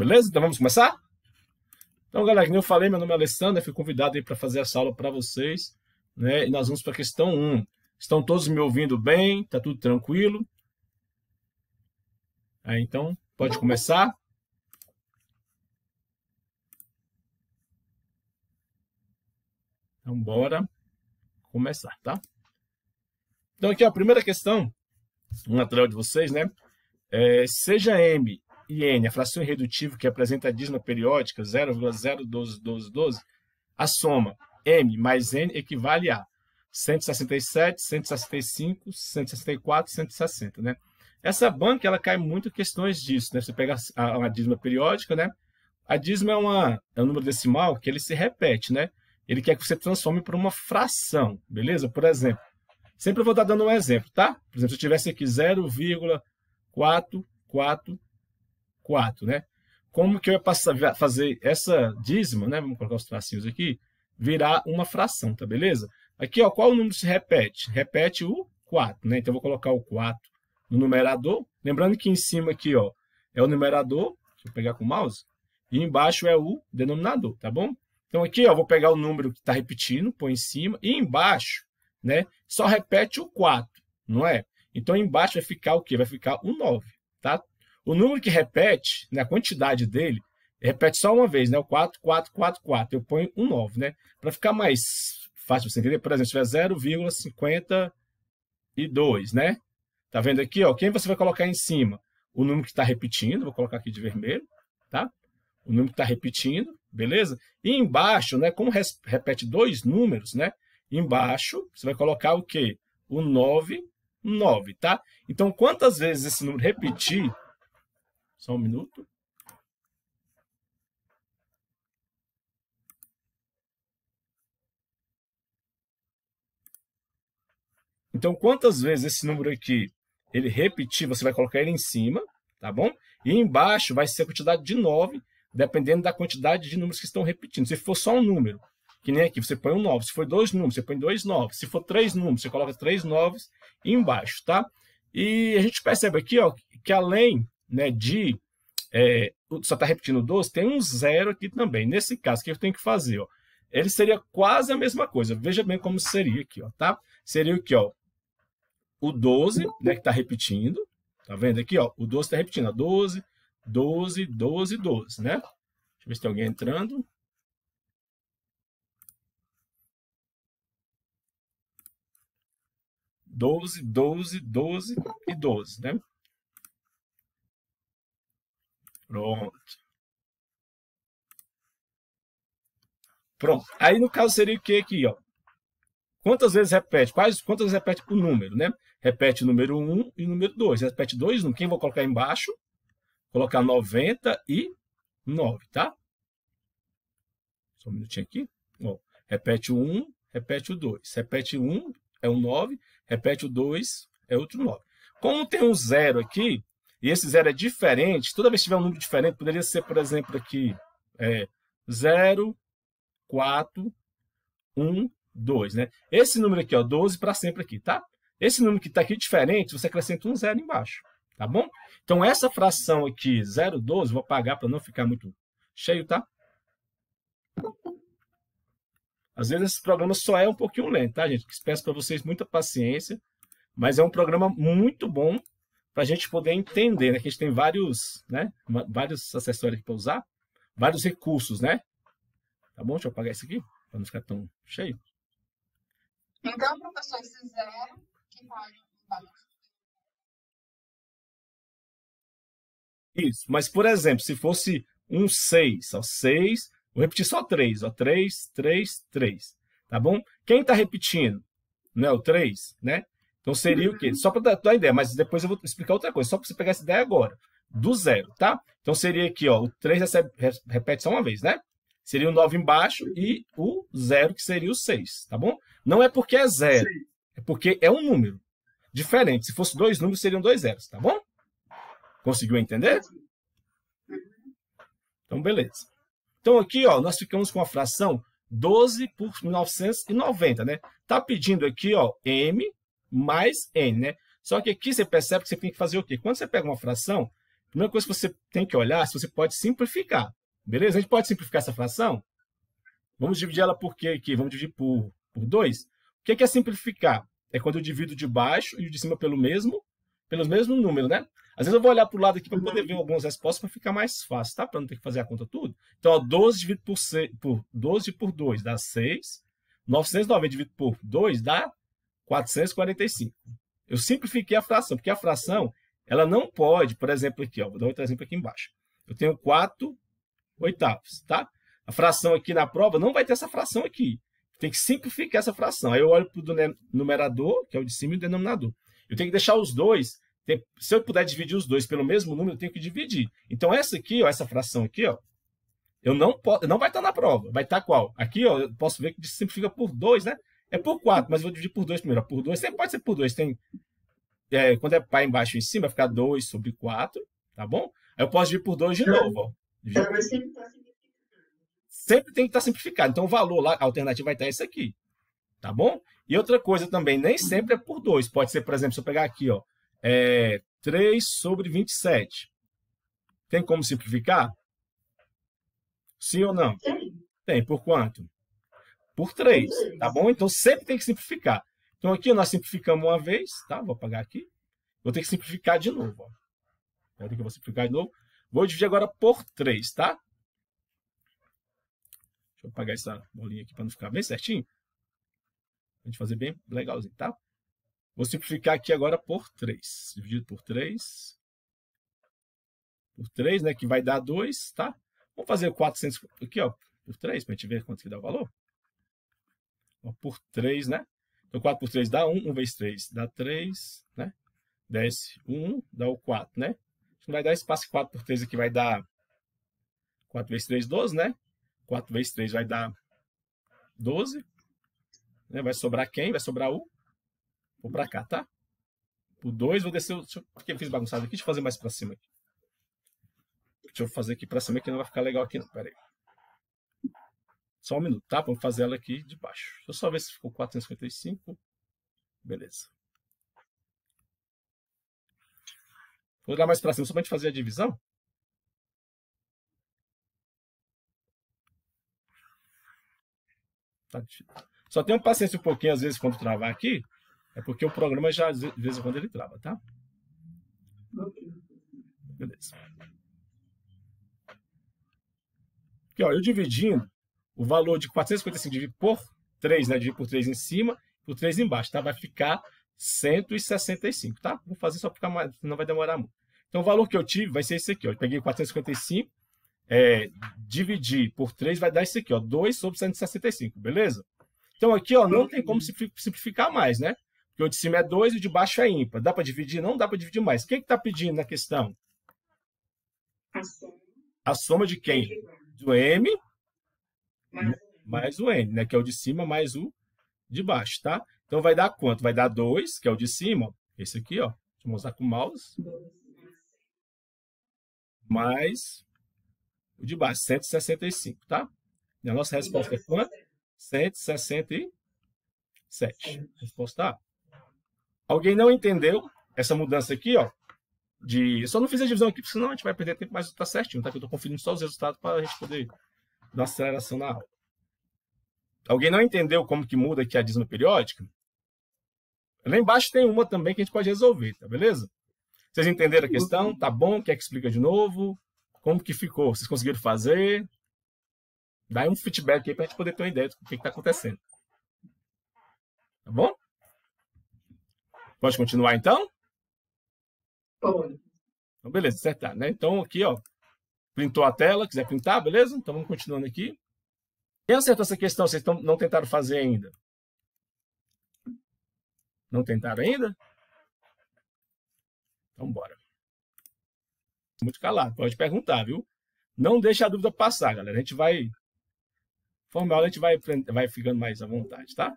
Beleza? Então vamos começar? Então, galera, como eu falei, meu nome é Alessandro, fui convidado aí para fazer essa aula para vocês, né? E nós vamos para a questão 1. Estão todos me ouvindo bem? Tá tudo tranquilo? Aí, então, pode começar. Então, bora começar, tá? Então, aqui a primeira questão, um de vocês, né? É, seja M n a fração irredutível que apresenta a dízima periódica 0,01212, a soma M mais N equivale a 167, 165, 164, 160, né? Essa banca, ela cai muito questões disso, né? Você pega a, a dízima periódica, né? A dízima é, uma, é um número decimal que ele se repete, né? Ele quer que você transforme para uma fração, beleza? Por exemplo, sempre eu vou estar dando um exemplo, tá? Por exemplo, se eu tivesse aqui 0,444 4, né? Como que eu ia passar, fazer essa dízima, né? Vamos colocar os tracinhos aqui, virar uma fração, tá beleza? Aqui, ó, qual o número se repete? Repete o 4, né? Então, eu vou colocar o 4 no numerador. Lembrando que em cima aqui, ó, é o numerador, deixa eu pegar com o mouse, e embaixo é o denominador, tá bom? Então, aqui, ó, vou pegar o número que está repetindo, põe em cima, e embaixo, né, só repete o 4, não é? Então, embaixo vai ficar o quê? Vai ficar o 9, tá? O número que repete, né, a quantidade dele, repete só uma vez, né? O 4444. Eu ponho um 9, né? Para ficar mais fácil você entender, por exemplo, se tiver 0,52, né? Tá vendo aqui, ó? Quem você vai colocar em cima? O número que está repetindo, vou colocar aqui de vermelho, tá? O número que está repetindo, beleza? E embaixo, né? Como repete dois números, né? Embaixo, você vai colocar o quê? O 9, 9, tá? Então, quantas vezes esse número repetir, só um minuto. Então, quantas vezes esse número aqui ele repetir, você vai colocar ele em cima, tá bom? E embaixo vai ser a quantidade de 9, dependendo da quantidade de números que estão repetindo. Se for só um número, que nem aqui, você põe um 9. Se for dois números, você põe dois 9. Se for três números, você coloca três 9 embaixo, tá? E a gente percebe aqui ó, que além né, de. É, só está repetindo 12, tem um zero aqui também. Nesse caso, o que eu tenho que fazer? Ó? Ele seria quase a mesma coisa. Veja bem como seria aqui, ó, tá? Seria aqui, ó. O 12, né, que está repetindo. Tá vendo aqui, ó? O 12 está repetindo. Ó, 12, 12, 12, 12, né? Deixa eu ver se tem alguém entrando. Doze, doze, doze e doze, né? Pronto. Pronto. Aí no caso seria o que aqui, ó? Quantas vezes repete? Quais, quantas vezes repete por número, né? Repete o número 1 e o número 2. Repete 2, quem vou colocar embaixo? Colocar 99, tá? Só um minutinho aqui. Ó, repete o 1, repete o 2. É repete o 1, é um 9. Repete o 2, é outro 9. Como tem um 0 aqui, e esse zero é diferente, toda vez que tiver um número diferente, poderia ser, por exemplo, aqui é, 0, 4, 1, 2. Né? Esse número aqui, ó, 12 para sempre aqui, tá? Esse número que está aqui diferente, você acrescenta um zero embaixo, tá bom? Então, essa fração aqui, 12, vou apagar para não ficar muito cheio, tá? Às vezes esse programa só é um pouquinho lento, tá, gente? Peço para vocês muita paciência, mas é um programa muito bom para a gente poder entender, né? Que a gente tem vários, né? Vários acessórios aqui para usar, vários recursos, né? Tá bom? Deixa eu apagar isso aqui, para não ficar tão cheio. Então, professor, esse zero que pode Isso, mas por exemplo, se fosse um 6, ó, 6, vou repetir só 3, ó, 3, 3, 3, tá bom? Quem está repetindo? Não é o 3, né? Então seria o quê? Uhum. Só para dar a ideia, mas depois eu vou explicar outra coisa, só para você pegar essa ideia agora, do zero, tá? Então seria aqui, ó, o 3 recebe, repete só uma vez, né? Seria o 9 embaixo e o zero, que seria o 6, tá bom? Não é porque é zero, é porque é um número. Diferente, se fosse dois números, seriam dois zeros, tá bom? Conseguiu entender? Uhum. Então, beleza. Então, aqui, ó, nós ficamos com a fração 12 por 990, né? Tá pedindo aqui, ó, M mais n, né? Só que aqui você percebe que você tem que fazer o quê? Quando você pega uma fração, a primeira coisa que você tem que olhar é se você pode simplificar. Beleza? A gente pode simplificar essa fração? Vamos dividir ela por quê aqui? Vamos dividir por, por 2. O que é simplificar? É quando eu divido de baixo e de cima pelo mesmo, pelos mesmos números, né? Às vezes eu vou olhar para o lado aqui para poder ver algumas respostas para ficar mais fácil, tá? Para não ter que fazer a conta tudo. Então, ó, 12 dividido por, 6, por 12 por 2 dá 6. 990 dividido por 2 dá 445. Eu simplifiquei a fração, porque a fração ela não pode, por exemplo, aqui, ó, vou dar outro exemplo aqui embaixo. Eu tenho 4 oitavos, tá? A fração aqui na prova não vai ter essa fração aqui. Tem que simplificar essa fração. Aí eu olho para o numerador, que é o de cima, e o denominador. Eu tenho que deixar os dois. Se eu puder dividir os dois pelo mesmo número, eu tenho que dividir. Então, essa aqui, ó, essa fração aqui, ó, eu não posso, não vai estar na prova. Vai estar qual? Aqui, ó, eu posso ver que simplifica por 2, né? É por 4, mas vou dividir por 2 primeiro. Por 2, sempre pode ser por 2. Tem, é, quando é pai embaixo em cima, vai ficar 2 sobre 4, tá bom? Aí eu posso dividir por 2 de novo. Ó. Dividir... Mas sempre está simplificado. sempre tem que estar tá simplificado. Então, o valor lá, a alternativa vai estar esse aqui. Tá bom? E outra coisa também, nem sempre é por 2. Pode ser, por exemplo, se eu pegar aqui, ó, é 3 sobre 27. Tem como simplificar? Sim ou não? Tem. Tem. Por quanto? por 3, tá bom? Então sempre tem que simplificar. Então aqui nós simplificamos uma vez, tá? Vou apagar aqui. Vou ter que simplificar de novo, ó. Peraí que eu vou simplificar de novo. Vou dividir agora por 3, tá? Deixa eu apagar essa bolinha aqui para não ficar bem certinho. A gente fazer bem legalzinho, tá? Vou simplificar aqui agora por 3. Dividido por 3. Por 3, né? Que vai dar 2, tá? Vamos fazer 400 aqui, ó. Por 3, para a gente ver quanto que dá o valor. Então, por 3, né? Então, 4 por 3 dá 1, 1 vezes 3 dá 3, né? Desce 1, dá o 4, né? Não vai dar espaço 4 por 3 aqui, vai dar 4 vezes 3, 12, né? 4 vezes 3 vai dar 12. Né? Vai sobrar quem? Vai sobrar o... Vou pra cá, tá? O 2, vou descer... Deixa eu... Porque eu fiz bagunçado aqui, deixa eu fazer mais pra cima aqui. Deixa eu fazer aqui pra cima, que não vai ficar legal aqui não, pera aí. Só um minuto, tá? Vamos fazer ela aqui de baixo. Deixa eu só ver se ficou 455. Beleza. Vou lá mais para cima, só para gente fazer a divisão. Tá só tenha paciência um pouquinho, às vezes, quando travar aqui. É porque o programa já, de vez em quando, ele trava, tá? Beleza. Aqui, ó, eu dividindo, o valor de 455 dividido por 3, né? Dividido por 3 em cima, por 3 embaixo, tá? Vai ficar 165, tá? Vou fazer só ficar mais, não vai demorar muito. Então, o valor que eu tive vai ser esse aqui, ó. Eu peguei 455, é, dividir por 3 vai dar isso aqui, ó. 2 sobre 165, beleza? Então, aqui, ó, não tem como simplificar mais, né? Porque o de cima é 2 e o de baixo é ímpar. Dá para dividir? Não dá para dividir mais. Quem que tá pedindo na questão? A soma. A soma de quem? Do M mais, o né, N, né? Que é o de cima mais o de baixo, tá? Então vai dar quanto? Vai dar 2, que é o de cima, Esse aqui, ó. Deixa eu mostrar com o mouse. Mais o de baixo, 165, tá? E a nossa resposta é quanto? 167. Resposta A. Alguém não entendeu essa mudança aqui, ó? De... Eu só não fiz a divisão aqui, porque senão a gente vai perder tempo, mas tá certinho, tá? Que eu tô conferindo só os resultados para a gente poder da aceleração na aula. Alguém não entendeu como que muda aqui a dízima periódica? Lá embaixo tem uma também que a gente pode resolver, tá beleza? Vocês entenderam a questão? Tá bom? Quer que explica de novo? Como que ficou? Vocês conseguiram fazer? Dá um feedback aí para a gente poder ter uma ideia do que está acontecendo. Tá bom? Pode continuar então? Pode. Então, beleza, acertado, né? Então, aqui, ó, Printou a tela, quiser printar, beleza? Então vamos continuando aqui. Quem acertou essa questão? Vocês tão, não tentaram fazer ainda? Não tentaram ainda? Então bora. Muito calado, pode perguntar, viu? Não deixe a dúvida passar, galera. A gente vai. Formal, a gente vai, vai ficando mais à vontade, tá?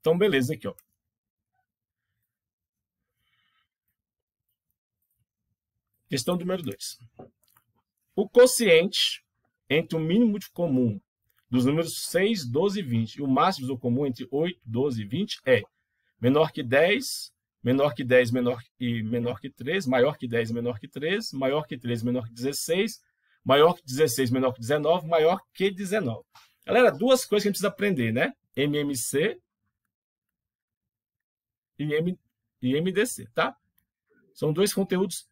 Então, beleza, aqui, ó. Questão número 2. O quociente entre o mínimo de comum dos números 6, 12 e 20 e o máximo do comum entre 8, 12 e 20 é menor que 10, menor que 10 menor e menor que 3, maior que 10 menor que 3, maior que 3 menor que 16, maior que 16 menor que 19, maior que 19. Galera, duas coisas que a gente precisa aprender, né? MMC e, M, e MDC, tá? São dois conteúdos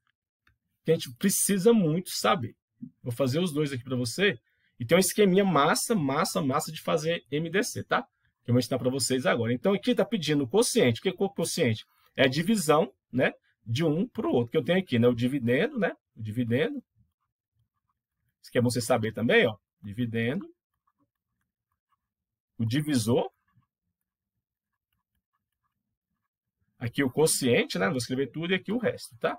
que a gente precisa muito saber. Vou fazer os dois aqui para você. E tem um esqueminha massa, massa, massa de fazer MDC, tá? Que eu vou ensinar para vocês agora. Então, aqui está pedindo o quociente. O que é quociente? É a divisão né, de um para o outro. Que eu tenho aqui, né? O dividendo, né? O dividendo. Isso que é bom você saber também, ó. Dividendo. O divisor. Aqui o quociente, né? Vou escrever tudo e aqui o resto, tá?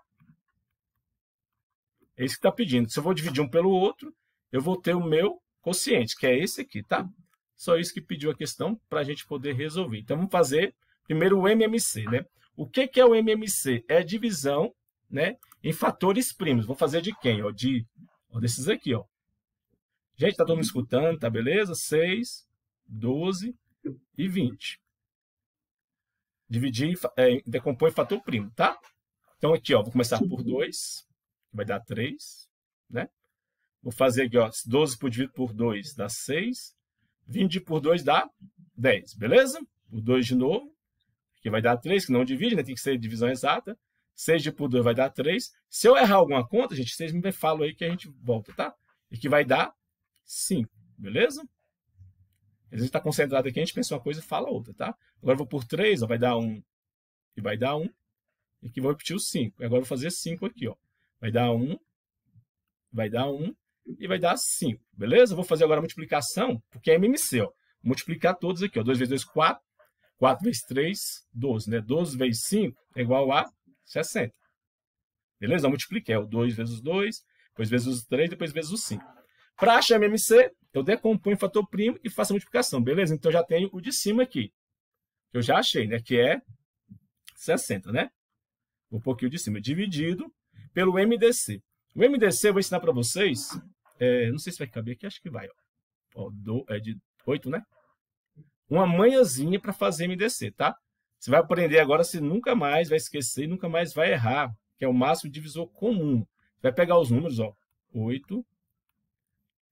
É isso que está pedindo. Se eu vou dividir um pelo outro, eu vou ter o meu quociente, que é esse aqui, tá? Só isso que pediu a questão para a gente poder resolver. Então, vamos fazer primeiro o MMC, né? O que, que é o MMC? É divisão né, em fatores primos. Vou fazer de quem? Ó, de, ó, desses aqui, ó. Gente, está todo mundo escutando, tá beleza? 6, 12 e 20. Dividir, é, decompõe fator primo, tá? Então aqui, ó, vou começar por 2 vai dar 3, né? Vou fazer aqui, ó, 12 por dividido por 2 dá 6. 20 por 2 dá 10, beleza? Por 2 de novo, que vai dar 3, que não divide, né? Tem que ser divisão exata. 6 por 2 vai dar 3. Se eu errar alguma conta, gente, vocês me falam aí que a gente volta, tá? E que vai dar 5, beleza? A gente está concentrado aqui, a gente pensa uma coisa e fala outra, tá? Agora eu vou por 3, ó, vai dar 1 e vai dar 1. E aqui vou repetir o 5. Agora eu vou fazer 5 aqui, ó vai dar 1, vai dar 1 e vai dar 5, beleza? vou fazer agora a multiplicação, porque é MMC, ó. Multiplicar todos aqui, ó. 2 vezes 2, 4. 4 vezes 3, 12, né? 12 vezes 5 é igual a 60. Beleza? Eu multipliquei, ó. É 2 vezes 2, depois vezes os 3, depois vezes os 5. Para achar MMC, eu decomponho o fator primo e faço a multiplicação, beleza? Então, eu já tenho o de cima aqui, que eu já achei, né? Que é 60, né? Um pouquinho de cima, dividido pelo MDC. O MDC eu vou ensinar para vocês. É, não sei se vai caber aqui, acho que vai. Ó. Ó, do, é de 8, né? Uma manhãzinha para fazer MDC, tá? Você vai aprender agora, você nunca mais vai esquecer, nunca mais vai errar, que é o máximo divisor comum. Vai pegar os números, ó, 8,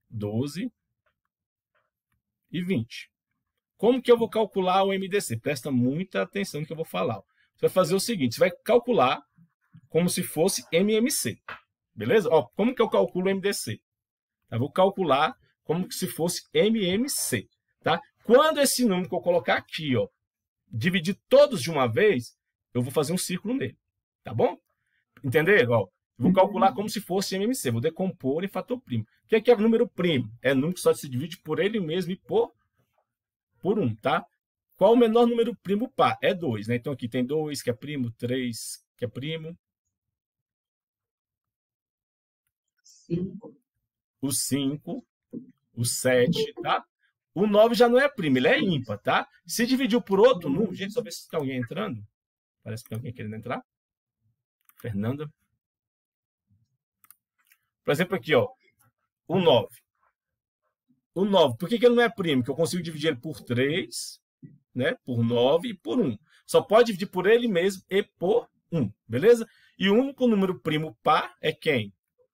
12 e 20. Como que eu vou calcular o MDC? Presta muita atenção no que eu vou falar. Você vai fazer o seguinte, você vai calcular como se fosse MMC. Beleza? Ó, como que eu calculo MDC? Eu vou calcular como se fosse MMC. Tá? Quando esse número que eu colocar aqui, ó, dividir todos de uma vez, eu vou fazer um círculo nele. Tá bom? Entenderam? Ó, vou calcular como se fosse MMC. Vou decompor em fator primo. O que é, que é número primo? É número que só se divide por ele mesmo e por, por um, tá? Qual o menor número primo par? É 2, né? Então aqui tem 2, que é primo, 3, que é primo, 5. O 5, o 7, tá? O 9 já não é primo, ele é ímpar, tá? Se dividiu por outro número. Gente, só ver se tem alguém entrando. Parece que tem alguém querendo entrar. Fernanda. Por exemplo, aqui, ó. O 9. O 9. Por que, que ele não é primo? Porque eu consigo dividir ele por 3, né? Por 9 e por 1. Só pode dividir por ele mesmo e por 1, beleza? E o único número primo par é quem?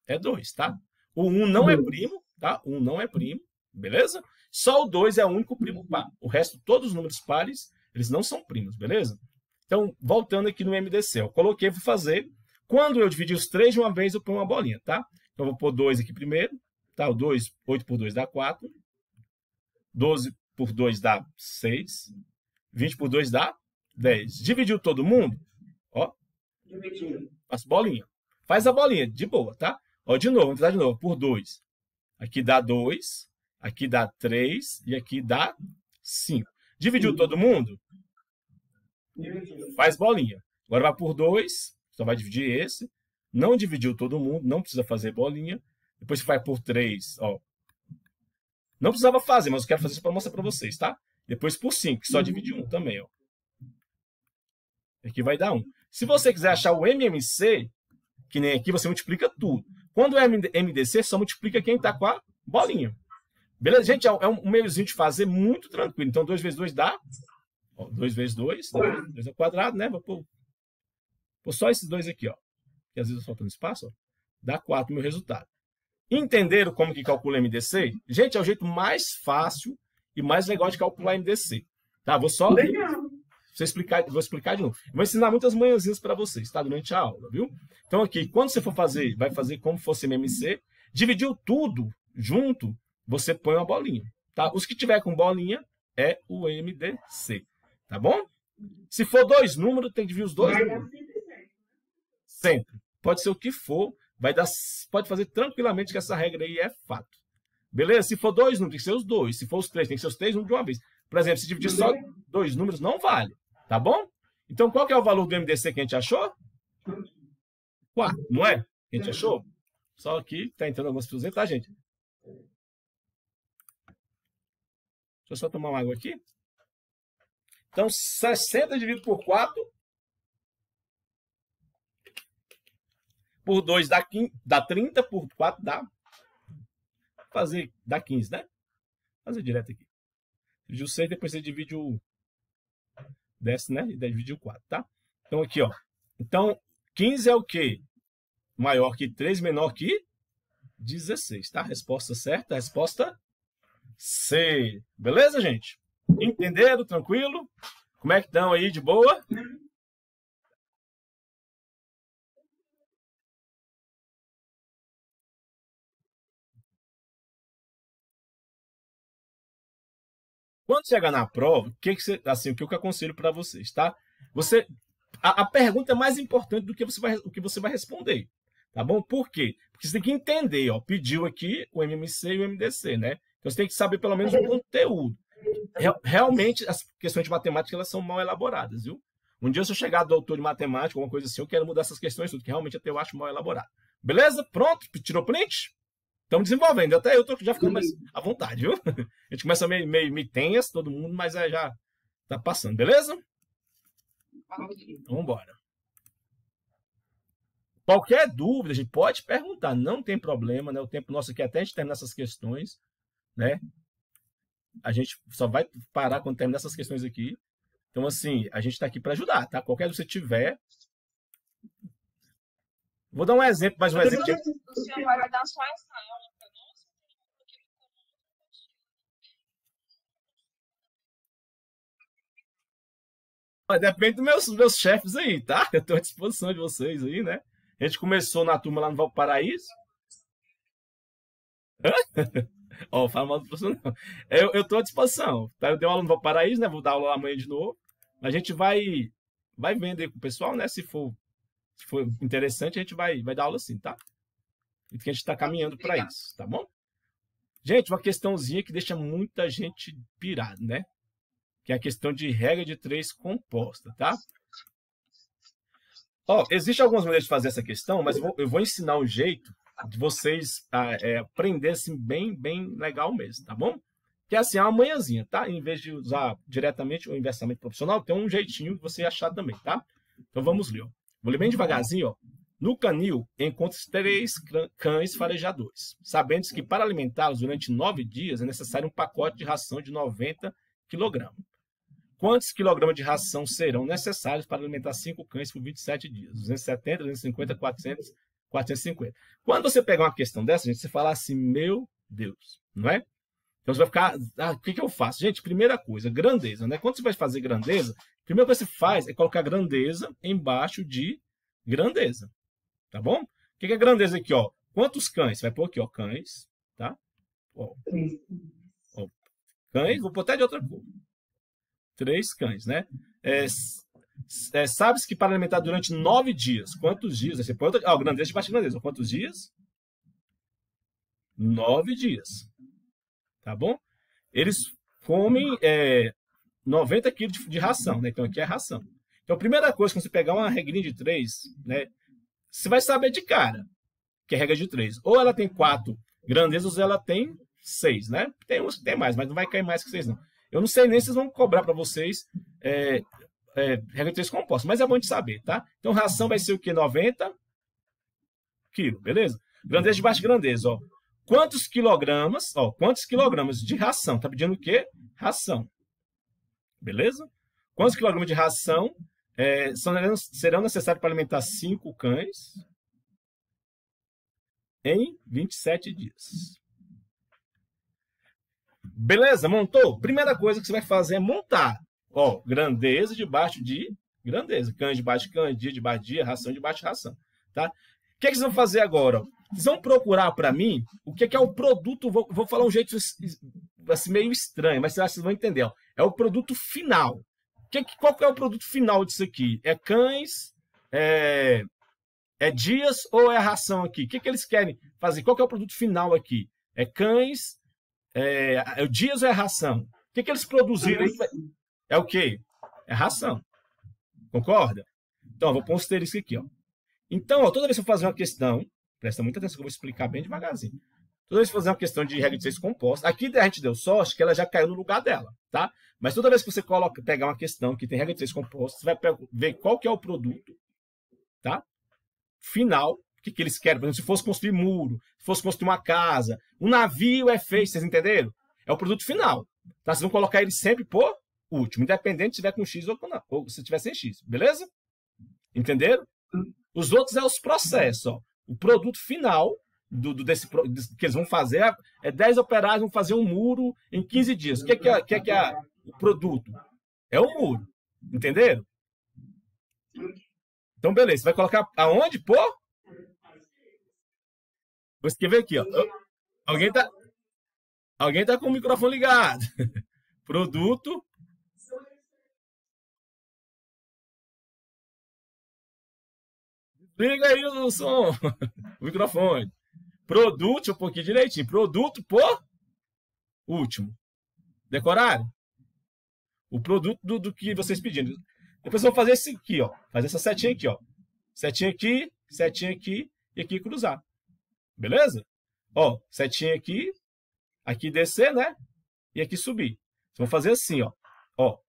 É 2, tá? O 1 um não é uhum. primo, tá? O 1 um não é primo, beleza? Só o 2 é o único primo uhum. par. O resto, todos os números pares, eles não são primos, beleza? Então, voltando aqui no MDC, eu coloquei, vou fazer. Quando eu dividir os três de uma vez, eu ponho uma bolinha, tá? Então, eu vou pôr 2 aqui primeiro, tá? O 2, 8 por 2 dá 4. 12 por 2 dá 6. 20 por 2 dá 10. Dividiu todo mundo? Ó. Dividiu. As bolinhas. Faz a bolinha, de boa, tá? Ó, de novo, vamos fazer de novo, por 2. Aqui dá 2, aqui dá 3 e aqui dá 5. Dividiu todo mundo? Faz bolinha. Agora vai por 2, só vai dividir esse. Não dividiu todo mundo, não precisa fazer bolinha. Depois você vai por 3, ó. Não precisava fazer, mas eu quero fazer isso para mostrar para vocês, tá? Depois por 5, só divide 1 um também, ó. Aqui vai dar 1. Um. Se você quiser achar o MMC, que nem aqui, você multiplica tudo. Quando é MDC, só multiplica quem está com a bolinha. Beleza? Gente, é, é um meiozinho de fazer muito tranquilo. Então, 2 vezes 2 dá 2 vezes 2, 2 né? ao quadrado, né? Vou pôr, pôr só esses dois aqui, ó. Que às vezes eu soltando espaço, ó. Dá 4 meu resultado. Entenderam como que calcula MDC? Gente, é o jeito mais fácil e mais legal de calcular MDC. Tá? Vou só legal. Vou explicar, vou explicar de novo. Vou ensinar muitas manhãzinhas para vocês, tá? Durante a aula, viu? Então, aqui, quando você for fazer, vai fazer como fosse MMC, dividiu tudo junto, você põe uma bolinha, tá? Os que tiver com bolinha é o MDC, tá bom? Se for dois números, tem que dividir os dois. Números. Né? Sempre. Pode ser o que for, vai dar, pode fazer tranquilamente que essa regra aí é fato. Beleza? Se for dois números, tem que ser os dois. Se for os três, tem que ser os três números de uma vez. Por exemplo, se dividir só dois números, não vale. Tá bom? Então, qual que é o valor do MDC que a gente achou? 4, não é? A gente achou? Só que tá entrando algumas pessoas, tá, gente? Deixa eu só tomar uma água aqui. Então, 60 dividido por 4. Por 2 dá, 15, dá 30, por 4 dá. Fazer, dá 15, né? Fazer direto aqui. Dividiu 6, depois você divide o desce, né? E 10 dividido 4, tá? Então, aqui, ó. Então, 15 é o quê? Maior que 3, menor que 16, tá? Resposta certa, resposta C. Beleza, gente? Entenderam? Tranquilo? Como é que estão aí? De boa? Quando chegar na prova, que que você, assim, o que eu aconselho para vocês, tá? Você a, a, pergunta é mais importante do que você vai, o que você vai responder. Tá bom? Por quê? Porque você tem que entender, ó, pediu aqui o MMC e o MDC, né? Então você tem que saber pelo menos o conteúdo. Real, realmente, as questões de matemática elas são mal elaboradas, viu? Um dia, se eu chegar doutor de matemática, alguma coisa assim, eu quero mudar essas questões tudo, que realmente até eu acho mal elaborado. Beleza? Pronto? Tirou print? Estamos desenvolvendo. Até eu tô já ficando mais à vontade, viu? A gente começa meio, meio, meio tenso, todo mundo, mas é já tá passando, beleza? Então, vambora. Qualquer dúvida, a gente pode perguntar, não tem problema, né? O tempo nosso aqui é até a gente terminar essas questões, né? A gente só vai parar quando terminar essas questões aqui. Então, assim, a gente está aqui para ajudar, tá? Qualquer dúvida que você tiver, Vou dar um exemplo, mais um exemplo. Tá depende dos meus, meus chefes aí, tá? Eu estou à disposição de vocês aí, né? A gente começou na turma lá no Valparaíso. Ó, oh, fala mal do professor, não. Eu, estou tô à disposição. Tá? Eu dei aula no Valparaíso, né? Vou dar aula lá amanhã de novo. A gente vai vai vender com o pessoal, né? Se for se for interessante, a gente vai, vai dar aula sim, tá? E que a gente está caminhando para isso, tá bom? Gente, uma questãozinha que deixa muita gente pirada, né? Que é a questão de regra de três composta, tá? Ó, existe algumas maneiras de fazer essa questão, mas eu vou, eu vou ensinar um jeito de vocês ah, é, assim, bem, bem legal mesmo, tá bom? Que é assim, é uma manhãzinha, tá? Em vez de usar diretamente o investimento profissional, tem um jeitinho que você achar também, tá? Então vamos ler, ó. Vou ler bem devagarzinho, ó. No canil encontra três cães farejadores. sabendo se que para alimentá-los durante nove dias é necessário um pacote de ração de 90 kg. Quantos quilogramas de ração serão necessários para alimentar cinco cães por 27 dias? 270, 250, 400, 450. Quando você pegar uma questão dessa, gente, você fala assim, meu Deus, não é? Então você vai ficar, ah, o que, que eu faço? Gente, primeira coisa, grandeza, né? Quando você vai fazer grandeza, primeira coisa que você faz é colocar grandeza embaixo de grandeza. Tá bom? O que é grandeza aqui, ó? Quantos cães? Você vai pôr aqui, ó, cães, tá? Ó, ó, cães, vou botar de outra cor. Três cães, né? É, é, se que para alimentar durante nove dias, quantos dias? Você põe outra, ó, grandeza de grandeza, quantos dias? Nove dias, tá bom? Eles comem é, 90 quilos de, de, ração, né? Então aqui é ração. Então a primeira coisa, quando você pegar uma regrinha de 3, né? Você vai saber de cara que é regra de 3. Ou ela tem 4 grandezas ou ela tem 6, né? Tem uns que tem mais, mas não vai cair mais que 6 não. Eu não sei nem se vocês vão cobrar para vocês é, é, regra de 3 compostos, mas é bom de saber, tá? Então ração vai ser o quê? 90 quilos, beleza? Grandeza de baixa grandeza, ó. Quantos quilogramas, ó, quantos quilogramas de ração? Tá pedindo o quê? Ração. Beleza? Quantos quilogramas de ração é, são, serão necessários para alimentar cinco cães em 27 dias? Beleza? Montou? Primeira coisa que você vai fazer é montar. Ó, grandeza debaixo de grandeza. Cães debaixo de cães, dia debaixo de dia, ração debaixo de ração. Tá? O que, é que vocês vão fazer agora? Vocês vão procurar para mim o que é, que é o produto. Vou, vou falar um jeito assim, meio estranho, mas vocês vão entender. Ó. É o produto final. Que, qual que é o produto final disso aqui? É cães? É, é dias ou é ração aqui? O que, que eles querem fazer? Qual que é o produto final aqui? É cães? É, é dias ou é ração? O que, que eles produziram? É o quê? É ração. Concorda? Então, vou pôr um asterisco aqui. Ó. Então, ó, toda vez que eu fazer uma questão, presta muita atenção que eu vou explicar bem devagarzinho. Toda vez que fazer uma questão de regra de seis compostos, aqui a gente deu sorte que ela já caiu no lugar dela, tá? Mas toda vez que você coloca, pegar uma questão que tem regra de seis compostos, você vai ver qual que é o produto, tá? Final, o que, que eles querem. Por exemplo, se fosse construir muro, se fosse construir uma casa, um navio é feito, vocês entenderam? É o produto final, tá? Vocês vão colocar ele sempre por último, independente se tiver com X ou, com não, ou se tiver sem X, beleza? Entenderam? Hum. Os outros é os processos, ó. O produto final do, do desse, que eles vão fazer, é 10 operários vão fazer um muro em 15 dias. O que é, que é, que é, que é o produto? É o um muro. Entenderam? Então, beleza. Você vai colocar aonde, pô? Vou escrever aqui, ó. Alguém tá, alguém tá com o microfone ligado. produto Liga aí o som, o microfone. Produto, um pouquinho direitinho. Produto por último. Decoraram? O produto do, do que vocês pedindo Depois eu vou fazer esse aqui, ó. Fazer essa setinha aqui, ó. Setinha aqui, setinha aqui e aqui cruzar. Beleza? Ó, setinha aqui, aqui descer, né? E aqui subir. Vou fazer assim, ó. Ó.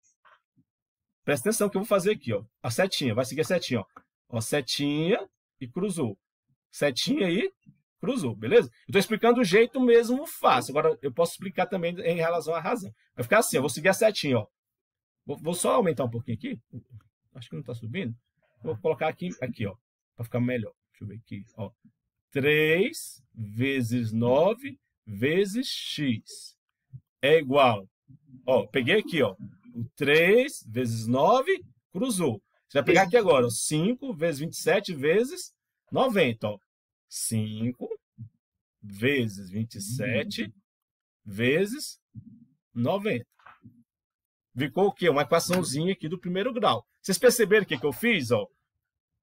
Presta atenção que eu vou fazer aqui, ó. A setinha, vai seguir a setinha, ó. Ó, setinha e cruzou. Setinha aí, cruzou, beleza? Eu estou explicando o jeito mesmo fácil. Agora, eu posso explicar também em relação à razão. Vai ficar assim, eu vou seguir a setinha, ó. Vou, vou só aumentar um pouquinho aqui. Acho que não está subindo. Vou colocar aqui, aqui, ó, para ficar melhor. Deixa eu ver aqui, ó. 3 vezes 9 vezes x é igual. Ó, peguei aqui, ó. O 3 vezes 9 cruzou. Você vai pegar aqui agora, ó, 5 vezes 27 vezes 90, ó. 5 vezes 27 uhum. vezes 90. Ficou o quê? Uma equaçãozinha aqui do primeiro grau. Vocês perceberam o que, que eu fiz? Ó?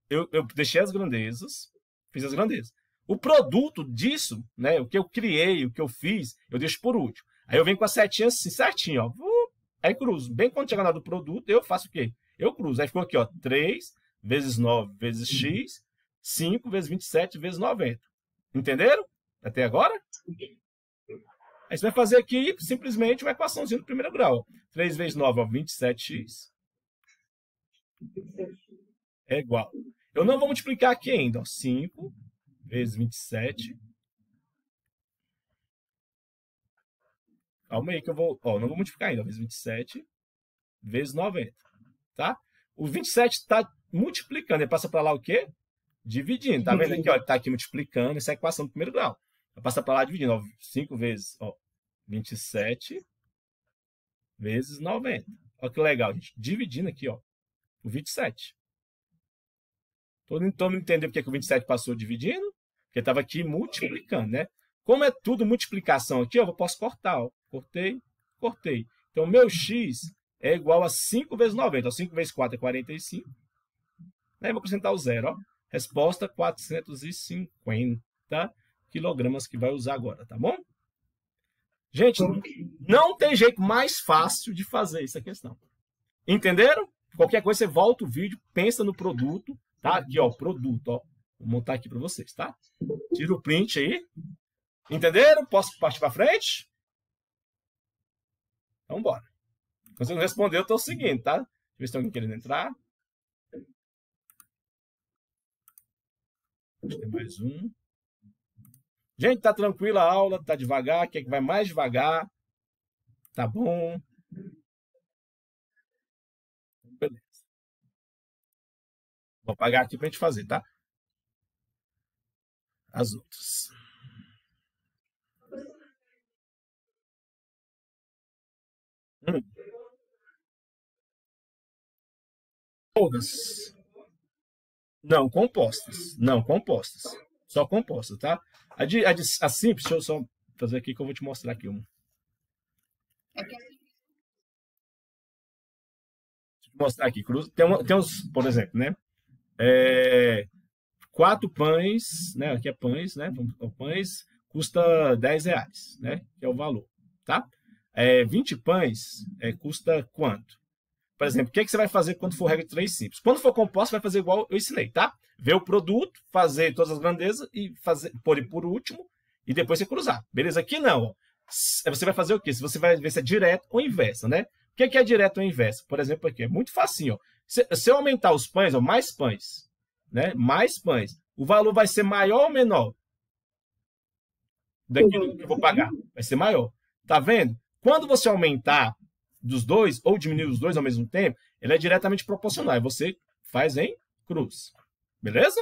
Eu, eu deixei as grandezas, fiz as grandezas. O produto disso, né, o que eu criei, o que eu fiz, eu deixo por último. Aí eu venho com a setinha assim, certinho, ó. Aí cruzo. Bem quando chegar na do produto, eu faço o quê? Eu cruzo. Aí ficou aqui, ó, 3 vezes 9 vezes uhum. x 5 vezes 27 vezes 90. Entenderam? Até agora? A gente vai fazer aqui simplesmente uma equaçãozinha do primeiro grau. 3 vezes 9 é 27x. É igual. Eu não vou multiplicar aqui ainda. Ó. 5 vezes 27. Calma aí que eu vou... Ó, não vou multiplicar ainda. Ó, vezes 27 vezes 90. Tá? O 27 está multiplicando. Ele passa para lá o quê? dividindo. Tá vendo aqui? Ó, tá aqui multiplicando, essa é equação do primeiro grau. Vai passar para lá dividindo. Ó, 5 vezes, ó, 27 vezes 90. Olha que legal, gente. Dividindo aqui, ó, o 27. Todo mundo entendeu porque que o 27 passou dividindo? Porque tava aqui multiplicando, né? Como é tudo multiplicação aqui, ó, eu posso cortar. Ó. Cortei, cortei. Então, meu x é igual a 5 vezes 90. Ó, 5 vezes 4 é 45. Aí, vou acrescentar o zero. Ó. Resposta: 450 quilogramas que vai usar agora, tá bom? Gente, não tem jeito mais fácil de fazer essa questão. Entenderam? Qualquer coisa, você volta o vídeo, pensa no produto, tá? Aqui, ó, produto, ó. Vou montar aqui para vocês, tá? Tira o print aí. Entenderam? Posso partir para frente? Então, bora. Se você não respondeu, eu tô seguindo, tá? Deixa eu ver se tem alguém querendo entrar. Acho que tem mais um. Gente, tá tranquila a aula? Tá devagar? Quem é que vai mais devagar? Tá bom? Beleza. Vou apagar aqui pra gente fazer, tá? As outras. Hum. Todas. Não, compostas. Não, compostas. Só compostas, tá? A, de, a, de, a simples, deixa eu só fazer aqui que eu vou te mostrar aqui uma. É é mostrar aqui. Cruz, tem, uma, tem uns, por exemplo, né? É, quatro pães, né? Aqui é pães, né? Pães custa 10 reais, né? Que é o valor, tá? É, 20 pães é, custa quanto? Por exemplo, o que, é que você vai fazer quando for regra de três simples? Quando for composto vai fazer igual eu ensinei, tá? Ver o produto, fazer todas as grandezas e fazer, pôr por último e depois você cruzar. Beleza? Aqui não. Você vai fazer o quê? Você vai ver se é direto ou inversa, né? O que é, que é direto ou inversa? Por exemplo, aqui é muito facinho. Ó. Se, se eu aumentar os pães, ó, mais pães, né? Mais pães, o valor vai ser maior ou menor? Daquilo que eu vou pagar. Vai ser maior. Tá vendo? Quando você aumentar dos dois, ou diminuir os dois ao mesmo tempo, ele é diretamente proporcional. você faz em cruz. Beleza?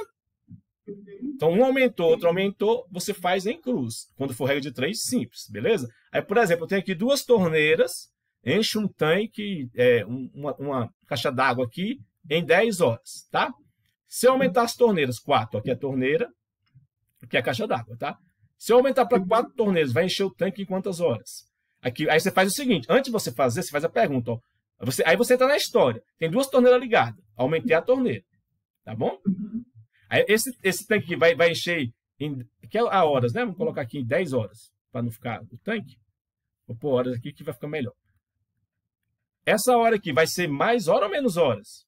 Então, um aumentou, outro aumentou, você faz em cruz. Quando for regra de três, simples, beleza? Aí, por exemplo, eu tenho aqui duas torneiras, enche um tanque, é, uma, uma caixa d'água aqui, em 10 horas, tá? Se eu aumentar as torneiras, 4, aqui é a torneira, aqui é a caixa d'água, tá? Se eu aumentar para 4 torneiras, vai encher o tanque em quantas horas? Aqui, é aí você faz o seguinte: antes de você fazer, você faz a pergunta. Ó, você, aí você entra tá na história. Tem duas torneiras ligadas. Aumentei a torneira. Tá bom? Uhum. Aí esse, esse tanque aqui vai, vai encher em que é a horas, né? Vamos colocar aqui em 10 horas para não ficar o tanque. Vou pôr horas aqui que vai ficar melhor. Essa hora aqui vai ser mais hora ou menos horas?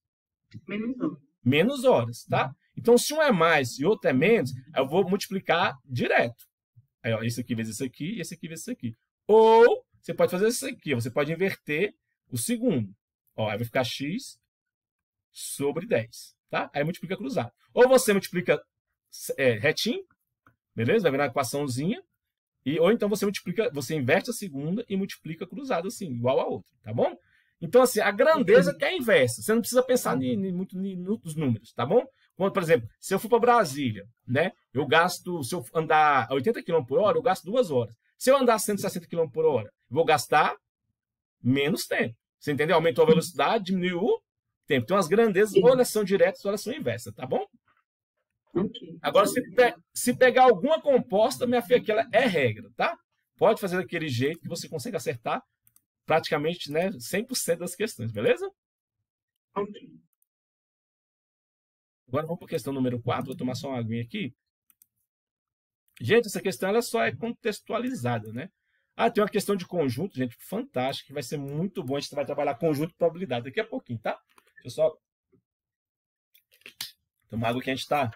Menos horas. Menos horas, tá? Então, se um é mais e outro é menos, eu vou multiplicar direto. Aí, ó, esse aqui vezes esse aqui e esse aqui vezes esse aqui. Ou você pode fazer isso aqui, você pode inverter o segundo. Ó, aí vai ficar x sobre 10, tá? Aí multiplica cruzado. Ou você multiplica é, retinho, beleza? Vai virar uma equaçãozinha. E, ou então você multiplica, você inverte a segunda e multiplica cruzado assim, igual a outra, tá bom? Então, assim, a grandeza que é a inversa. Você não precisa pensar ni, uhum. ni, muito ni, nos números, tá bom? Quando, por exemplo, se eu for para Brasília, né? Eu gasto, se eu andar a 80 km por hora, eu gasto duas horas. Se eu andar 160 km por hora, vou gastar menos tempo. Você entendeu? Aumentou a uhum. velocidade, diminuiu o tempo. Então, as grandezas, ou elas são diretas ou elas são inversas, tá bom? Okay. Agora, se, pe se, pegar alguma composta, minha filha, aquela é regra, tá? Pode fazer daquele jeito que você consegue acertar praticamente né, 100% das questões, beleza? Ok. Agora vamos para a questão número 4. Vou tomar só uma aguinha aqui. Gente, essa questão ela só é contextualizada, né? Ah, tem uma questão de conjunto, gente, fantástica, que vai ser muito bom. A gente vai trabalhar conjunto e probabilidade daqui a pouquinho, tá? Deixa eu só tomar água que a gente está.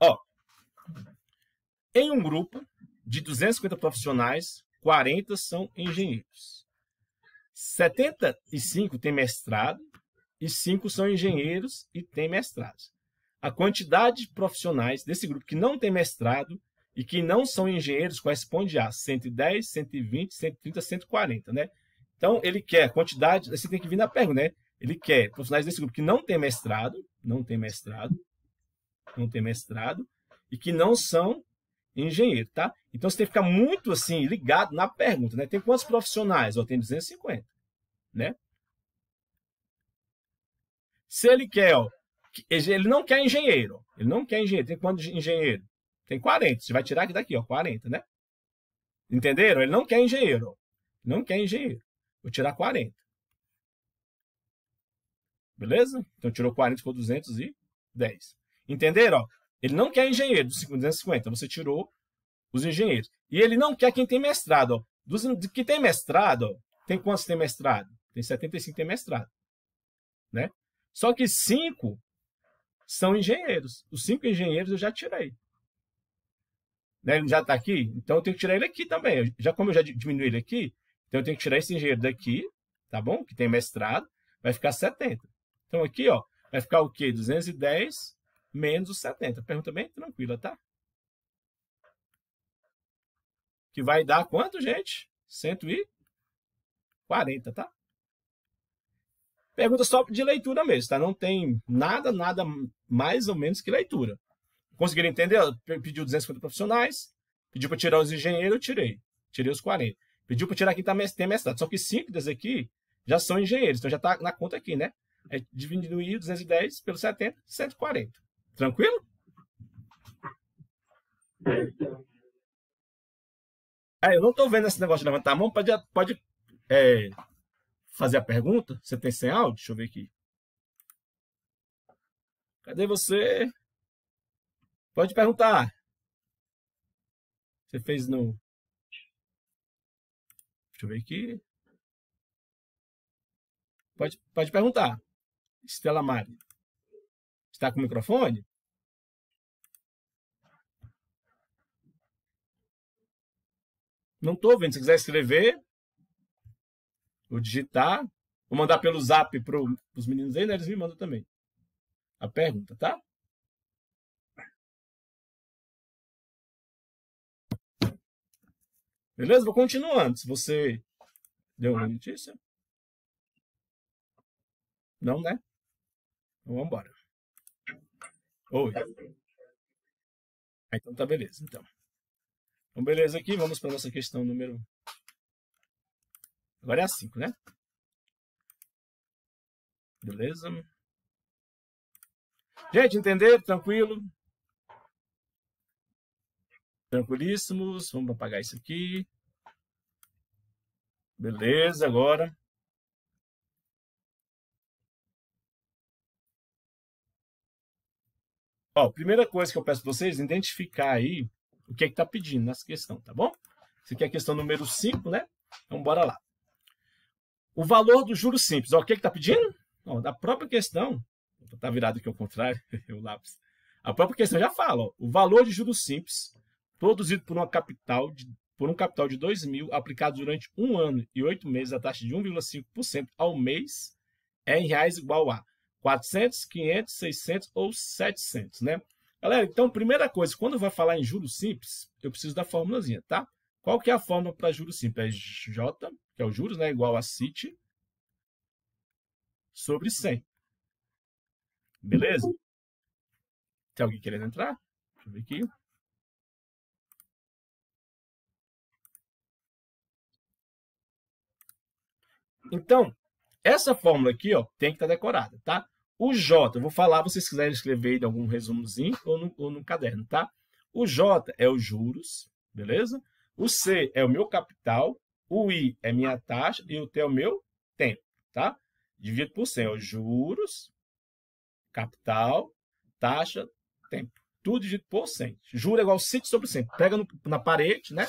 Ó, em um grupo de 250 profissionais, 40 são engenheiros. 75 têm mestrado e 5 são engenheiros e têm mestrado a quantidade de profissionais desse grupo que não tem mestrado e que não são engenheiros corresponde a 110, 120, 130, 140, né? Então, ele quer a quantidade, você tem que vir na pergunta, né? Ele quer profissionais desse grupo que não tem mestrado, não tem mestrado, não tem mestrado, e que não são engenheiro, tá? Então, você tem que ficar muito, assim, ligado na pergunta, né? Tem quantos profissionais? Eu tenho 250, né? Se ele quer, ó, ele não quer engenheiro. Ele não quer engenheiro. Tem quanto engenheiro? Tem 40. Você vai tirar aqui daqui, ó, 40, né? Entenderam? Ele não quer engenheiro. Não quer engenheiro. Vou tirar 40. Beleza? Então tirou 40, ficou 210. Entenderam? ele não quer engenheiro dos 250. Você tirou os engenheiros. E ele não quer quem tem mestrado. Dos que tem mestrado, tem quantos tem mestrado? Tem 75 tem mestrado. Né? Só que 5 são engenheiros. Os cinco engenheiros eu já tirei. Né? Ele já está aqui, então eu tenho que tirar ele aqui também. Eu, já como eu já diminui ele aqui, então eu tenho que tirar esse engenheiro daqui, tá bom? Que tem mestrado, vai ficar 70. Então aqui, ó, vai ficar o quê? 210 menos os 70. Pergunta bem tranquila, tá? Que vai dar quanto, gente? 140, tá? Pergunta só de leitura mesmo, tá? Não tem nada, nada mais ou menos que leitura. Conseguiram entender? Pediu 250 profissionais, pediu para tirar os engenheiros, eu tirei. Tirei os 40. Pediu para tirar quem tá tem mestrado. Só que cinco das aqui já são engenheiros, então já tá na conta aqui, né? É diminuir 210 pelo 70, 140. Tranquilo? É, eu não tô vendo esse negócio de levantar a mão, pode, pode é, fazer a pergunta? Você tem sem áudio? Deixa eu ver aqui. Cadê você? Pode perguntar. Você fez no. Deixa eu ver aqui. Pode, pode perguntar. Estela Mari. Está com o microfone? Não estou vendo. Se quiser escrever, Vou digitar, vou mandar pelo zap para os meninos aí, né? Eles me mandam também. A pergunta, tá? Beleza? Vou continuando. Se você deu uma notícia. Não, né? Então vamos embora. Oi. Ah, então tá beleza, então. Então beleza aqui, vamos para nossa questão número Agora é a 5, né? Beleza? Gente, entender? Tranquilo? Tranquilíssimos. Vamos apagar isso aqui. Beleza, agora. Ó, primeira coisa que eu peço para vocês, identificar aí o que é que tá pedindo nessa questão, tá bom? Isso aqui é a questão número 5, né? Então, bora lá. O valor do juro simples, ó, o que está pedindo? da própria questão, está virado aqui ao contrário, o lápis. A própria questão já fala, ó, o valor de juros simples produzido por, uma capital de, por um capital de 2 mil aplicado durante um ano e oito meses a taxa de 1,5% ao mês é em reais igual a 400, 500, 600 ou 700, né? Galera, então, primeira coisa, quando vai falar em juros simples, eu preciso da formulazinha, tá? Qual que é a fórmula para juros simples? É J, que é o juros, né, igual a CIT, sobre 100. Beleza? Tem alguém querendo entrar? Deixa eu ver aqui. Então, essa fórmula aqui ó, tem que estar tá decorada, tá? O J, eu vou falar, vocês quiserem escrever em algum resumozinho ou no, ou no caderno, tá? O J é os juros, beleza? O C é o meu capital, o I é minha taxa e o T é o meu tempo, tá? Divido por 100, ó, juros, capital, taxa, tempo. Tudo dividido por 100. Juro é igual 5 sobre 100. Pega no, na parede, né?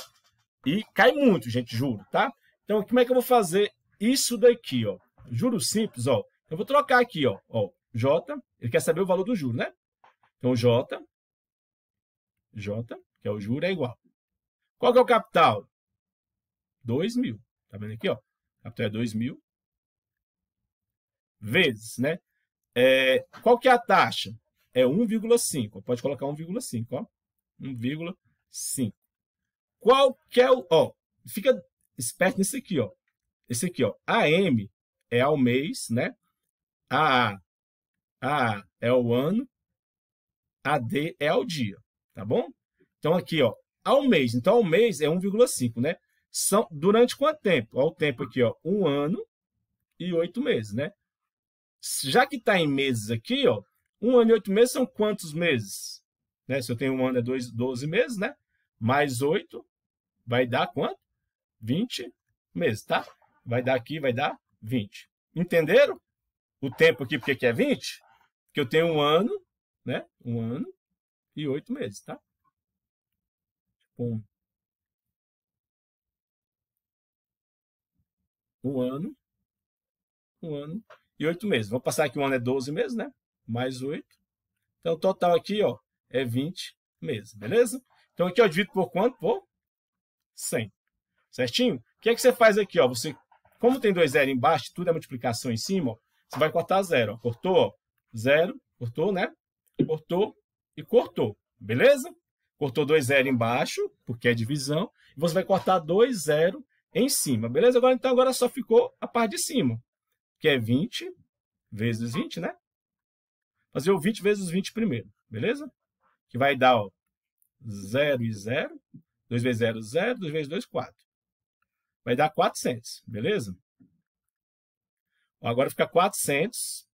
E cai muito, gente, juro, tá? Então, como é que eu vou fazer isso daqui, ó? Juro simples, ó. Eu vou trocar aqui, ó, ó, J, ele quer saber o valor do juro, né? Então, J, J, que é o juro, é igual qual que é o capital? 2 mil. Tá vendo aqui, ó? Capital é 2 mil. Vezes, né? É, qual que é a taxa? É 1,5. Pode colocar 1,5, ó. 1,5. Qual que é o... Ó, fica esperto nesse aqui, ó. Esse aqui, ó. AM é ao mês, né? AA, AA é o ano. AD é ao dia, tá bom? Então, aqui, ó ao mês. Então, ao mês é 1,5, né? São durante quanto tempo? Olha o tempo aqui, ó, um ano e oito meses, né? Já que está em meses aqui, ó, um ano e oito meses são quantos meses? Né? Se eu tenho um ano é dois, 12 meses, né? Mais oito vai dar quanto? 20 meses, tá? Vai dar aqui, vai dar 20. Entenderam? O tempo aqui, porque que é 20? Porque eu tenho um ano, né? Um ano e oito meses, tá? com um ano, um ano e oito meses. Vou passar aqui um ano é 12 meses, né? Mais oito. Então, o total aqui, ó, é 20 meses, beleza? Então, aqui, ó, divido por quanto? Por 100, certinho? O que é que você faz aqui, ó? Você, como tem dois zero embaixo, tudo é multiplicação em cima, ó, você vai cortar zero, ó. Cortou, ó, zero, cortou, né? Cortou e cortou, beleza? Cortou 2-0 embaixo, porque é divisão. E você vai cortar 2-0 em cima, beleza? Agora, então, agora só ficou a parte de cima, que é 20 vezes 20, né? Fazer o 20 vezes 20 primeiro, beleza? Que vai dar, ó, 0 e 0. 2 vezes 0, 0. 2 vezes 2, 4. Vai dar 400, beleza? agora fica 400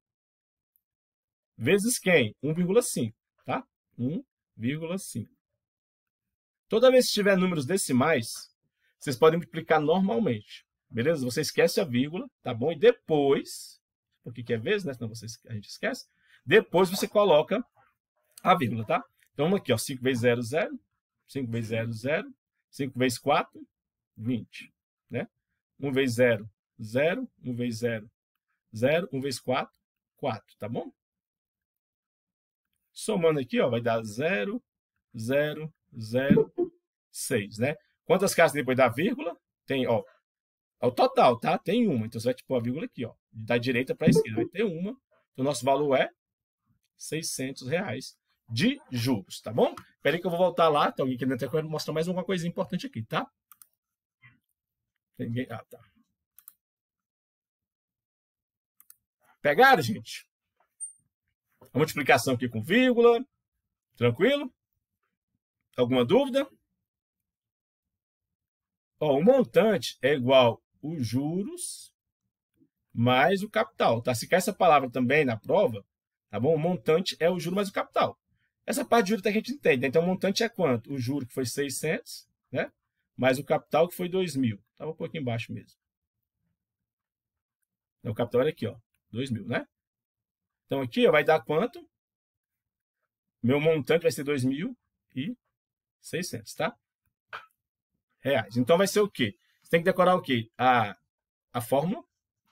vezes quem? 1,5, tá? 1,5. Toda vez que tiver números decimais, vocês podem multiplicar normalmente. Beleza? Você esquece a vírgula, tá bom? E depois, porque que é vezes, né? Senão você, a gente esquece. Depois você coloca a vírgula, tá? Então, aqui, ó. 5 vezes 0, 0. 5 vezes 0, 0. 5 vezes 4, 20. Né? 1 vezes 0, 0. 1 vezes 0, 0. 1 vezes 4, 4, tá bom? Somando aqui, ó, vai dar 0, 0, 0, 6, né? Quantas casas depois da vírgula? Tem, ó, é o total, tá? Tem uma, então você vai tipo a vírgula aqui, ó, da direita para a esquerda, vai ter uma. Então, o nosso valor é 600 reais de juros, tá bom? Peraí que eu vou voltar lá, tem alguém querendo dentro, mostrar mais uma coisa importante aqui, tá? Tem ninguém... Ah, tá. Pegaram, gente? A multiplicação aqui com vírgula. Tranquilo? Alguma dúvida? Ó, o montante é igual os juros mais o capital, tá? Se quer essa palavra também na prova, tá bom? O montante é o juro mais o capital. Essa parte de juros que a gente entende, né? Então, o montante é quanto? O juro que foi 600, né? Mais o capital que foi 2.000. tava um pouquinho embaixo mesmo. Então, o capital era aqui, ó. 2.000, né? Então, aqui ó, vai dar quanto? Meu montante vai ser 2.600, tá? reais. Então vai ser o quê? Você tem que decorar o quê? A, a fórmula,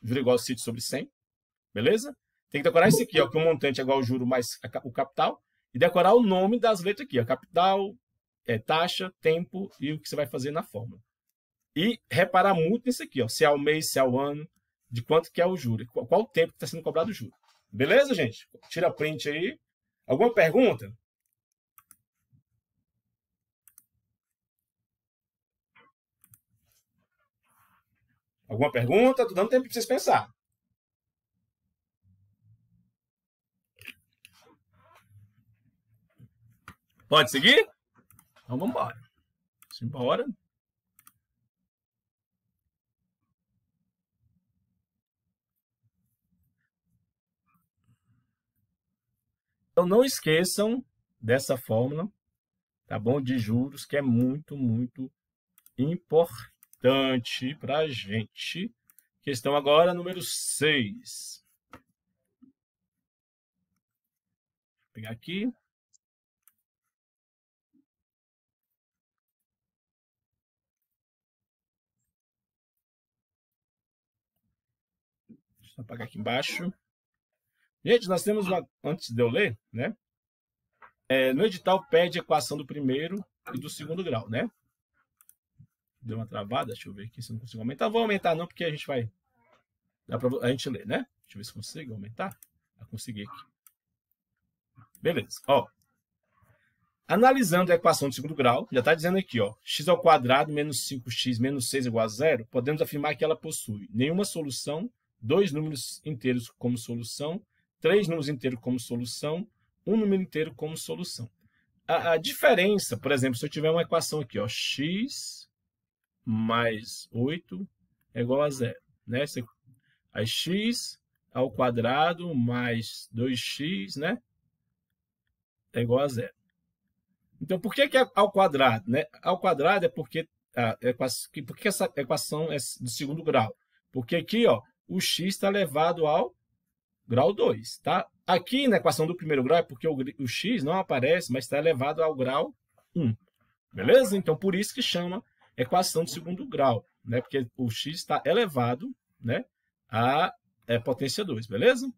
juro igual sítio sobre 100, beleza? Tem que decorar isso aqui, ó, que o montante é igual ao juro mais a, o capital, e decorar o nome das letras aqui, ó, capital, é, taxa, tempo e o que você vai fazer na fórmula. E reparar muito nisso aqui, ó, se é ao mês, se é ao ano, de quanto que é o juro, qual, qual o tempo que está sendo cobrado o juro. Beleza, gente? Tira print aí. Alguma pergunta? Alguma pergunta? Estou dando tempo para vocês pensar. Pode seguir? Então vamos embora. Simbora. Então não esqueçam dessa fórmula, tá bom? De juros, que é muito, muito importante importante para a gente. Questão agora número 6. Vou pegar aqui. Deixa eu apagar aqui embaixo. Gente, nós temos uma. Antes de eu ler, né? É, no edital pede equação do primeiro e do segundo grau, né? Deu uma travada, deixa eu ver aqui se eu não consigo aumentar. Vou aumentar não, porque a gente vai. Dá pra a gente ler, né? Deixa eu ver se consigo aumentar. Eu consegui aqui. Beleza, ó. Analisando a equação de segundo grau, já está dizendo aqui, ó, x ao quadrado menos 5x menos 6 igual a zero, podemos afirmar que ela possui nenhuma solução, dois números inteiros como solução, três números inteiros como solução, um número inteiro como solução. A, a diferença, por exemplo, se eu tiver uma equação aqui, ó, x mais 8 é igual a zero. Né? Aí x ao quadrado mais 2x né? é igual a zero. Então, por que, que é ao quadrado? Né? Ao quadrado é porque, ah, é a equação, porque essa equação é de segundo grau. Porque aqui ó, o x está elevado ao grau 2. Tá? Aqui na equação do primeiro grau é porque o, o x não aparece, mas está elevado ao grau 1. Beleza? Então, por isso que chama equação de segundo grau, né? Porque o x está elevado, né, a é, potência 2, beleza?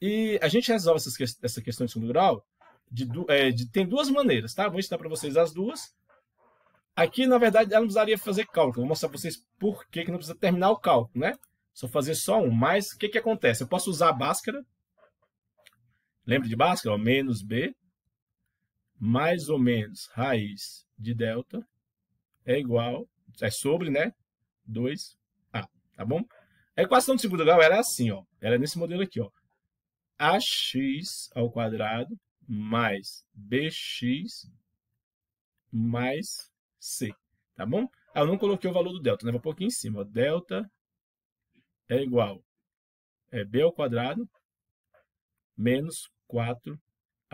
E a gente resolve essa questão de segundo grau de, é, de, tem duas maneiras, tá? Vou ensinar para vocês as duas. Aqui, na verdade, ela não precisaria fazer cálculo. Vou mostrar para vocês por que, que não precisa terminar o cálculo, né? Só fazer só um. Mas o que, que acontece? Eu posso usar a báscara? Lembra de báscara? Ó, menos B mais ou menos raiz de delta é igual, é sobre, né? 2A, tá bom? A equação de segundo grau era é assim, ó. Era é nesse modelo aqui, ó. AX ao quadrado mais BX mais C, tá bom? Ah, eu não coloquei o valor do delta, né? Vou pôr aqui em cima, ó. Delta é igual é B ao quadrado menos 4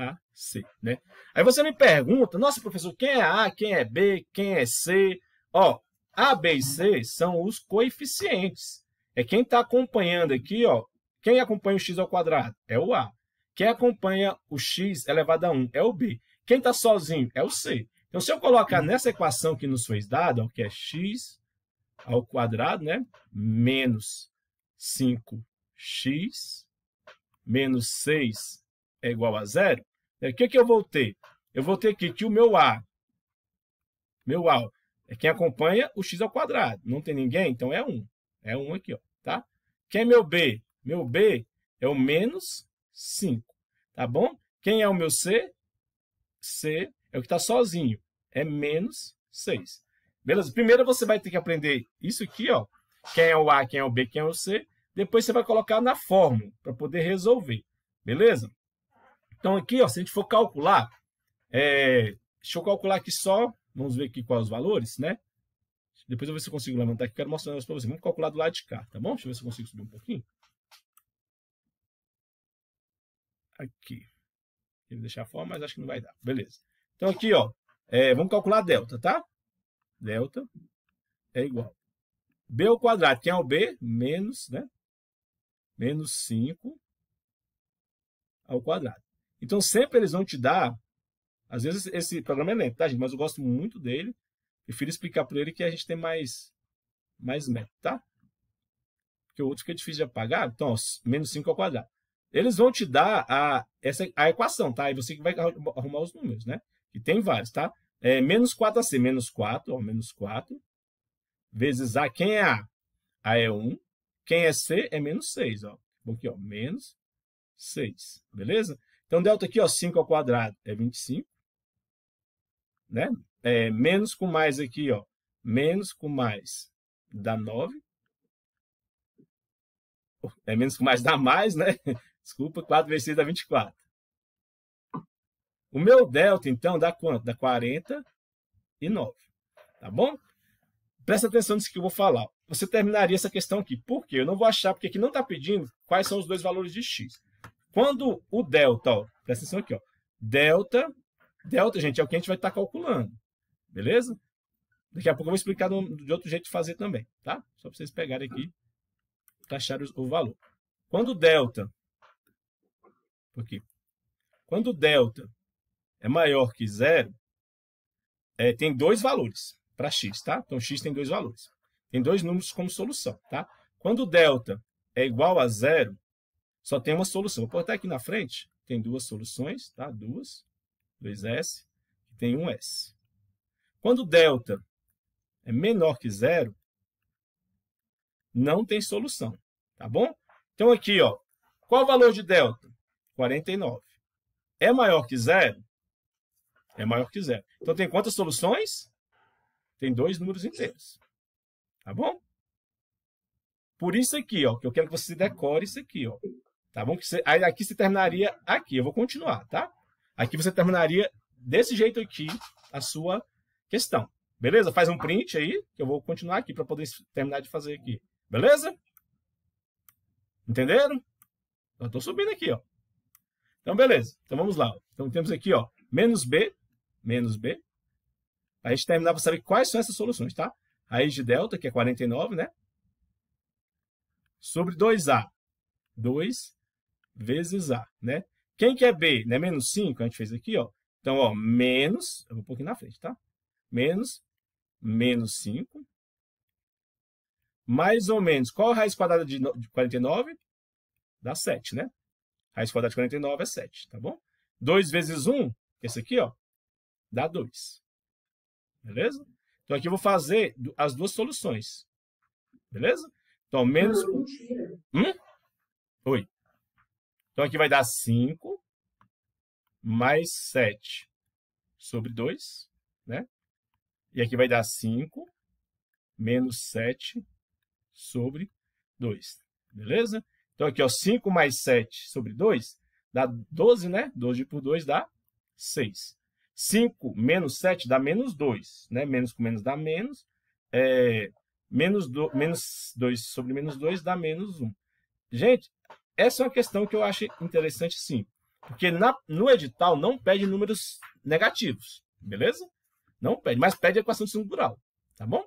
a, C, né? Aí você me pergunta, nossa, professor, quem é A, quem é B, quem é C? Ó, A, B e C são os coeficientes. É quem está acompanhando aqui, ó. Quem acompanha o x ao quadrado? É o A. Quem acompanha o x elevado a 1 é o B. Quem está sozinho é o C. Então, se eu colocar nessa equação que nos foi dada, ó, que é x ao quadrado, né? Menos 5x menos 6 é igual a zero, é, o que, que eu voltei? Eu voltei aqui que o meu A, meu A, é quem acompanha o x ao quadrado. Não tem ninguém, então é 1. É 1 aqui, ó, tá? Quem é meu B? Meu B é o menos 5, tá bom? Quem é o meu C? C é o que está sozinho, é menos 6. Beleza? Primeiro você vai ter que aprender isso aqui, ó. Quem é o A, quem é o B, quem é o C. Depois você vai colocar na fórmula para poder resolver. Beleza? Então, aqui, ó, se a gente for calcular, é, deixa eu calcular aqui só, vamos ver aqui quais os valores, né? Depois eu vou ver se eu consigo levantar aqui, quero mostrar para vocês. Vamos calcular do lado de cá, tá bom? Deixa eu ver se eu consigo subir um pouquinho. Aqui. Ele deixar fora, mas acho que não vai dar. Beleza. Então, aqui, ó, é, vamos calcular delta, tá? Delta é igual b ao quadrado, quem é o b? Menos, né? Menos 5 ao quadrado. Então sempre eles vão te dar. Às vezes esse programa é lento, tá, gente? Mas eu gosto muito dele. Prefiro explicar para ele que a gente tem mais, mais meta, tá? Porque o outro fica difícil de apagar. Então, ó, menos 5 ao quadrado. Eles vão te dar a, essa, a equação, tá? Aí você que vai arrumar os números, né? Que tem vários, tá? É, menos 4AC, menos 4, ó, menos 4. Vezes A, quem é A? A é 1. Quem é C é menos 6, ó. Aqui, ó, menos 6, beleza? Então, delta aqui, ó, 5 ao quadrado é 25, né? É, menos com mais aqui, ó, menos com mais dá 9. É menos com mais dá mais, né? Desculpa, 4 vezes 6 dá 24. O meu delta, então, dá quanto? Dá 49, tá bom? Presta atenção nisso que eu vou falar. Você terminaria essa questão aqui. Por quê? Eu não vou achar, porque aqui não está pedindo quais são os dois valores de x. Quando o delta, ó, presta atenção aqui, ó, delta, delta, gente, é o que a gente vai estar tá calculando, beleza? Daqui a pouco eu vou explicar de outro jeito de fazer também, tá? Só para vocês pegarem aqui, taxar o valor. Quando o delta, aqui, quando o delta é maior que zero, é, tem dois valores para x, tá? Então, x tem dois valores. Tem dois números como solução, tá? Quando o delta é igual a zero, só tem uma solução. Vou botar aqui na frente, tem duas soluções, tá? Duas, 2S, e tem um S. Quando delta é menor que zero, não tem solução, tá bom? Então aqui, ó, qual o valor de delta? 49. É maior que zero? É maior que zero. Então tem quantas soluções? Tem dois números inteiros, tá bom? Por isso aqui, ó, que eu quero que você decore isso aqui, ó. Tá bom? Que você, aí aqui você terminaria aqui. Eu vou continuar, tá? Aqui você terminaria desse jeito aqui a sua questão. Beleza? Faz um print aí, que eu vou continuar aqui para poder terminar de fazer aqui. Beleza? Entenderam? Eu estou subindo aqui, ó. Então, beleza. Então, vamos lá. Então, temos aqui, ó, menos B, menos B. A gente terminar para saber quais são essas soluções, tá? Raiz de delta, que é 49, né? Sobre 2A. 2 vezes A, né? Quem que é B? Né? Menos 5, a gente fez aqui, ó. Então, ó, menos, eu vou um pouquinho na frente, tá? Menos, menos 5, mais ou menos, qual a raiz quadrada de, 49? Dá 7, né? raiz quadrada de 49 é 7, tá bom? 2 vezes 1, esse aqui, ó, dá 2. Beleza? Então, aqui eu vou fazer as duas soluções. Beleza? Então, menos... Hum? Oi. Então aqui vai dar 5 mais 7 sobre 2, né? E aqui vai dar 5 menos 7 sobre 2, beleza? Então aqui, ó, 5 mais 7 sobre 2 dá 12, né? 12 por 2 dá 6. 5 menos 7 dá menos 2, né? Menos com menos dá menos. É, menos, do, menos 2 sobre menos 2 dá menos 1. Gente, essa é uma questão que eu acho interessante, sim. Porque na, no edital não pede números negativos, beleza? Não pede, mas pede a equação de segundo grau, tá bom?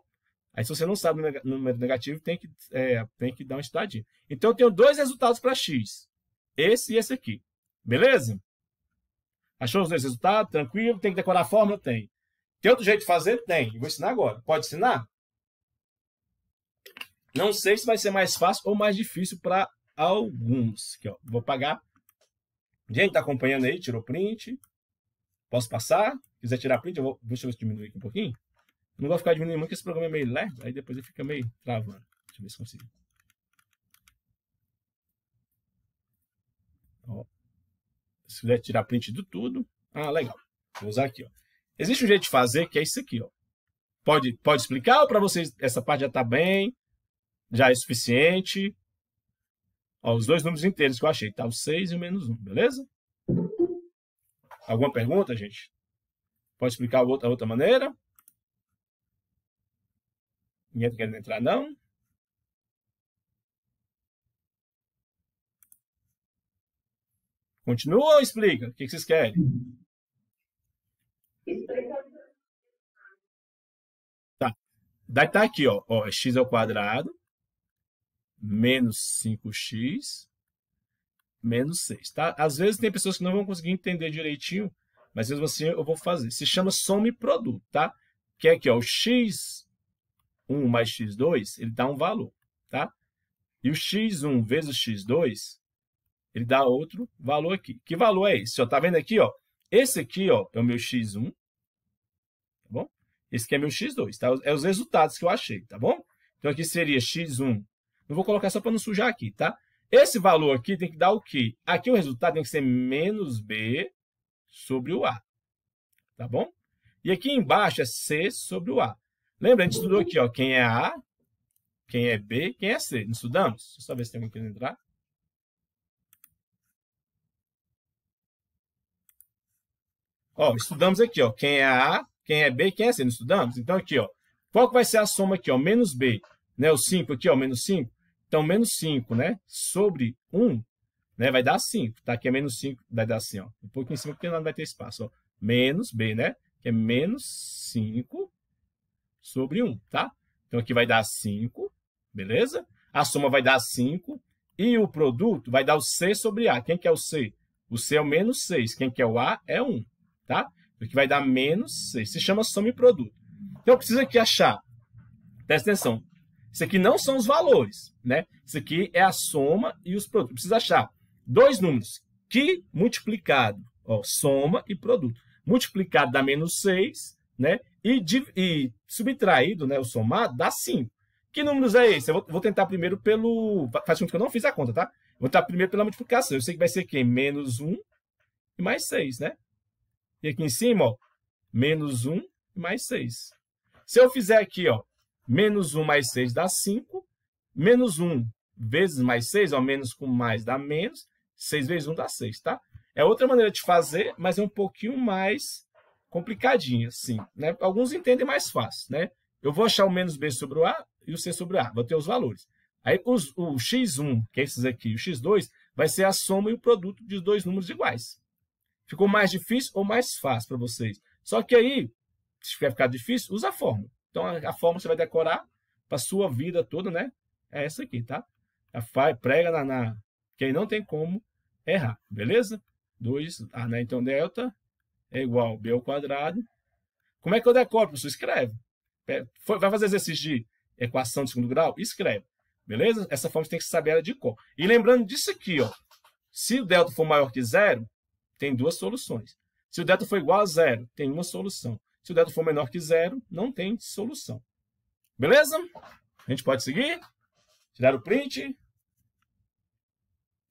Aí, se você não sabe o número negativo, tem que, é, tem que dar uma estudadinha. Então, eu tenho dois resultados para x. Esse e esse aqui. Beleza? Achou os dois resultados? Tranquilo? Tem que decorar a fórmula? Tem. Tem outro jeito de fazer? Tem. Vou ensinar agora. Pode ensinar? Não sei se vai ser mais fácil ou mais difícil para alguns. Aqui, ó. Vou pagar. Gente, tá acompanhando aí? Tirou print. Posso passar? Quiser tirar print, eu vou. Deixa eu ver se diminui aqui um pouquinho. Não vou ficar diminuindo muito, porque esse programa é meio lento. Aí depois ele fica meio travando. Deixa eu ver se consigo. Ó. Se quiser tirar print do tudo. Ah, legal. Vou usar aqui, ó. Existe um jeito de fazer que é isso aqui, ó. Pode, pode explicar para vocês essa parte já tá bem? Já é suficiente? Ó, os dois números inteiros que eu achei, tá? O 6 e o menos 1, beleza? Alguma pergunta, gente? Pode explicar outra, outra maneira? Ninguém tá querendo entrar, não? Continua ou explica? O que vocês querem? Tá. Daí tá aqui, ó. ó é x ao quadrado menos 5x, menos 6, tá? Às vezes tem pessoas que não vão conseguir entender direitinho, mas mesmo assim eu vou fazer. Se chama some produto, tá? Que é aqui, ó, o x1 mais x2, ele dá um valor, tá? E o x1 vezes x2, ele dá outro valor aqui. Que valor é esse? Ó, tá vendo aqui, ó? Esse aqui, ó, é o meu x1, tá bom? Esse aqui é meu x2, tá? É os resultados que eu achei, tá bom? Então aqui seria x1 eu vou colocar só para não sujar aqui, tá? Esse valor aqui tem que dar o quê? Aqui o resultado tem que ser menos B sobre o A. Tá bom? E aqui embaixo é C sobre o A. Lembra, a gente estudou aqui, ó, quem é A, quem é B, quem é C. Não estudamos? Deixa eu só ver se tem alguém querendo entrar. Ó, estudamos aqui, ó, quem é A, quem é B, quem é C. Não estudamos? Então, aqui, ó, qual que vai ser a soma aqui, ó, menos B? Né, o 5 aqui, ó, menos 5. Então, menos 5 né, sobre 1 né, vai dar 5. Tá? Aqui é menos 5, vai dar assim. Ó. Um pouco em cima, porque não vai ter espaço. Ó. Menos B, né? Que é menos 5 sobre 1, tá? Então, aqui vai dar 5, beleza? A soma vai dar 5 e o produto vai dar o C sobre A. Quem que é o C? O C é o menos 6. Quem que é o A é 1, tá? Então, aqui vai dar menos 6. Se chama soma e produto. Então, eu preciso aqui achar, presta atenção, isso aqui não são os valores, né? Isso aqui é a soma e os produtos. Precisa achar dois números, que multiplicado, ó, soma e produto. Multiplicado dá menos 6, né? E, e, subtraído, né, o somado, dá 5. Que números é esse? Eu vou, vou tentar primeiro pelo... Faz conta que eu não fiz a conta, tá? Vou tentar primeiro pela multiplicação. Eu sei que vai ser quem? Menos 1 e mais 6, né? E aqui em cima, ó, menos 1 e mais 6. Se eu fizer aqui, ó, Menos 1 mais 6 dá 5. Menos 1 vezes mais 6, ó, menos com mais dá menos. 6 vezes 1 dá 6, tá? É outra maneira de fazer, mas é um pouquinho mais complicadinha, sim. Né? Alguns entendem mais fácil, né? Eu vou achar o menos B sobre o A e o C sobre o A, vou ter os valores. Aí os, o X1, que é esses aqui, o X2, vai ser a soma e o produto de dois números iguais. Ficou mais difícil ou mais fácil para vocês? Só que aí, se tiver ficado difícil, usa a fórmula. Então, a, a forma que você vai decorar para sua vida toda, né? É essa aqui, tá? A faz, prega na, na. Que aí não tem como errar, beleza? 2, ah, né? Então, delta é igual b ao quadrado. Como é que eu decoro, professor? Escreve. É, vai fazer exercício de equação de segundo grau? Escreve. Beleza? Essa forma você tem que saber ela de cor. E lembrando disso aqui, ó. Se o delta for maior que zero, tem duas soluções. Se o delta for igual a zero, tem uma solução. Se o delta for menor que zero, não tem solução. Beleza? A gente pode seguir? Tirar o print.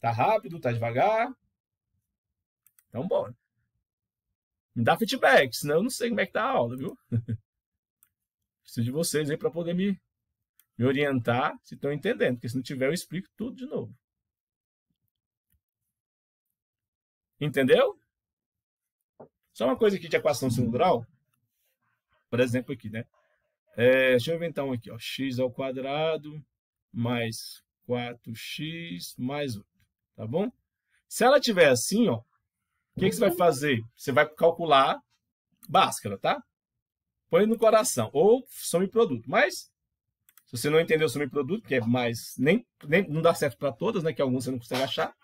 Tá rápido, tá devagar. Então, bora. Me dá feedback, senão eu não sei como é que tá a aula, viu? Preciso de vocês aí para poder me, me orientar se estão entendendo, porque se não tiver eu explico tudo de novo. Entendeu? Só uma coisa aqui de equação cilindral, por exemplo, aqui, né? É, deixa eu inventar um aqui, ó. x ao quadrado mais 4x mais 8, tá bom? Se ela tiver assim, ó, o que, que você vai uhum. fazer? Você vai calcular báscula tá? Põe no coração, ou some produto. Mas, se você não entendeu o some produto, que é mais, nem, nem não dá certo para todas, né? Que alguns você não consegue achar,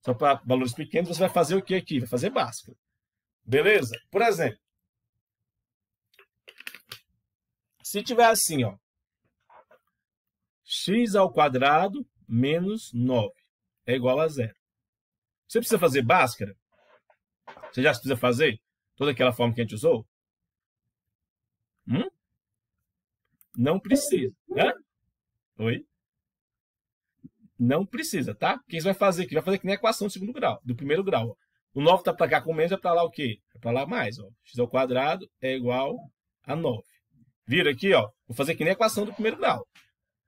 só para valores pequenos, você vai fazer o que aqui? Vai fazer báscula Beleza? Por exemplo, Se tiver assim, ó, x ao quadrado menos 9 é igual a zero. Você precisa fazer báscara? Você já precisa fazer toda aquela forma que a gente usou? Hum? Não precisa, né? Oi? Não precisa, tá? O que você vai fazer aqui? Vai fazer que nem a equação do segundo grau, do primeiro grau. Ó. O 9 tá para cá com menos, é para lá o quê? É para lá mais, ó. x ao quadrado é igual a 9. Vira aqui, ó. Vou fazer que nem a equação do primeiro grau.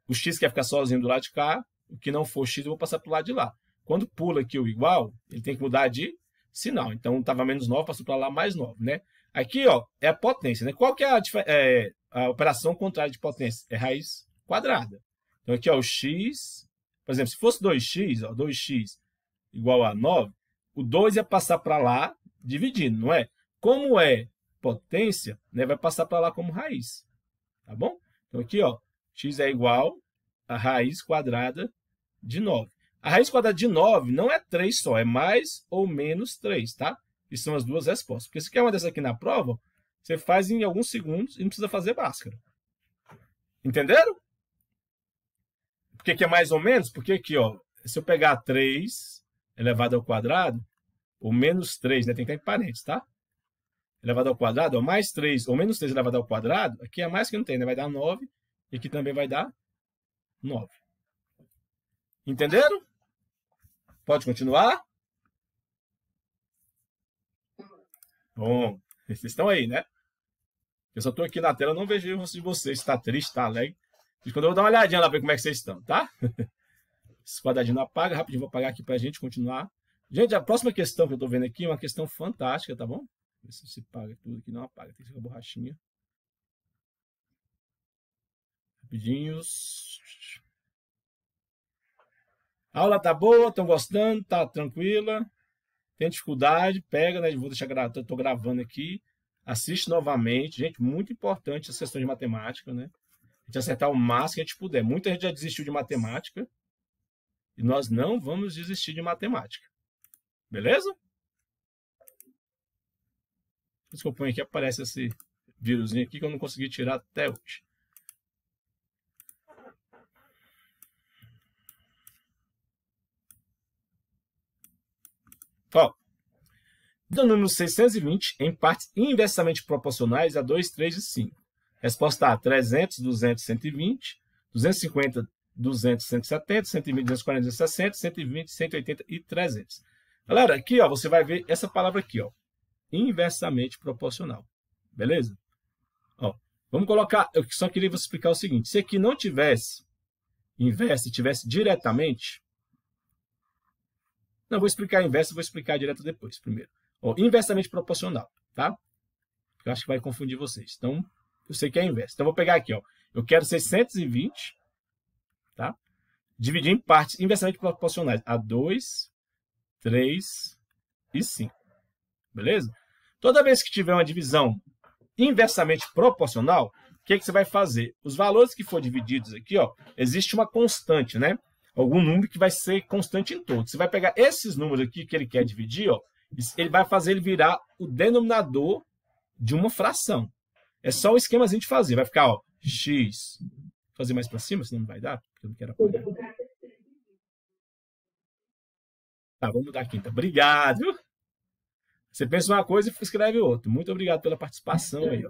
O x quer ficar sozinho do lado de cá. O que não for x, eu vou passar para o lado de lá. Quando pula aqui o igual, ele tem que mudar de sinal. Então, estava menos 9, passou para lá mais 9, né? Aqui, ó, é a potência, né? Qual que é a, é a operação contrária de potência? É raiz quadrada. Então, aqui, ó, o x... Por exemplo, se fosse 2x, ó, 2x igual a 9, o 2 ia passar para lá dividindo, não é? Como é potência, né, vai passar para lá como raiz. Tá bom? Então, aqui, ó, x é igual a raiz quadrada de 9. A raiz quadrada de 9 não é 3 só, é mais ou menos 3, tá? E são as duas respostas. Porque se quer uma dessas aqui na prova, você faz em alguns segundos e não precisa fazer máscara. Entenderam? Por que, que é mais ou menos? Porque aqui, ó, se eu pegar 3 elevado ao quadrado, o menos 3, né? Tem que ter parênteses, tá? elevado ao quadrado, ou mais 3 ou menos 3 elevado ao quadrado, aqui é mais que não tem, né? Vai dar 9, e aqui também vai dar 9. Entenderam? Pode continuar? Bom, vocês estão aí, né? Eu só estou aqui na tela, não vejo o rosto de vocês, está triste, está alegre. quando eu vou dar uma olhadinha lá para ver como é que vocês estão, tá? Esse quadradinho apaga, rapidinho vou apagar aqui para a gente continuar. Gente, a próxima questão que eu estou vendo aqui é uma questão fantástica, tá bom? Ver se se paga tudo aqui. Não apaga, tem que ser uma borrachinha. Rapidinhos. A aula tá boa, estão gostando, tá tranquila. Tem dificuldade, pega, né? Vou deixar gravando, estou gravando aqui. Assiste novamente. Gente, muito importante as questão de matemática, né? A gente acertar o máximo que a gente puder. Muita gente já desistiu de matemática. E nós não vamos desistir de matemática. Beleza? Por isso que eu ponho aqui, aparece esse vírus aqui que eu não consegui tirar até hoje. Ó, do número 620 em partes inversamente proporcionais a 2, 3 e 5. Resposta A, 300, 200, 120, 250, 200, 170, 120, 240, 160, 120, 180 e 300. Galera, aqui ó, você vai ver essa palavra aqui, ó inversamente proporcional. Beleza? Ó, vamos colocar. Eu só queria explicar o seguinte: se aqui não tivesse inversa e tivesse diretamente. Não vou explicar a inversa, vou explicar direto direta depois, primeiro. Ó, inversamente proporcional, tá? Eu acho que vai confundir vocês. Então, eu sei que é inverso. Então, eu vou pegar aqui, ó. Eu quero 620, tá? Dividir em partes inversamente proporcionais a 2, 3 e 5. Beleza? Toda vez que tiver uma divisão inversamente proporcional, o que, é que você vai fazer? Os valores que foram divididos aqui, ó, existe uma constante, né? Algum número que vai ser constante em todos. Você vai pegar esses números aqui que ele quer dividir, ó, ele vai fazer ele virar o denominador de uma fração. É só um esquemazinho de fazer. Vai ficar, ó, x. Vou fazer mais para cima, senão não vai dar, porque eu não quero Tá, vamos mudar aqui então. Obrigado. Você pensa uma coisa e escreve outra. Muito obrigado pela participação aí.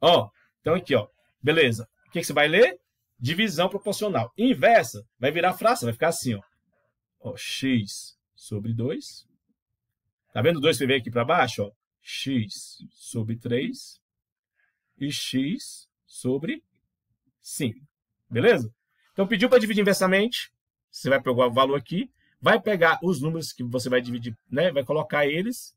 Ó, então aqui, ó. Beleza. O que, que você vai ler? Divisão proporcional. Inversa vai virar fração, vai ficar assim, ó. ó x sobre 2. Tá vendo 2 que veio aqui para baixo, ó? x sobre 3 e x sobre 5. Beleza? Então pediu para dividir inversamente, você vai pegar o valor aqui, vai pegar os números que você vai dividir, né? Vai colocar eles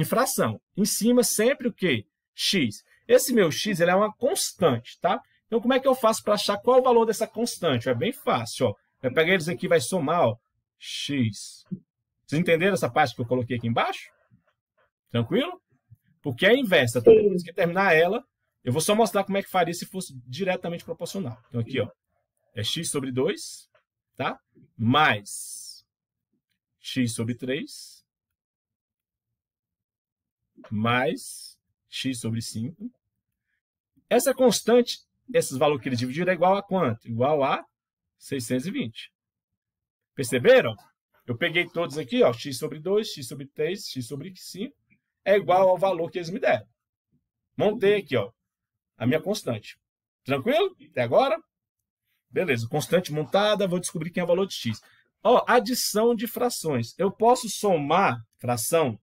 infração. Em cima, sempre o quê? X. Esse meu X ele é uma constante, tá? Então, como é que eu faço para achar qual o valor dessa constante? É bem fácil, ó. Eu peguei eles aqui, vai somar, ó, X. Vocês entenderam essa parte que eu coloquei aqui embaixo? Tranquilo? Porque é inversa, tá? Depois que terminar ela, eu vou só mostrar como é que faria se fosse diretamente proporcional. Então, aqui, ó, é x sobre 2, tá? Mais x sobre 3, mais x sobre 5. Essa constante, esses valores que ele dividiu, é igual a quanto? Igual a 620. Perceberam? Eu peguei todos aqui, ó, x sobre 2, x sobre 3, x sobre 5, é igual ao valor que eles me deram. Montei aqui, ó, a minha constante. Tranquilo? Até agora? Beleza, constante montada, vou descobrir quem é o valor de x. Ó, adição de frações. Eu posso somar fração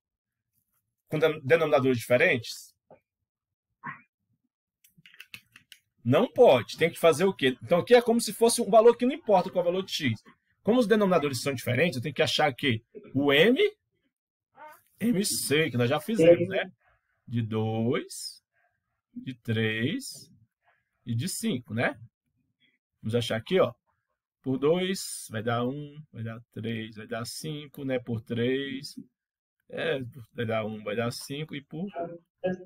com denominadores diferentes? Não pode. Tem que fazer o quê? Então, aqui é como se fosse um valor que não importa qual é o valor de x. Como os denominadores são diferentes, eu tenho que achar aqui o m, mc, que nós já fizemos, né? De 2, de 3 e de 5, né? Vamos achar aqui, ó. Por 2 vai dar 1, um, vai dar 3, vai dar 5, né? Por 3, é, vai dar 1, um, vai dar 5 e por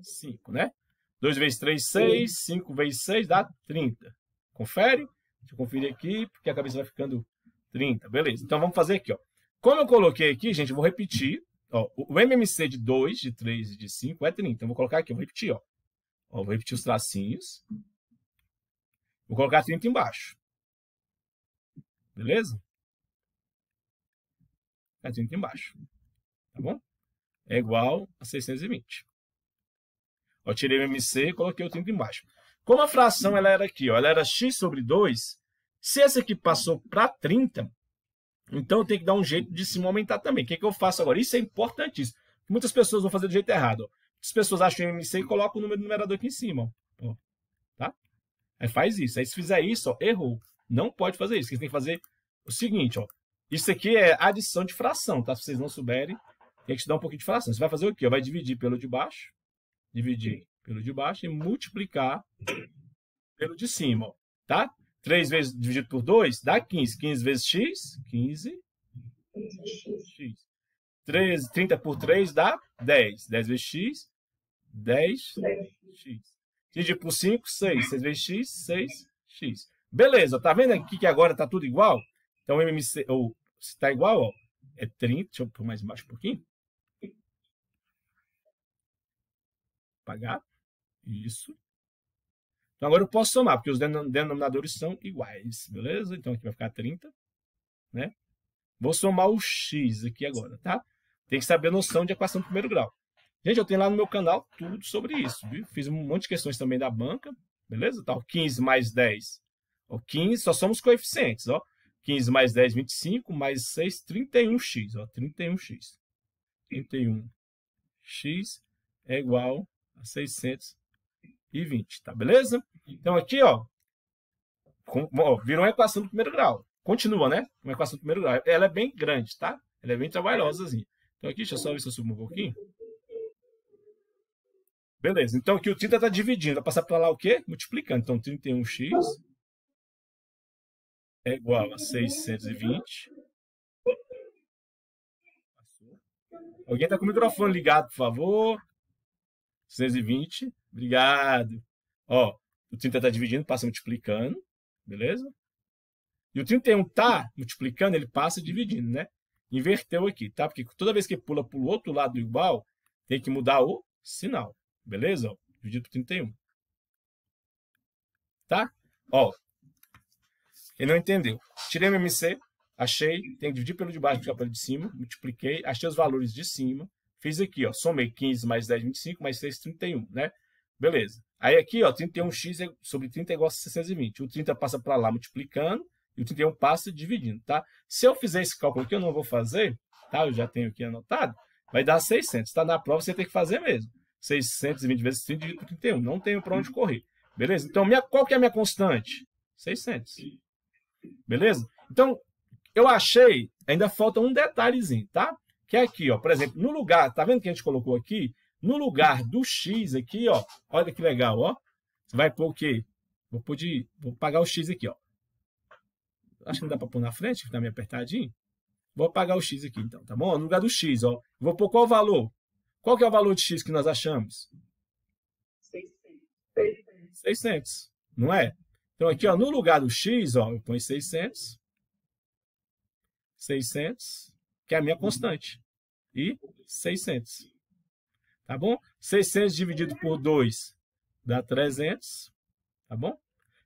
5, né? 2 vezes 3, 6. 5 vezes 6 dá 30. Confere? Deixa eu conferir aqui, porque a cabeça vai ficando 30. Beleza. Então, vamos fazer aqui, ó. Como eu coloquei aqui, gente, eu vou repetir. Ó, o MMC de 2, de 3 e de 5 é 30. Então, eu vou colocar aqui, eu vou repetir, ó. ó. Vou repetir os tracinhos. Vou colocar 30 embaixo. Beleza? É 30 embaixo. Tá bom? é igual a 620. Eu tirei o MC e coloquei o 30 embaixo. Como a fração ela era aqui, ó, ela era x sobre 2, se essa aqui passou para 30, então eu tenho que dar um jeito de se aumentar também. O que, é que eu faço agora? Isso é importantíssimo. Muitas pessoas vão fazer do jeito errado. As pessoas acham MC e colocam o número do numerador aqui em cima. Ó. Tá? Aí faz isso. Aí se fizer isso, ó, errou. Não pode fazer isso. Você tem que fazer o seguinte, ó. Isso aqui é adição de fração, tá? Se vocês não souberem, tem que estudar um pouquinho de fração. Você vai fazer o quê? Vai dividir pelo de baixo, dividir pelo de baixo e multiplicar pelo de cima, tá? 3 vezes dividido por 2 dá 15. 15 vezes x, 15. x. 13, 30 por 3 dá 10. 10 vezes x, 10x. Dividido por 5, 6. 6 vezes x, 6x. Beleza, tá vendo aqui que agora tá tudo igual? Então, o MMC, ou se tá igual, ó, é 30, deixa eu pôr mais embaixo um pouquinho. Pagar. Isso. Então agora eu posso somar, porque os denominadores são iguais, beleza? Então aqui vai ficar 30, né? Vou somar o x aqui agora, tá? Tem que saber a noção de equação de primeiro grau. Gente, eu tenho lá no meu canal tudo sobre isso, viu? Fiz um monte de questões também da banca, beleza? Tá, 15 mais 10, ó, 15, só somos coeficientes, ó. 15 mais 10, 25, mais 6, 31x, ó, 31x. 31x é igual 620, tá beleza? Então aqui, ó, virou uma equação do primeiro grau. Continua, né? Uma equação do primeiro grau. Ela é bem grande, tá? Ela é bem trabalhosazinha. Então aqui, deixa eu só ver se eu subo um pouquinho. Beleza, então aqui o tita está dividindo. Vai passar para lá o quê? Multiplicando. Então 31x é igual a 620. Alguém está com o microfone ligado, por favor. 620. Obrigado. Ó, o 30 está dividindo, passa multiplicando. Beleza? E o 31 tá multiplicando, ele passa dividindo, né? Inverteu aqui, tá? Porque toda vez que pula para o outro lado igual, tem que mudar o sinal. Beleza? Ó, dividido por 31. Tá? Ó. Ele não entendeu. Tirei o MC, achei, tem que dividir pelo de baixo, ficar pelo de cima, multipliquei, achei os valores de cima, Fiz aqui, ó, somei 15 mais 10, 25, mais 6, 31, né? Beleza. Aí aqui, ó, 31x é sobre 30 é igual a 620. O 30 passa para lá multiplicando e o 31 passa dividindo, tá? Se eu fizer esse cálculo aqui, eu não vou fazer, tá? Eu já tenho aqui anotado. Vai dar 600, tá? Na prova você tem que fazer mesmo. 620 vezes 30 dividido por 31. Não tenho para onde correr. Beleza? Então, minha, qual que é a minha constante? 600. Beleza? Então, eu achei, ainda falta um detalhezinho, tá? que é aqui, ó, por exemplo, no lugar, tá vendo que a gente colocou aqui? No lugar do X aqui, ó, olha que legal, ó. Você vai pôr o quê? Vou pôr de, vou pagar o X aqui, ó. Acho que não dá para pôr na frente, que tá meio apertadinho. Vou apagar o X aqui, então, tá bom? No lugar do X, ó. Vou pôr qual valor? Qual que é o valor de X que nós achamos? 600. 600, não é? Então, aqui, ó, no lugar do X, ó, eu ponho 600. 600, que é a minha constante e 600. Tá bom? 600 dividido por 2 dá 300. Tá bom?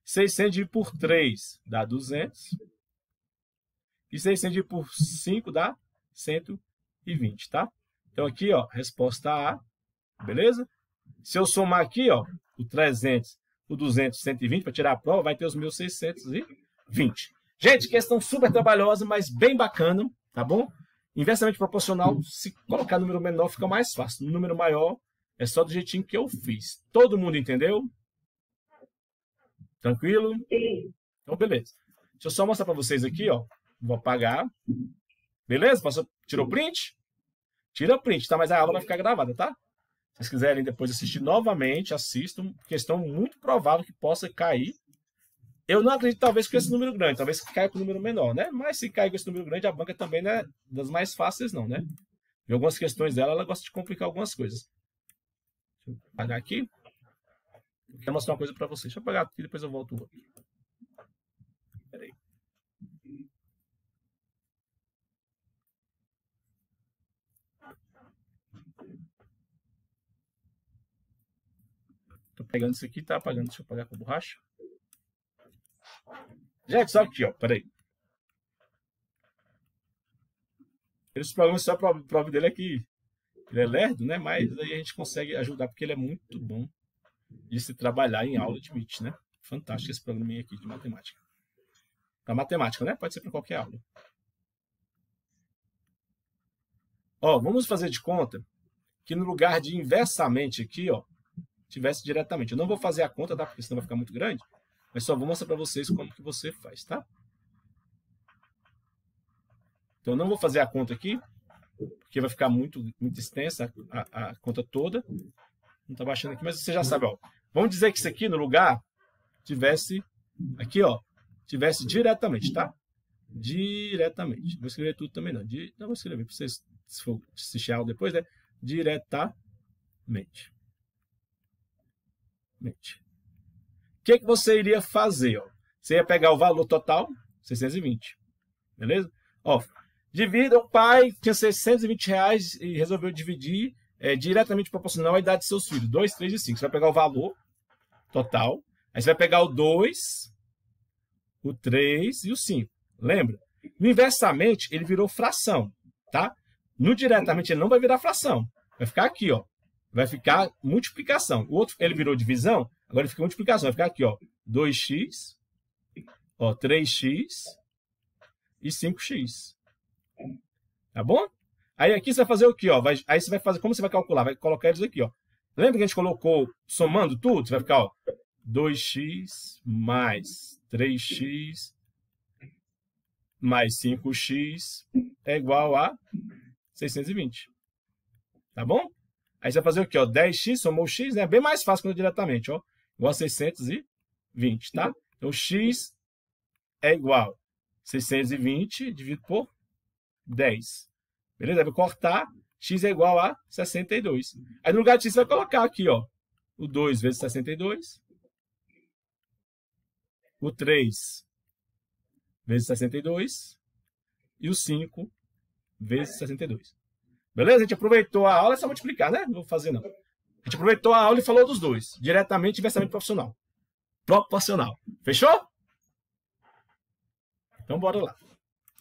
600 dividido por 3 dá 200. E 600 dividido por 5 dá 120, tá? Então aqui, ó, resposta A, beleza? Se eu somar aqui, ó, o 300, o 200, 120, para tirar a prova, vai ter os meus 620. Gente, questão super trabalhosa, mas bem bacana, tá bom? Inversamente proporcional, se colocar número menor fica mais fácil. Número maior é só do jeitinho que eu fiz. Todo mundo entendeu? Tranquilo? Sim. Então, beleza. Deixa eu só mostrar para vocês aqui, ó. Vou apagar. Beleza? Passou? Tirou print? Tira print, tá? Mas a aula vai ficar gravada, tá? Se vocês quiserem depois assistir novamente, assistam, questão muito provável que possa cair eu não acredito, talvez, com esse número grande, talvez caia com o número menor, né? Mas se cair com esse número grande, a banca também não é das mais fáceis, não, né? Em algumas questões dela, ela gosta de complicar algumas coisas. Deixa eu apagar aqui. Eu quero mostrar uma coisa para vocês. Deixa eu apagar aqui, depois eu volto Peraí. Tô pegando isso aqui, tá apagando. Deixa eu apagar com a borracha. Gente, aqui, é, ó, peraí. Esse programa só o prova dele é que ele é lerdo, né? Mas aí a gente consegue ajudar porque ele é muito bom de se trabalhar em aula de MIT, né? Fantástico esse programinha aqui de matemática. Para matemática, né? Pode ser para qualquer aula. Ó, vamos fazer de conta que no lugar de inversamente aqui, ó, tivesse diretamente. Eu não vou fazer a conta, tá? Porque senão vai ficar muito grande mas só vou mostrar para vocês como que você faz, tá? Então, não vou fazer a conta aqui, porque vai ficar muito, muito extensa a, a conta toda. Não está baixando aqui, mas você já sabe. Ó. Vamos dizer que isso aqui, no lugar, tivesse aqui, ó, tivesse diretamente, tá? Diretamente. Vou escrever tudo também, não. Di... Não, vou escrever para vocês, se for assistir aula depois, né? Diretamente. Mente que, que você iria fazer? Ó? Você ia pegar o valor total, 620. Beleza? Ó, divida, o pai tinha 620 reais e resolveu dividir é, diretamente proporcional à idade de seus filhos. 2, 3 e 5. Você vai pegar o valor total. Aí você vai pegar o 2, o 3 e o 5. Lembra? No inversamente, ele virou fração, tá? No diretamente, ele não vai virar fração. Vai ficar aqui, ó. Vai ficar multiplicação. O outro, ele virou divisão, Agora ele fica multiplicação, vai ficar aqui, ó, 2x, ó, 3x e 5x. Tá bom? Aí aqui você vai fazer o quê, ó? Vai, aí você vai fazer, como você vai calcular? Vai colocar eles aqui, ó. Lembra que a gente colocou somando tudo? Você vai ficar, ó, 2x mais 3x mais 5x é igual a 620. Tá bom? Aí você vai fazer o quê, ó? 10x somou o x, né? bem mais fácil quando é diretamente, ó igual a 620, tá? Então, x é igual 620 dividido por 10. Beleza? Vou cortar. x é igual a 62. Aí, no lugar de x você vai colocar aqui, ó, o 2 vezes 62. O 3 vezes 62. E o 5 vezes 62. Beleza? A gente aproveitou a aula, é só multiplicar, né? Não vou fazer, não. A gente aproveitou a aula e falou dos dois, diretamente investimento profissional. Proporcional. Fechou? Então bora lá.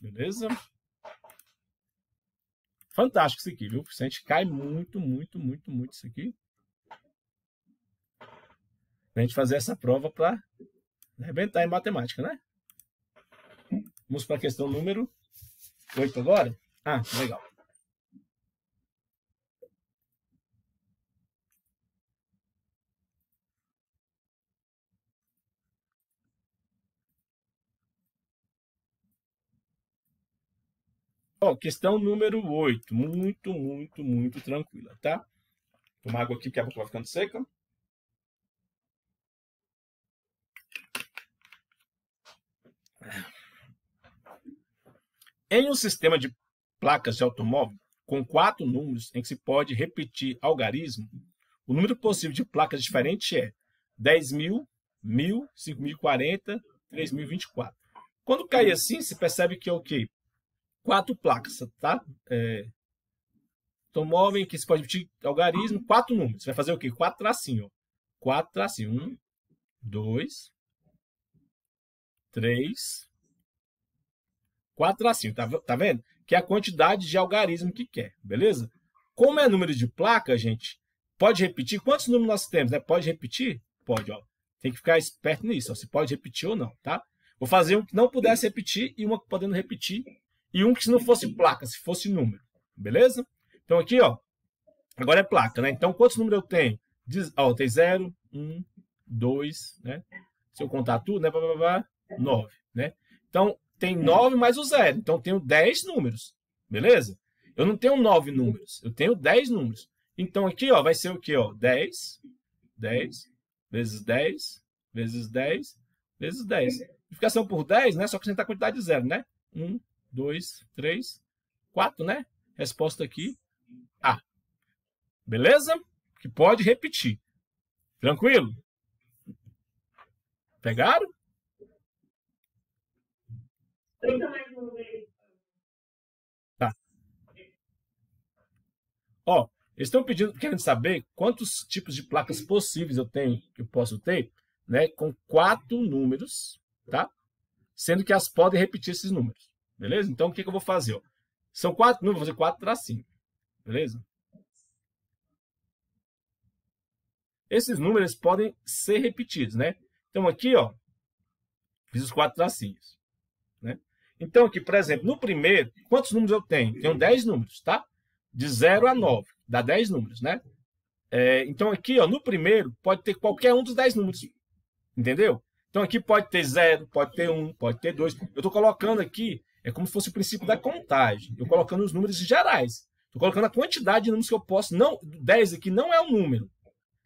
Beleza? Fantástico isso aqui, viu? A gente cai muito, muito, muito, muito isso aqui. Pra gente fazer essa prova para arrebentar em matemática, né? Vamos para a questão número 8 agora? Ah, legal. Bom, questão número 8. Muito, muito, muito tranquila, tá? Tomar água aqui, que a boca vai ficando seca. É. Em um sistema de placas de automóvel com quatro números em que se pode repetir algarismo, o número possível de placas diferentes é 10.000, 1.000, 5.040, 3.024. Quando cai assim, se percebe que é o quê? quatro placas, tá? É, vem que se pode repetir algarismo, quatro números. Você vai fazer o quê? Quatro tracinhos. Quatro tracinhos. Um, dois, três, quatro tracinhos. Tá, tá vendo? Que é a quantidade de algarismo que quer, beleza? Como é número de placa, gente, pode repetir. Quantos números nós temos? Né? Pode repetir? Pode, ó. Tem que ficar esperto nisso, ó, se pode repetir ou não, tá? Vou fazer um que não pudesse repetir e uma podendo repetir e um que se não fosse placa, se fosse número. Beleza? Então aqui, ó, agora é placa, né? Então quantos números eu tenho? Diz, ó, tem 0, 1, 2, né? Se eu contar tudo, né? 9, né? Então tem 9 é. mais o zero. Então tenho 10 números. Beleza? Eu não tenho 9 números, eu tenho 10 números. Então aqui, ó, vai ser o quê, ó? 10 10 vezes 10 vezes 10 vezes 10. Multiplicação por 10, né? Só que sem a quantidade de zero, né? 1, dois, três, quatro, né? Resposta aqui, A. Beleza? Que pode repetir. Tranquilo? Pegaram? Tá. Ó, eles estão pedindo, querendo saber quantos tipos de placas possíveis eu tenho, que eu posso ter, né? Com quatro números, tá? Sendo que elas podem repetir esses números. Beleza? Então, o que, que eu vou fazer? Ó? São quatro números, vou fazer quatro tracinhos. Beleza? Esses números podem ser repetidos, né? Então, aqui, ó, fiz os quatro tracinhos. Né? Então, aqui, por exemplo, no primeiro, quantos números eu tenho? Tenho 10 números, tá? De 0 a 9, dá 10 números, né? É, então, aqui, ó, no primeiro, pode ter qualquer um dos 10 números, entendeu? Então, aqui pode ter 0, pode ter 1, um, pode ter 2. Eu estou colocando aqui é como se fosse o princípio da contagem. Eu colocando os números gerais. Estou colocando a quantidade de números que eu posso. Não, 10 aqui não é um número.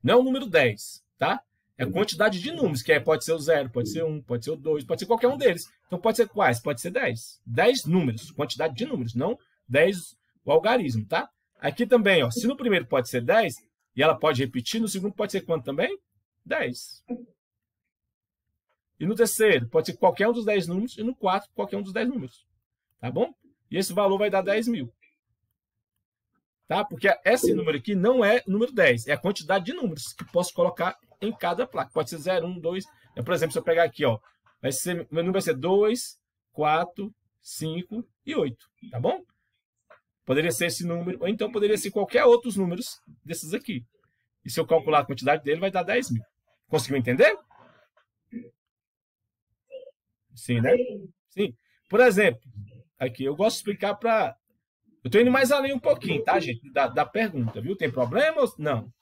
Não é o um número 10, tá? É a quantidade de números, que é, pode ser o 0, pode ser 1, um, pode ser o 2, pode ser qualquer um deles. Então pode ser quais? Pode ser 10. 10 números, quantidade de números, não 10 o algarismo, tá? Aqui também, ó, se no primeiro pode ser 10, e ela pode repetir, no segundo pode ser quanto também? 10. E no terceiro, pode ser qualquer um dos 10 números, e no quarto, qualquer um dos 10 números. Tá bom? E esse valor vai dar 10 mil. Tá? Porque esse número aqui não é o número 10, é a quantidade de números que posso colocar em cada placa. Pode ser 0, 1, 2. Por exemplo, se eu pegar aqui, ó, vai ser, meu número vai ser 2, 4, 5 e 8. Tá bom? Poderia ser esse número, ou então poderia ser qualquer outros números desses aqui. E se eu calcular a quantidade dele, vai dar 10 mil. Conseguiu entender? Sim, né? Sim. Por exemplo, aqui. Eu gosto de explicar para. Eu tô indo mais além um pouquinho, tá, gente? Da, da pergunta, viu? Tem problema ou não?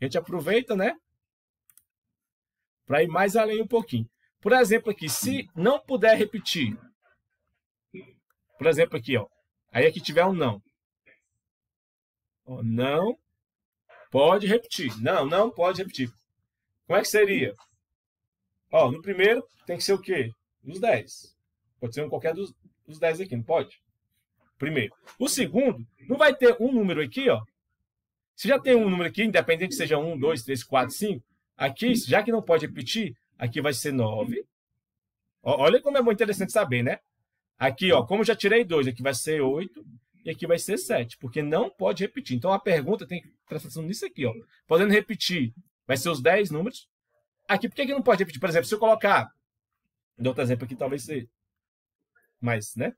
A gente aproveita, né? Para ir mais além um pouquinho. Por exemplo, aqui, se não puder repetir. Por exemplo, aqui, ó. Aí aqui tiver um não. Ó, não pode repetir. Não, não pode repetir. Como é que seria? Ó, no primeiro tem que ser o quê? Dos 10. Pode ser um qualquer dos, dos 10 aqui, não pode? Primeiro. O segundo, não vai ter um número aqui, ó. Se já tem um número aqui, independente que seja 1, 2, 3, 4, 5, aqui, já que não pode repetir, aqui vai ser 9. Olha como é muito interessante saber, né? Aqui, ó, como eu já tirei 2, aqui vai ser 8 e aqui vai ser 7, porque não pode repetir. Então a pergunta tem que prestar atenção nisso aqui, ó. Podendo repetir, vai ser os 10 números. Aqui, por que, que não pode repetir? Por exemplo, se eu colocar Dou outro exemplo aqui, talvez seja. Mas, né?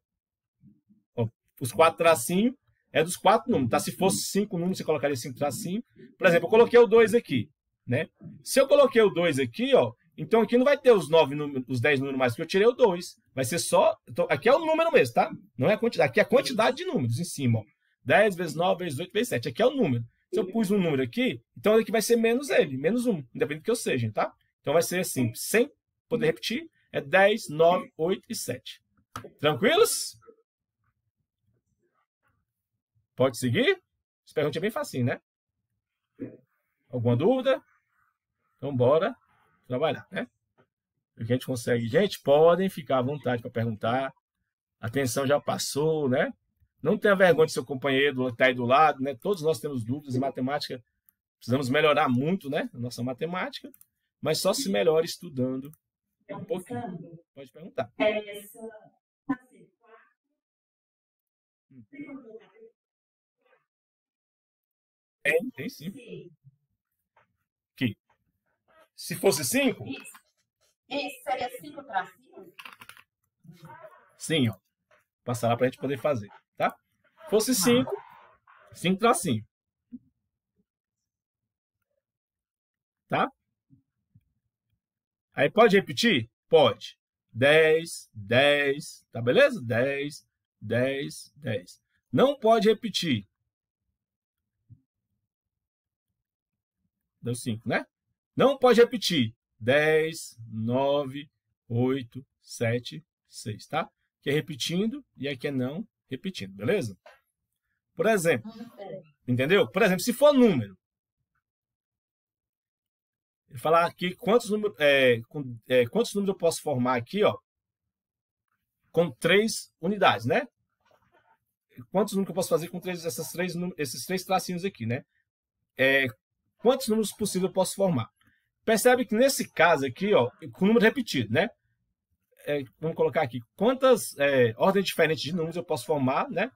Os quatro tracinhos é dos quatro números, tá? Se fosse cinco números, você colocaria cinco tracinhos. Por exemplo, eu coloquei o dois aqui, né? Se eu coloquei o dois aqui, ó, então aqui não vai ter os nove números, os dez números mais, porque eu tirei o dois. Vai ser só. Então, aqui é o número mesmo, tá? Não é a quantidade. Aqui é a quantidade de números em cima, ó. Dez vezes nove vezes oito vezes sete. Aqui é o número. Se eu pus um número aqui, então aqui vai ser menos ele, menos um, independente do que eu seja, tá? Então vai ser assim, sem poder repetir, é 10, 9, 8 e 7. Tranquilos? Pode seguir? Essa pergunta é bem facinho, né? Alguma dúvida? Então, bora trabalhar, né? O que a gente consegue. Gente, podem ficar à vontade para perguntar. A já passou, né? Não tenha vergonha de seu companheiro estar tá aí do lado, né? Todos nós temos dúvidas em matemática. Precisamos melhorar muito, né? Nossa matemática. Mas só se melhora estudando Tá um pouquinho. Pode perguntar. É, essa. Hum. Tem Tem, sim. Que? Se fosse cinco? Isso. Isso seria cinco para Sim, ó. Passará para a gente poder fazer, tá? Fosse tá. cinco, cinco tracinho. Tá? Aí pode repetir? Pode. 10, 10, tá beleza? 10, 10, 10. Não pode repetir. Deu 5, né? Não pode repetir. 10, 9, 8, 7, 6, tá? Aqui é repetindo e aqui é não repetindo, beleza? Por exemplo, entendeu? Por exemplo, se for número, ele fala aqui quantos números, é, com, é, quantos números eu posso formar aqui, ó, com três unidades, né? Quantos números eu posso fazer com três, essas três, esses três tracinhos aqui, né? É, quantos números possíveis eu posso formar? Percebe que nesse caso aqui, ó, com número repetido, né? É, vamos colocar aqui, quantas é, ordens diferentes de números eu posso formar, né?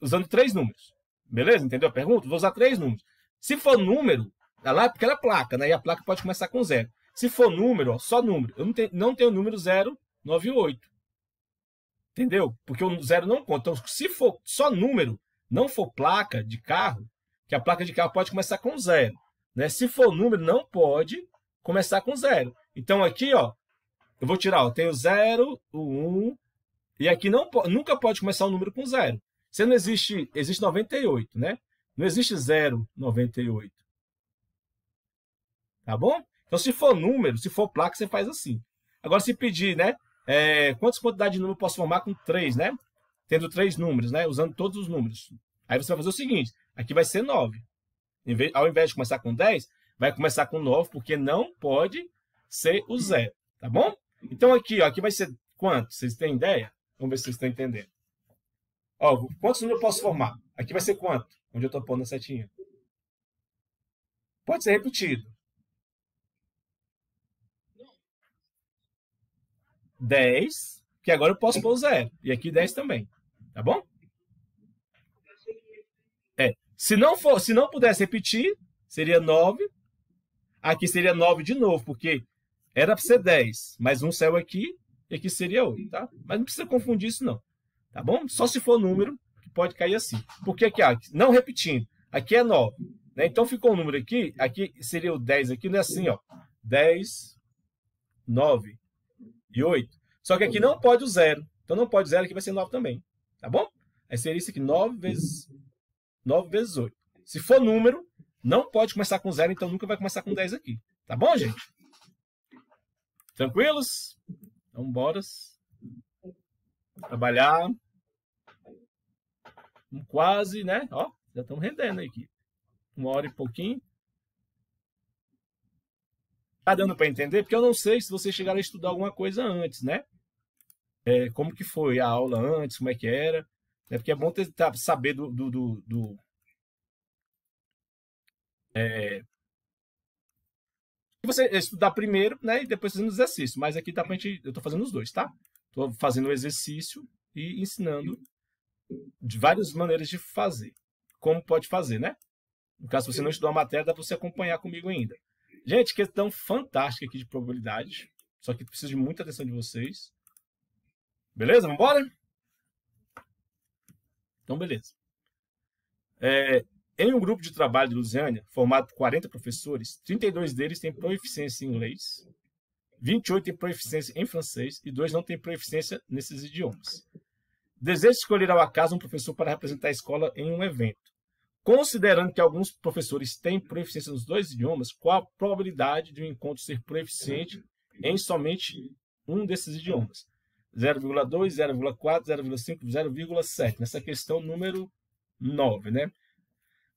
Usando três números. Beleza? Entendeu a pergunta? Vou usar três números. Se for número, a tá lá, porque ela é placa, né? E a placa pode começar com zero. Se for número, ó, só número. Eu não tenho, não tenho número 098. Entendeu? Porque o zero não conta. Então, se for só número, não for placa de carro, que a placa de carro pode começar com zero. Né? Se for número, não pode começar com zero. Então, aqui, ó, eu vou tirar, ó, tem o 0, o 1, um, e aqui não, nunca pode começar o um número com zero. Se não existe, existe 98, né? Não existe 0, 98. Tá bom? Então, se for número, se for placa, você faz assim. Agora, se pedir, né? É, quantas quantidades de número eu posso formar com 3, né? Tendo três números, né? Usando todos os números. Aí você vai fazer o seguinte: aqui vai ser 9. Vez, ao invés de começar com 10, vai começar com 9, porque não pode ser o zero. Tá bom? Então, aqui, ó, aqui vai ser quanto? Vocês têm ideia? Vamos ver se vocês estão entendendo. Ó, quantos números eu posso formar? Aqui vai ser quanto? Onde eu estou pondo a setinha? Pode ser repetido. 10, que agora eu posso pôr zero. E aqui 10 também. Tá bom? É. Se não, for, se não pudesse repetir, seria 9. Aqui seria 9 de novo, porque era para ser 10, mas um céu aqui e aqui seria 8, tá? Mas não precisa confundir isso, não. Tá bom? Só se for número, que pode cair assim. Porque aqui, ó, não repetindo, aqui é 9. Né? Então ficou um número aqui, aqui seria o 10 aqui, não é assim, ó. 10, 9 e 8. Só que aqui uhum. não pode o zero. Então não pode zero, aqui vai ser 9 também. Tá bom? Aí seria isso aqui, 9 vezes, 9 vezes 8. Se for número, não pode começar com zero, então nunca vai começar com 10 aqui. Tá bom, gente? Tranquilos? Então, bora trabalhar. Quase, né? Ó, já estão rendendo aqui. Uma hora e pouquinho. Tá dando para entender? Porque eu não sei se vocês chegaram a estudar alguma coisa antes, né? É, como que foi a aula antes, como é que era. É porque é bom ter, tá, saber do. do, do, do é, você estudar primeiro, né? E depois fazendo exercício. Mas aqui tá pra gente. Eu tô fazendo os dois, tá? Tô fazendo o exercício e ensinando de várias maneiras de fazer. Como pode fazer, né? No caso, se você não estudou a matéria, dá para você acompanhar comigo ainda. Gente, questão fantástica aqui de probabilidades. Só que precisa de muita atenção de vocês. Beleza? Vamos embora? Então, beleza. É, em um grupo de trabalho de Lusiânia, formado por 40 professores, 32 deles têm proficiência em inglês, 28 têm proficiência em francês e dois não têm proficiência nesses idiomas. Desejo escolher ao acaso um professor para representar a escola em um evento. Considerando que alguns professores têm proficiência nos dois idiomas, qual a probabilidade de um encontro ser proficiente em somente um desses idiomas? 0,2, 0,4, 0,5, 0,7. Nessa questão número 9, né?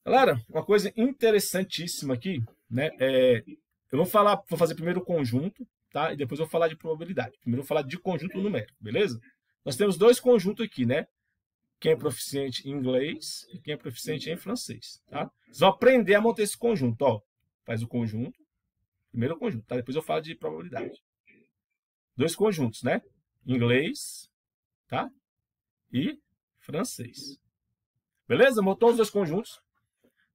Galera, uma coisa interessantíssima aqui, né? É, eu vou falar, vou fazer primeiro o conjunto, tá? E depois eu vou falar de probabilidade. Primeiro eu vou falar de conjunto numérico, beleza? Nós temos dois conjuntos aqui, né? quem é proficiente em inglês e quem é proficiente em francês, tá? Vocês vão aprender a montar esse conjunto, ó. Faz o conjunto, primeiro o conjunto, tá? Depois eu falo de probabilidade. Dois conjuntos, né? Inglês, tá? E francês. Beleza? Montou os dois conjuntos.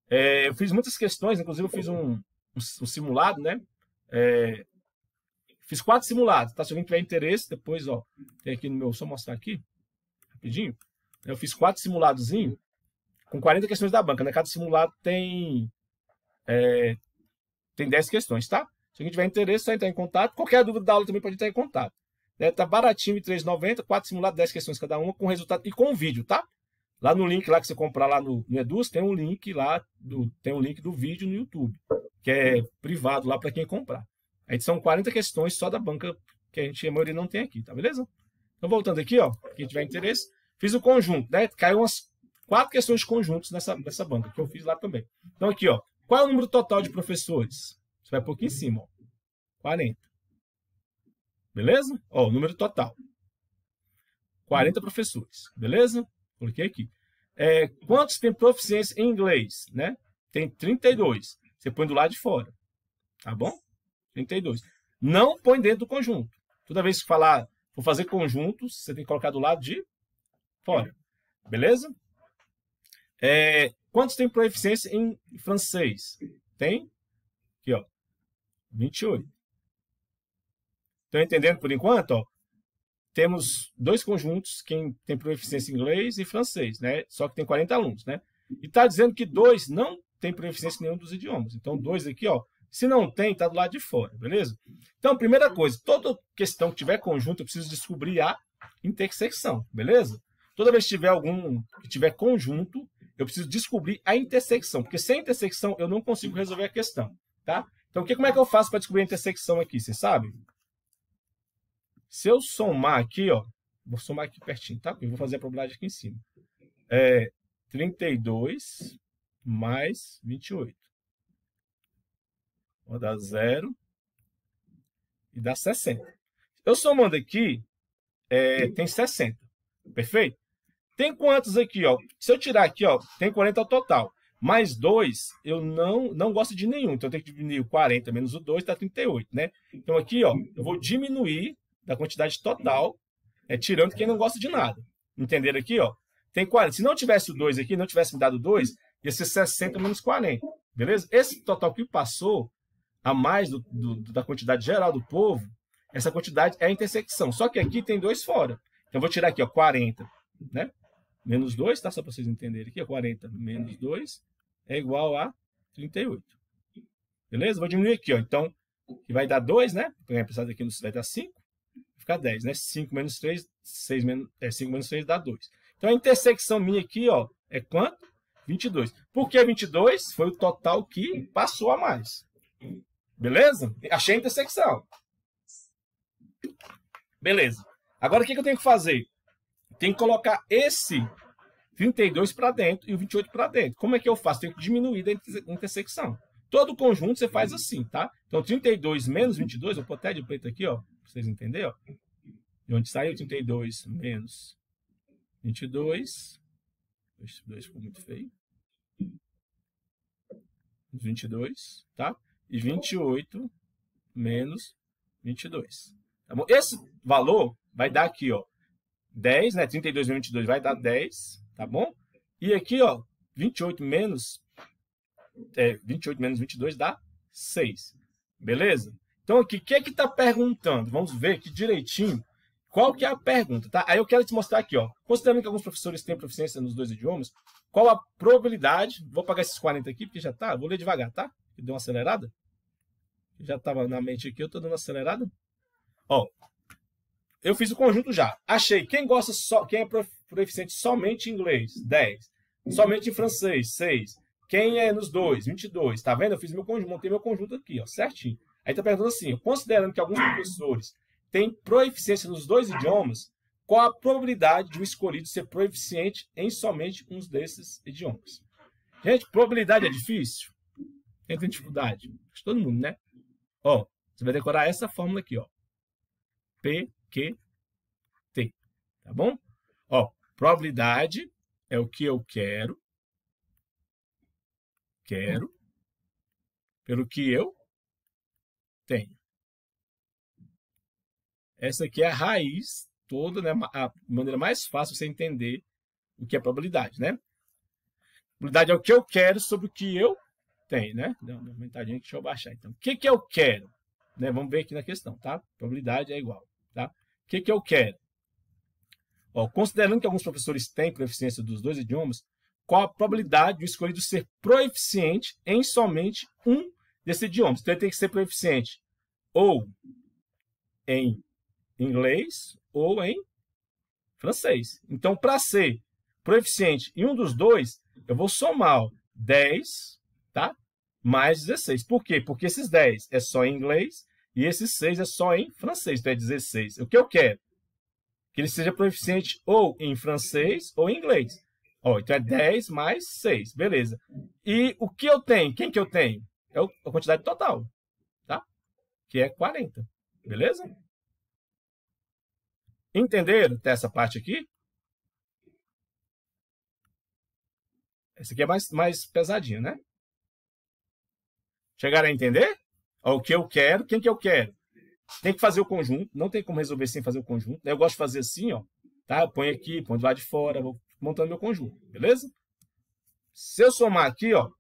É, eu fiz muitas questões, inclusive eu fiz um, um, um simulado, né? É, fiz quatro simulados, tá? Se alguém tiver interesse, depois, ó, tem aqui no meu, só mostrar aqui, rapidinho. Eu fiz quatro simuladozinhos com 40 questões da banca, né? Cada simulado tem é, tem 10 questões, tá? Se alguém tiver interesse, só entrar em contato. Qualquer dúvida da aula também pode entrar em contato. Né? Tá baratinho, R$3,90, Quatro simulados, 10 questões cada uma, com resultado e com vídeo, tá? Lá no link lá que você comprar lá no, no Eduz, tem um link lá, do, tem um link do vídeo no YouTube, que é privado lá para quem comprar. Aí são 40 questões só da banca, que a gente, a maioria não tem aqui, tá beleza? Então, voltando aqui, ó, quem tiver interesse, Fiz o conjunto, né? Caiu umas quatro questões conjuntos nessa, nessa banca, que eu fiz lá também. Então, aqui, ó. Qual é o número total de professores? Você vai pôr aqui em cima, ó. 40. Beleza? Ó, o número total. 40 professores, beleza? Coloquei aqui. É, quantos têm proficiência em inglês, né? Tem 32. Você põe do lado de fora, tá bom? 32. Não põe dentro do conjunto. Toda vez que falar, vou fazer conjuntos, você tem que colocar do lado de fora. Beleza? É, quantos tem proeficiência em francês? Tem? Aqui, ó. 28. Estão entendendo por enquanto? Ó, temos dois conjuntos, quem tem proeficiência em inglês e francês, né? Só que tem 40 alunos, né? E está dizendo que dois não tem proeficiência em nenhum dos idiomas. Então, dois aqui, ó. Se não tem, está do lado de fora, beleza? Então, primeira coisa, toda questão que tiver conjunto, eu preciso descobrir a intersecção, beleza? Toda vez que tiver algum, que tiver conjunto, eu preciso descobrir a intersecção, porque sem intersecção eu não consigo resolver a questão, tá? Então, que, como é que eu faço para descobrir a intersecção aqui, você sabe? Se eu somar aqui, ó, vou somar aqui pertinho, tá? Eu vou fazer a probabilidade aqui em cima. É 32 mais 28. Vou dar 0 e dá 60. Eu somando aqui, é, tem 60, perfeito? Tem quantos aqui, ó? Se eu tirar aqui, ó, tem 40 ao total. Mais 2, eu não, não gosto de nenhum. Então, eu tenho que diminuir o 40 menos o 2, dá 38, né? Então, aqui, ó, eu vou diminuir da quantidade total, né, tirando quem não gosta de nada. Entenderam aqui, ó? Tem 40. Se não tivesse o 2 aqui, não tivesse me dado 2, ia ser 60 menos 40, beleza? Esse total que passou a mais do, do, da quantidade geral do povo, essa quantidade é a intersecção. Só que aqui tem dois fora. Então, eu vou tirar aqui, ó, 40, né? Menos 2, tá? Só para vocês entenderem aqui, ó, 40 menos 2 é igual a 38. Beleza? Vou diminuir aqui, ó. Então, que vai dar 2, né? Vou pensar daqui vai dar 5, vai ficar 10, né? 5 menos 3, 6 é, menos, é, 5 menos 3 dá 2. Então, a intersecção minha aqui, ó, é quanto? 22. Por que 22? Foi o total que passou a mais. Beleza? Achei a intersecção. Beleza. Agora, o que eu tenho que fazer? Tem que colocar esse 32 para dentro e o 28 para dentro. Como é que eu faço? Tenho que diminuir a intersecção. Todo conjunto você faz assim, tá? Então, 32 menos 22, eu vou até de preto aqui, ó, para vocês entenderem, ó. De onde saiu 32 menos 22. Esse 2 ficou muito feio. 22, tá? E 28 menos 22. Tá bom? Esse valor vai dar aqui, ó, 10, né? 32 menos 22 vai dar 10, tá bom? E aqui, ó, 28 menos é, 28 menos 22 dá 6. Beleza? Então aqui, o que é que tá perguntando? Vamos ver aqui direitinho qual que é a pergunta, tá? Aí eu quero te mostrar aqui, ó. Considerando que alguns professores têm proficiência nos dois idiomas, qual a probabilidade... Vou apagar esses 40 aqui, porque já tá... Vou ler devagar, tá? deu uma acelerada. Já estava na mente aqui, eu estou dando uma acelerada. Ó, eu fiz o conjunto já. Achei. Quem gosta só, quem é proficiente somente em inglês, 10. Somente em francês, 6. Quem é nos dois, 22. Tá vendo? Eu fiz meu conjunto, montei meu conjunto aqui, ó, certinho. Aí tá perguntando assim, considerando que alguns professores têm proeficiência nos dois idiomas, qual a probabilidade de um escolhido ser proeficiente em somente um desses idiomas? Gente, probabilidade é difícil? Quem tem dificuldade? Todo mundo, né? Ó, você vai decorar essa fórmula aqui, ó. P que tem. Tá bom? Ó, probabilidade é o que eu quero. Quero. Pelo que eu tenho. Essa aqui é a raiz toda, né? A maneira mais fácil de você entender o que é probabilidade, né? Probabilidade é o que eu quero sobre o que eu tenho, né? Dá uma aumentadinha, deixa eu baixar. Então, o que, que eu quero? Né? Vamos ver aqui na questão, tá? Probabilidade é igual, tá? que, que eu quero? Ó, considerando que alguns professores têm proficiência dos dois idiomas, qual a probabilidade do escolhido ser proficiente em somente um desses idiomas? Então, ele tem que ser proficiente ou em inglês ou em francês. Então, para ser proficiente em um dos dois, eu vou somar 10 tá? mais 16. Por quê? Porque esses 10 é só em inglês e esse 6 é só em francês, então é 16. O que eu quero? Que ele seja proficiente ou em francês ou em inglês. Ó, então é 10 mais 6, beleza. E o que eu tenho? Quem que eu tenho? É a quantidade total, tá? Que é 40, beleza? Entenderam até essa parte aqui? Essa aqui é mais, mais pesadinha, né? Chegaram a entender? O que eu quero, quem que eu quero. Tem que fazer o conjunto, não tem como resolver sem fazer o conjunto. Eu gosto de fazer assim, ó, tá? Eu ponho aqui, ponho do lado de fora, vou montando meu conjunto, beleza? Se eu somar aqui, ó,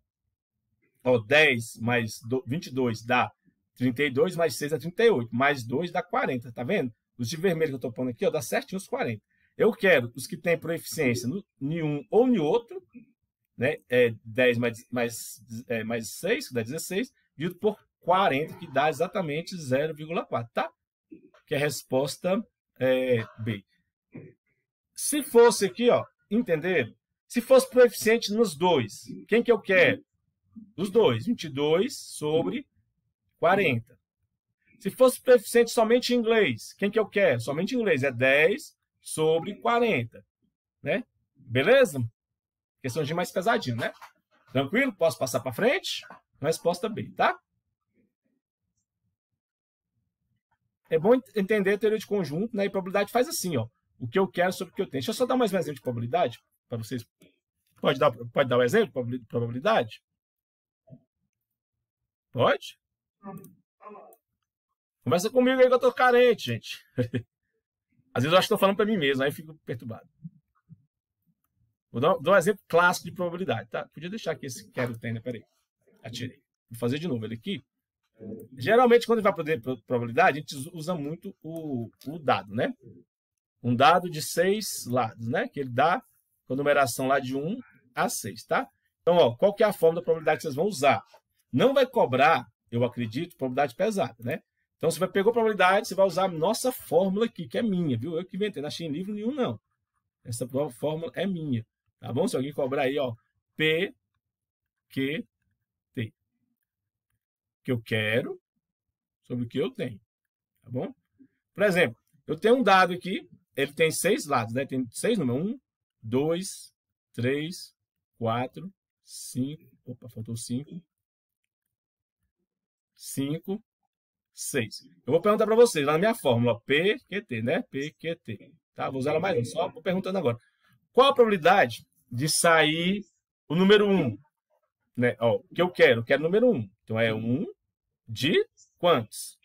ó 10 mais 22 dá 32, mais 6 dá 38, mais 2 dá 40, tá vendo? Os de vermelho que eu tô pondo aqui, ó, dá certinho os 40. Eu quero os que têm proeficiência em um ou em outro, né? É 10 mais, mais, é, mais 6, que dá 16, dividido por 40, que dá exatamente 0,4, tá? Que é a resposta é, B. Se fosse aqui, ó, entender? Se fosse coeficiente nos dois, quem que eu quero? Os dois, 22 sobre 40. Se fosse coeficiente somente em inglês, quem que eu quero? Somente em inglês, é 10 sobre 40, né? Beleza? Questão de mais pesadinho, né? Tranquilo? Posso passar para frente? Resposta B, tá? É bom entender a teoria de conjunto, né? E probabilidade faz assim, ó. O que eu quero sobre o que eu tenho. Deixa eu só dar mais um exemplo de probabilidade para vocês. Pode dar, pode dar um exemplo de probabilidade? Pode? Conversa comigo aí que eu tô carente, gente. Às vezes eu acho que estou falando para mim mesmo, aí eu fico perturbado. Vou dar, um exemplo clássico de probabilidade, tá? Podia deixar aqui esse quero né? peraí. Atirei. Vou fazer de novo ele aqui. Geralmente, quando vai para probabilidade, a gente usa muito o, o dado, né? Um dado de seis lados, né? Que ele dá com a numeração lá de 1 a 6, tá? Então, ó, qual que é a forma da probabilidade que vocês vão usar? Não vai cobrar, eu acredito, probabilidade pesada, né? Então, você vai pegar a probabilidade, você vai usar a nossa fórmula aqui, que é minha, viu? Eu que inventei, não achei em livro nenhum, não. Essa fórmula é minha, tá bom? Se alguém cobrar aí, ó, P, Q, que eu quero sobre o que eu tenho. Tá bom? Por exemplo, eu tenho um dado aqui, ele tem seis lados, né? Tem seis números. Um, dois, três, quatro, cinco. Opa, faltou cinco. Cinco, seis. Eu vou perguntar para vocês, lá na minha fórmula, PQT, né? PQT. Tá? Vou usar ela mais um, só perguntando agora. Qual a probabilidade de sair o número um né? Ó, o que eu quero? Eu quero número 1. Então é 1 uhum. de quantos?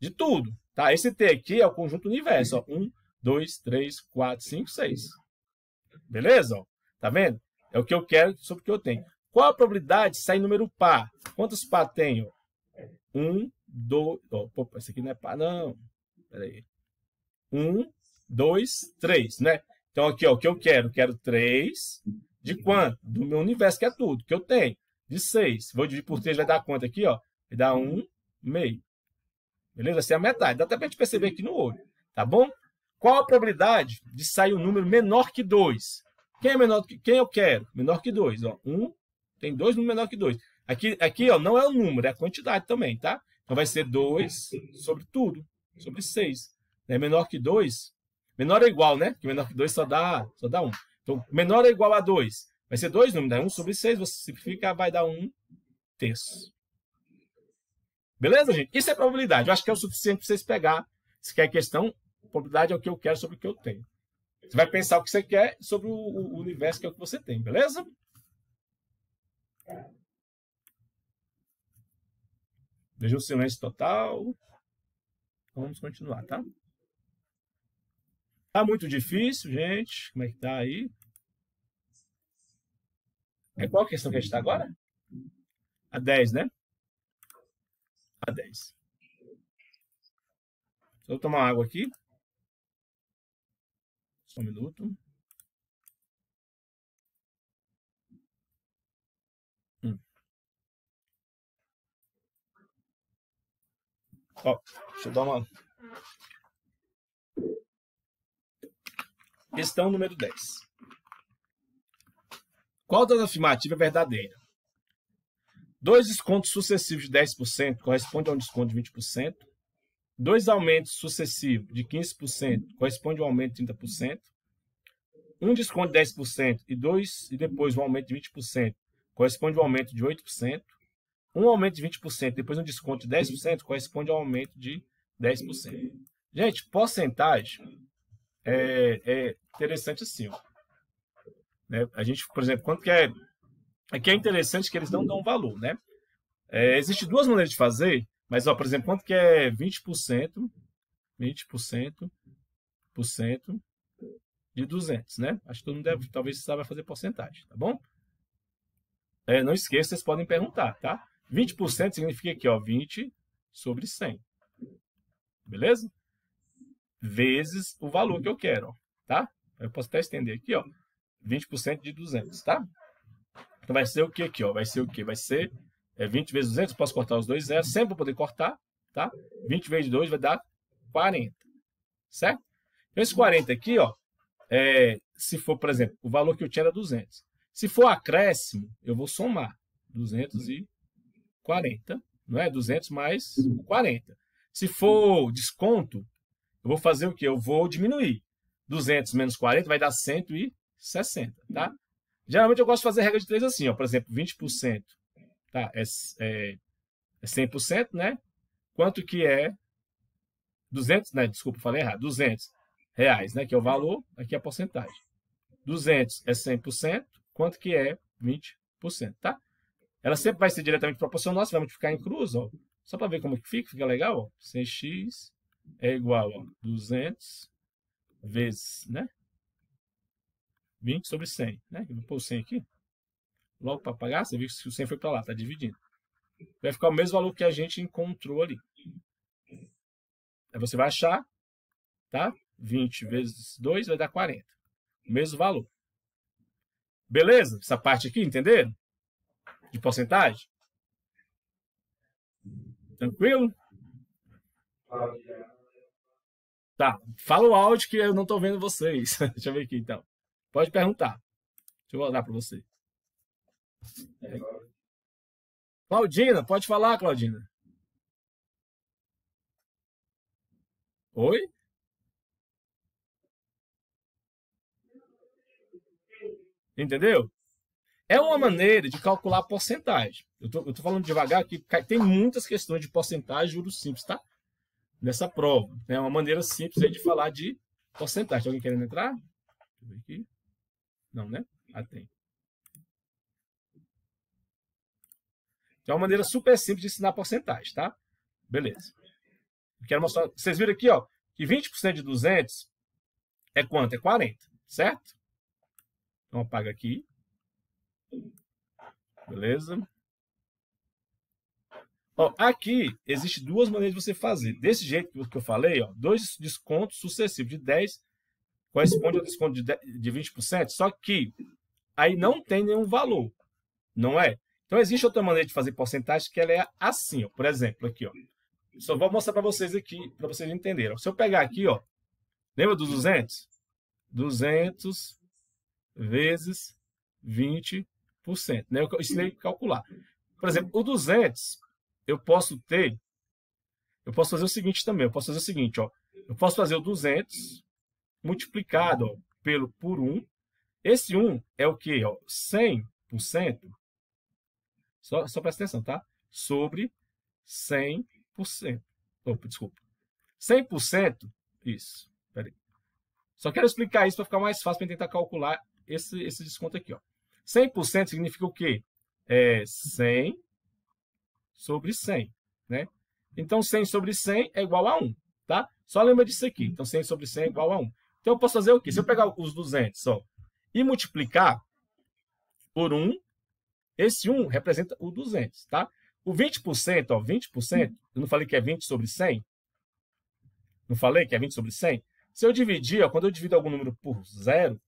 De tudo. Tá? Esse T aqui é o conjunto universo. 1, 2, 3, 4, 5, 6. Beleza? Ó? Tá vendo? É o que eu quero sobre o que eu tenho. Qual a probabilidade de sair número par? Quantos par tenho? 1, 2... opa, esse aqui não é par, não. Pera aí. 1, 2, 3, né? Então aqui, ó, o que eu quero? quero 3 de quanto? Do meu universo, que é tudo, que eu tenho de 6. Vou dividir por 3, vai dar quanto aqui? Ó? Vai dar 1,5. um Beleza? Essa é a metade. Dá até para a gente perceber aqui no olho. Tá bom? Qual a probabilidade de sair um número menor que 2? Quem é menor que quem eu quero? Menor que 2. 1 um, tem dois números menor que 2. Aqui, aqui ó, não é o número, é a quantidade também, tá? Então vai ser 2 sobre tudo, sobre 6. Né? Menor que 2, menor ou é igual, né? Porque menor que 2 só dá, só dá 1. Um. Então, menor ou é igual a 2. Vai ser dois, números, né? 1 sobre 6, você simplifica, vai dar 1 terço. Beleza, gente? Isso é probabilidade. Eu acho que é o suficiente para vocês pegar. Se quer questão, probabilidade é o que eu quero sobre o que eu tenho. Você vai pensar o que você quer sobre o, o universo que é o que você tem, beleza? Veja o silêncio total. Vamos continuar, tá? Tá muito difícil, gente. Como é que tá aí? É qual a questão que a gente está agora? A 10, né? A 10. Eu vou tomar água aqui. Só um minuto. Hum. Ó, deixa eu dar uma. Questão número 10. Qual das afirmativas é verdadeira? Dois descontos sucessivos de 10% correspondem a um desconto de 20%. Dois aumentos sucessivos de 15% correspondem a um aumento de 30%. Um desconto de 10% e dois e depois um aumento de 20% corresponde a um aumento de 8%. Um aumento de 20% depois um desconto de 10% corresponde a um aumento de 10%. Gente, porcentagem é, é interessante assim, ó. Né? A gente, por exemplo, quanto é que é. Aqui é interessante que eles não dão valor, né? É, Existem duas maneiras de fazer, mas, ó, por exemplo, quanto que é 20%, 20% por cento de 200, né? Acho que todo mundo deve, talvez saiba fazer porcentagem, tá bom? É, não esqueça, vocês podem perguntar, tá? 20% significa aqui, ó, 20 sobre 100. Beleza? Vezes o valor que eu quero, ó, tá? Eu posso até estender aqui, ó. 20% de 200, tá? Então vai ser o que aqui, ó? Vai ser o que? Vai ser é, 20 vezes 200, posso cortar os dois zeros, sempre vou poder cortar, tá? 20 vezes 2 vai dar 40, certo? Então esse 40 aqui, ó, é, se for, por exemplo, o valor que eu tinha era 200. Se for acréscimo, eu vou somar 240, não é? 200 mais 40. Se for desconto, eu vou fazer o quê? Eu vou diminuir. 200 menos 40 vai dar 100 e 60, tá? Uhum. Geralmente eu gosto de fazer a regra de 3 assim, ó, por exemplo, 20%, tá? É, é, é 100%, né? Quanto que é 200, né? Desculpa, falei errado. 200 reais, né? Que é o valor, aqui é a porcentagem. 200 é 100%, quanto que é 20%, tá? Ela sempre vai ser diretamente proporcional, você vai multiplicar em cruz, ó. Só para ver como que fica, fica legal, ó. 100x é igual a 200 vezes, né? 20 sobre 100. Né? Vou pôr o 100 aqui. Logo para pagar, você viu que o 100 foi para lá, está dividindo. Vai ficar o mesmo valor que a gente encontrou ali. Aí você vai achar, tá? 20 vezes 2 vai dar 40. O mesmo valor. Beleza? Essa parte aqui, entenderam? De porcentagem? Tranquilo? Tá. Fala o áudio que eu não estou vendo vocês. Deixa eu ver aqui então. Pode perguntar. Deixa eu olhar para você. Claudina, pode falar, Claudina. Oi? Entendeu? É uma maneira de calcular a porcentagem. Eu tô, eu tô falando devagar porque tem muitas questões de porcentagem, juros simples, tá? Nessa prova. É né? uma maneira simples de falar de porcentagem. Tem alguém querendo entrar? Deixa eu ver aqui. Não, né? Ah, tem. Então, é uma maneira super simples de ensinar porcentagem, tá? Beleza. Quero mostrar. Vocês viram aqui, ó, que 20% de 200 é quanto? É 40, certo? Então, apaga aqui. Beleza? Ó, aqui existe duas maneiras de você fazer. Desse jeito que eu falei, ó, dois descontos sucessivos de 10 corresponde ao desconto de 20%, só que aí não tem nenhum valor, não é? Então, existe outra maneira de fazer porcentagem que ela é assim, ó. por exemplo, aqui, ó. Só vou mostrar para vocês aqui, para vocês entenderem. Se eu pegar aqui, ó, lembra dos 200? 200 vezes 20%, né? Eu ensinei a calcular. Por exemplo, o 200, eu posso ter, eu posso fazer o seguinte também, eu posso fazer o seguinte, ó. Eu posso fazer o 200 multiplicado ó, pelo por 1. Esse 1 é o que? 100%. Só, só presta atenção, tá? Sobre 100%. Opa, desculpa. 100%, isso. Peraí. Só quero explicar isso para ficar mais fácil para tentar calcular esse, esse desconto aqui. Ó. 100% significa o quê? É 100 sobre 100, né? Então, 100 sobre 100 é igual a 1, tá? Só lembra disso aqui. Então, 100 sobre 100 é igual a 1. Então eu posso fazer o quê? Se eu pegar os 200 só e multiplicar por 1, esse 1 representa o 200, tá? O 20%, ó, 20%, eu não falei que é 20 sobre 100? Não falei que é 20 sobre 100? Se eu dividir, ó, quando eu divido algum número por 0,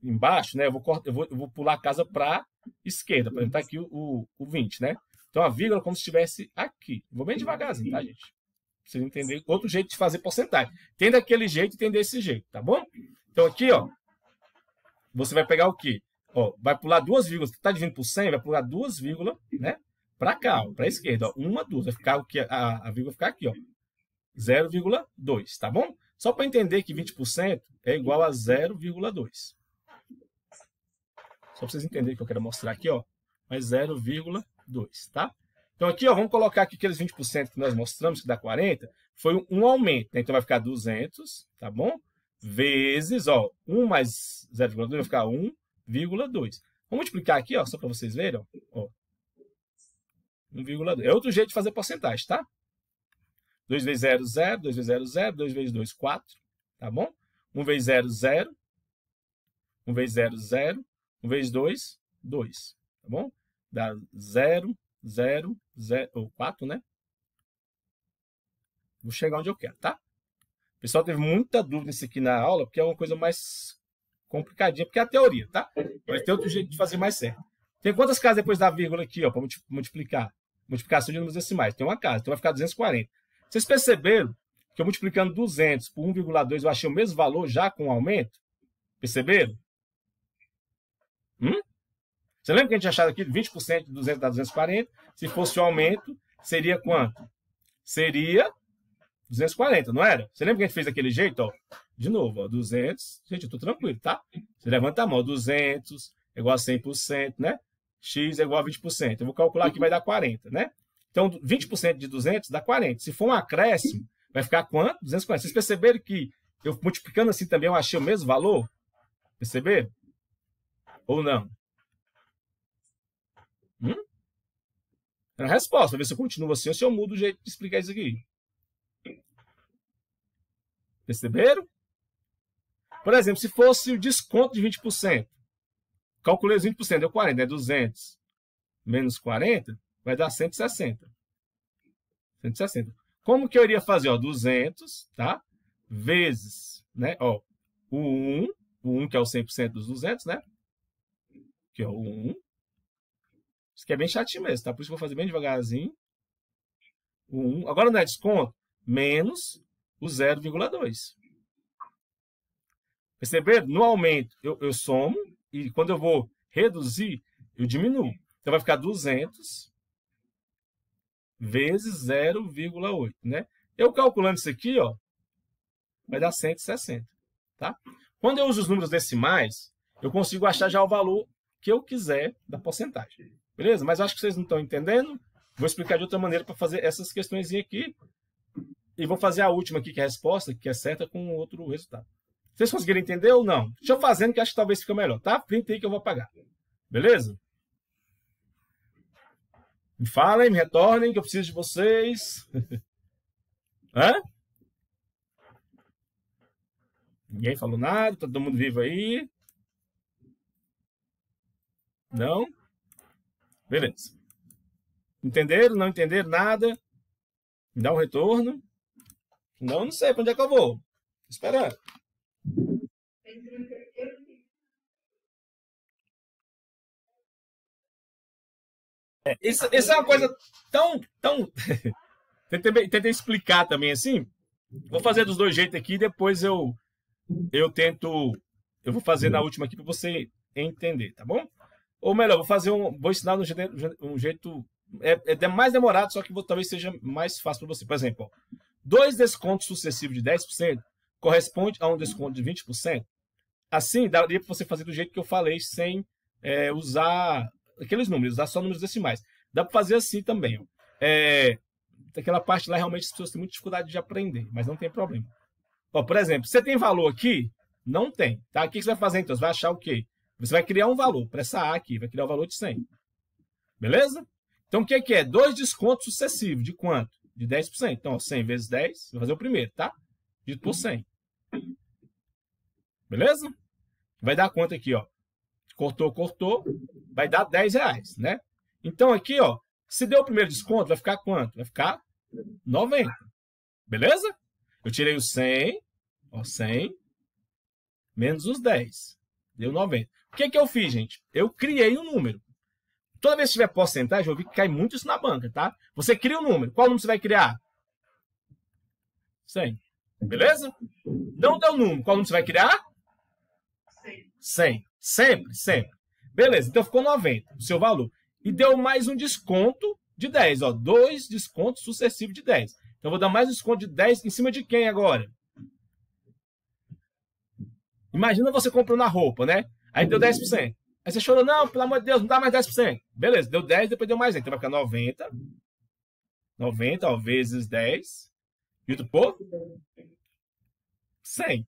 embaixo, né, eu vou, cortar, eu vou, eu vou pular a casa para esquerda, para exemplo, tá aqui o, o, o 20, né? Então a vírgula é como se estivesse aqui. Vou bem devagarzinho, tá, gente? Vocês entenderem outro jeito de fazer porcentagem. Tem daquele jeito e tem desse jeito, tá bom? Então aqui, ó, você vai pegar o quê? Ó, vai pular duas vírgulas, está dividindo por 100, vai pular duas vírgulas, né? Para cá, para a esquerda, ó, uma, duas, vai ficar o a, a vírgula ficar aqui, ó, 0,2, tá bom? Só para entender que 20% é igual a 0,2. Só para vocês entenderem o que eu quero mostrar aqui, ó, mas 0,2, tá? Então aqui, ó, vamos colocar aqui aqueles 20% que nós mostramos, que dá 40, foi um aumento. Né? Então vai ficar 200, tá bom? Vezes, ó, 1 mais 0,2 vai ficar 1,2. Vamos multiplicar aqui, ó, só para vocês verem, ó. 1,2. É outro jeito de fazer porcentagem, tá? 2 vezes 0, 0. 2 vezes 0, 0. 2 vezes 2, 4. Tá bom? 1 vezes 0, 0. 1 vezes 0, 0. 1 vezes 2, 2. Tá bom? Dá 0, 0, 0, ou 4, né? Vou chegar onde eu quero, tá? O pessoal teve muita dúvida nisso aqui na aula, porque é uma coisa mais complicadinha, porque é a teoria, tá? Mas tem outro jeito de fazer mais certo. Tem quantas casas depois da vírgula aqui, ó, para multiplicar? Multiplicação de números decimais. Tem uma casa, então vai ficar 240. Vocês perceberam que eu multiplicando 200 por 1,2 eu achei o mesmo valor já com o aumento? Perceberam? Hum? Você lembra que a gente achava aqui 20% de 200 dá 240? Se fosse o um aumento, seria quanto? Seria 240, não era? Você lembra que a gente fez daquele jeito? Ó? De novo, ó, 200. Gente, eu tô tranquilo, tá? Você levanta a mão. 200 é igual a 100%, né? X é igual a 20%. Eu vou calcular aqui, vai dar 40, né? Então, 20% de 200 dá 40. Se for um acréscimo, vai ficar quanto? 240. Vocês perceberam que eu multiplicando assim também eu achei o mesmo valor? Perceberam? Ou não? Era é a resposta. Ver se eu continuo assim ou se eu mudo o jeito de explicar isso aqui. Perceberam? Por exemplo, se fosse o desconto de 20%, calculei os 20%, deu 40, é 200 menos 40, vai dar 160. 160. Como que eu iria fazer? Ó, 200, tá? Vezes, né? Ó, o 1, o 1 que é o 100% dos 200, né? Que é o 1, isso aqui é bem chatinho mesmo, tá? Por isso que eu vou fazer bem devagarzinho. O 1. Agora não é desconto? Menos o 0,2. Perceberam? No aumento eu, eu somo e quando eu vou reduzir, eu diminuo. Então vai ficar 200 vezes 0,8, né? Eu calculando isso aqui, ó, vai dar 160, tá? Quando eu uso os números decimais, eu consigo achar já o valor que eu quiser da porcentagem. Beleza? Mas acho que vocês não estão entendendo. Vou explicar de outra maneira para fazer essas questões aqui. E vou fazer a última aqui, que é a resposta, que é certa, com outro resultado. Vocês conseguiram entender ou não? Deixa eu fazendo, que acho que talvez fica melhor, tá? Print aí que eu vou apagar. Beleza? Me falem, me retornem, que eu preciso de vocês. Hã? Ninguém falou nada, tá todo mundo vivo aí. Não? Beleza. Entenderam? Não entenderam nada? Me dá um retorno. Não, não sei para onde é que eu vou. Tô esperando. É, isso, isso é uma coisa tão. tão... tentei, tentei explicar também assim. Vou fazer dos dois jeitos aqui, depois eu eu tento. Eu vou fazer na última aqui para você entender, tá bom? Ou melhor, vou fazer um. Vou ensinar um jeito. Um jeito é, é mais demorado, só que talvez seja mais fácil para você. Por exemplo, ó, dois descontos sucessivos de 10% corresponde a um desconto de 20%. Assim, daria para você fazer do jeito que eu falei, sem é, usar aqueles números, usar só números decimais. Dá para fazer assim também. Ó. É, daquela parte lá, realmente as pessoas têm muita dificuldade de aprender, mas não tem problema. Ó, por exemplo, você tem valor aqui? Não tem. Tá? O que você vai fazer então? Você vai achar o quê? Você vai criar um valor para essa A aqui, vai criar o um valor de 100. Beleza? Então, o que é que é? Dois descontos sucessivos. De quanto? De 10%. Então, ó, 100 vezes 10, vou fazer o primeiro, tá? Dito por 100. Beleza? Vai dar quanto aqui, ó? Cortou, cortou. Vai dar 10 reais, né? Então, aqui, ó, se deu o primeiro desconto, vai ficar quanto? Vai ficar 90. Beleza? Eu tirei o 100, ó, 100, menos os 10. Deu 90. O que, é que eu fiz, gente? Eu criei um número. Toda vez que tiver porcentagem, eu vi que cai muito isso na banca, tá? Você cria um número. Qual número você vai criar? 100. Beleza? Não deu número. Qual número você vai criar? 100. 100. Sempre, sempre. Beleza, então ficou 90, o seu valor. E deu mais um desconto de 10, ó. Dois descontos sucessivos de 10. Então, eu vou dar mais um desconto de 10 em cima de quem agora? Imagina você comprando a roupa, né? Aí deu 10%. Aí você chorou, não, pelo amor de Deus, não dá mais 10%. Beleza, deu 10, depois deu mais 10. Então vai ficar 90. 90 ao vezes 10. E tu pô? 100.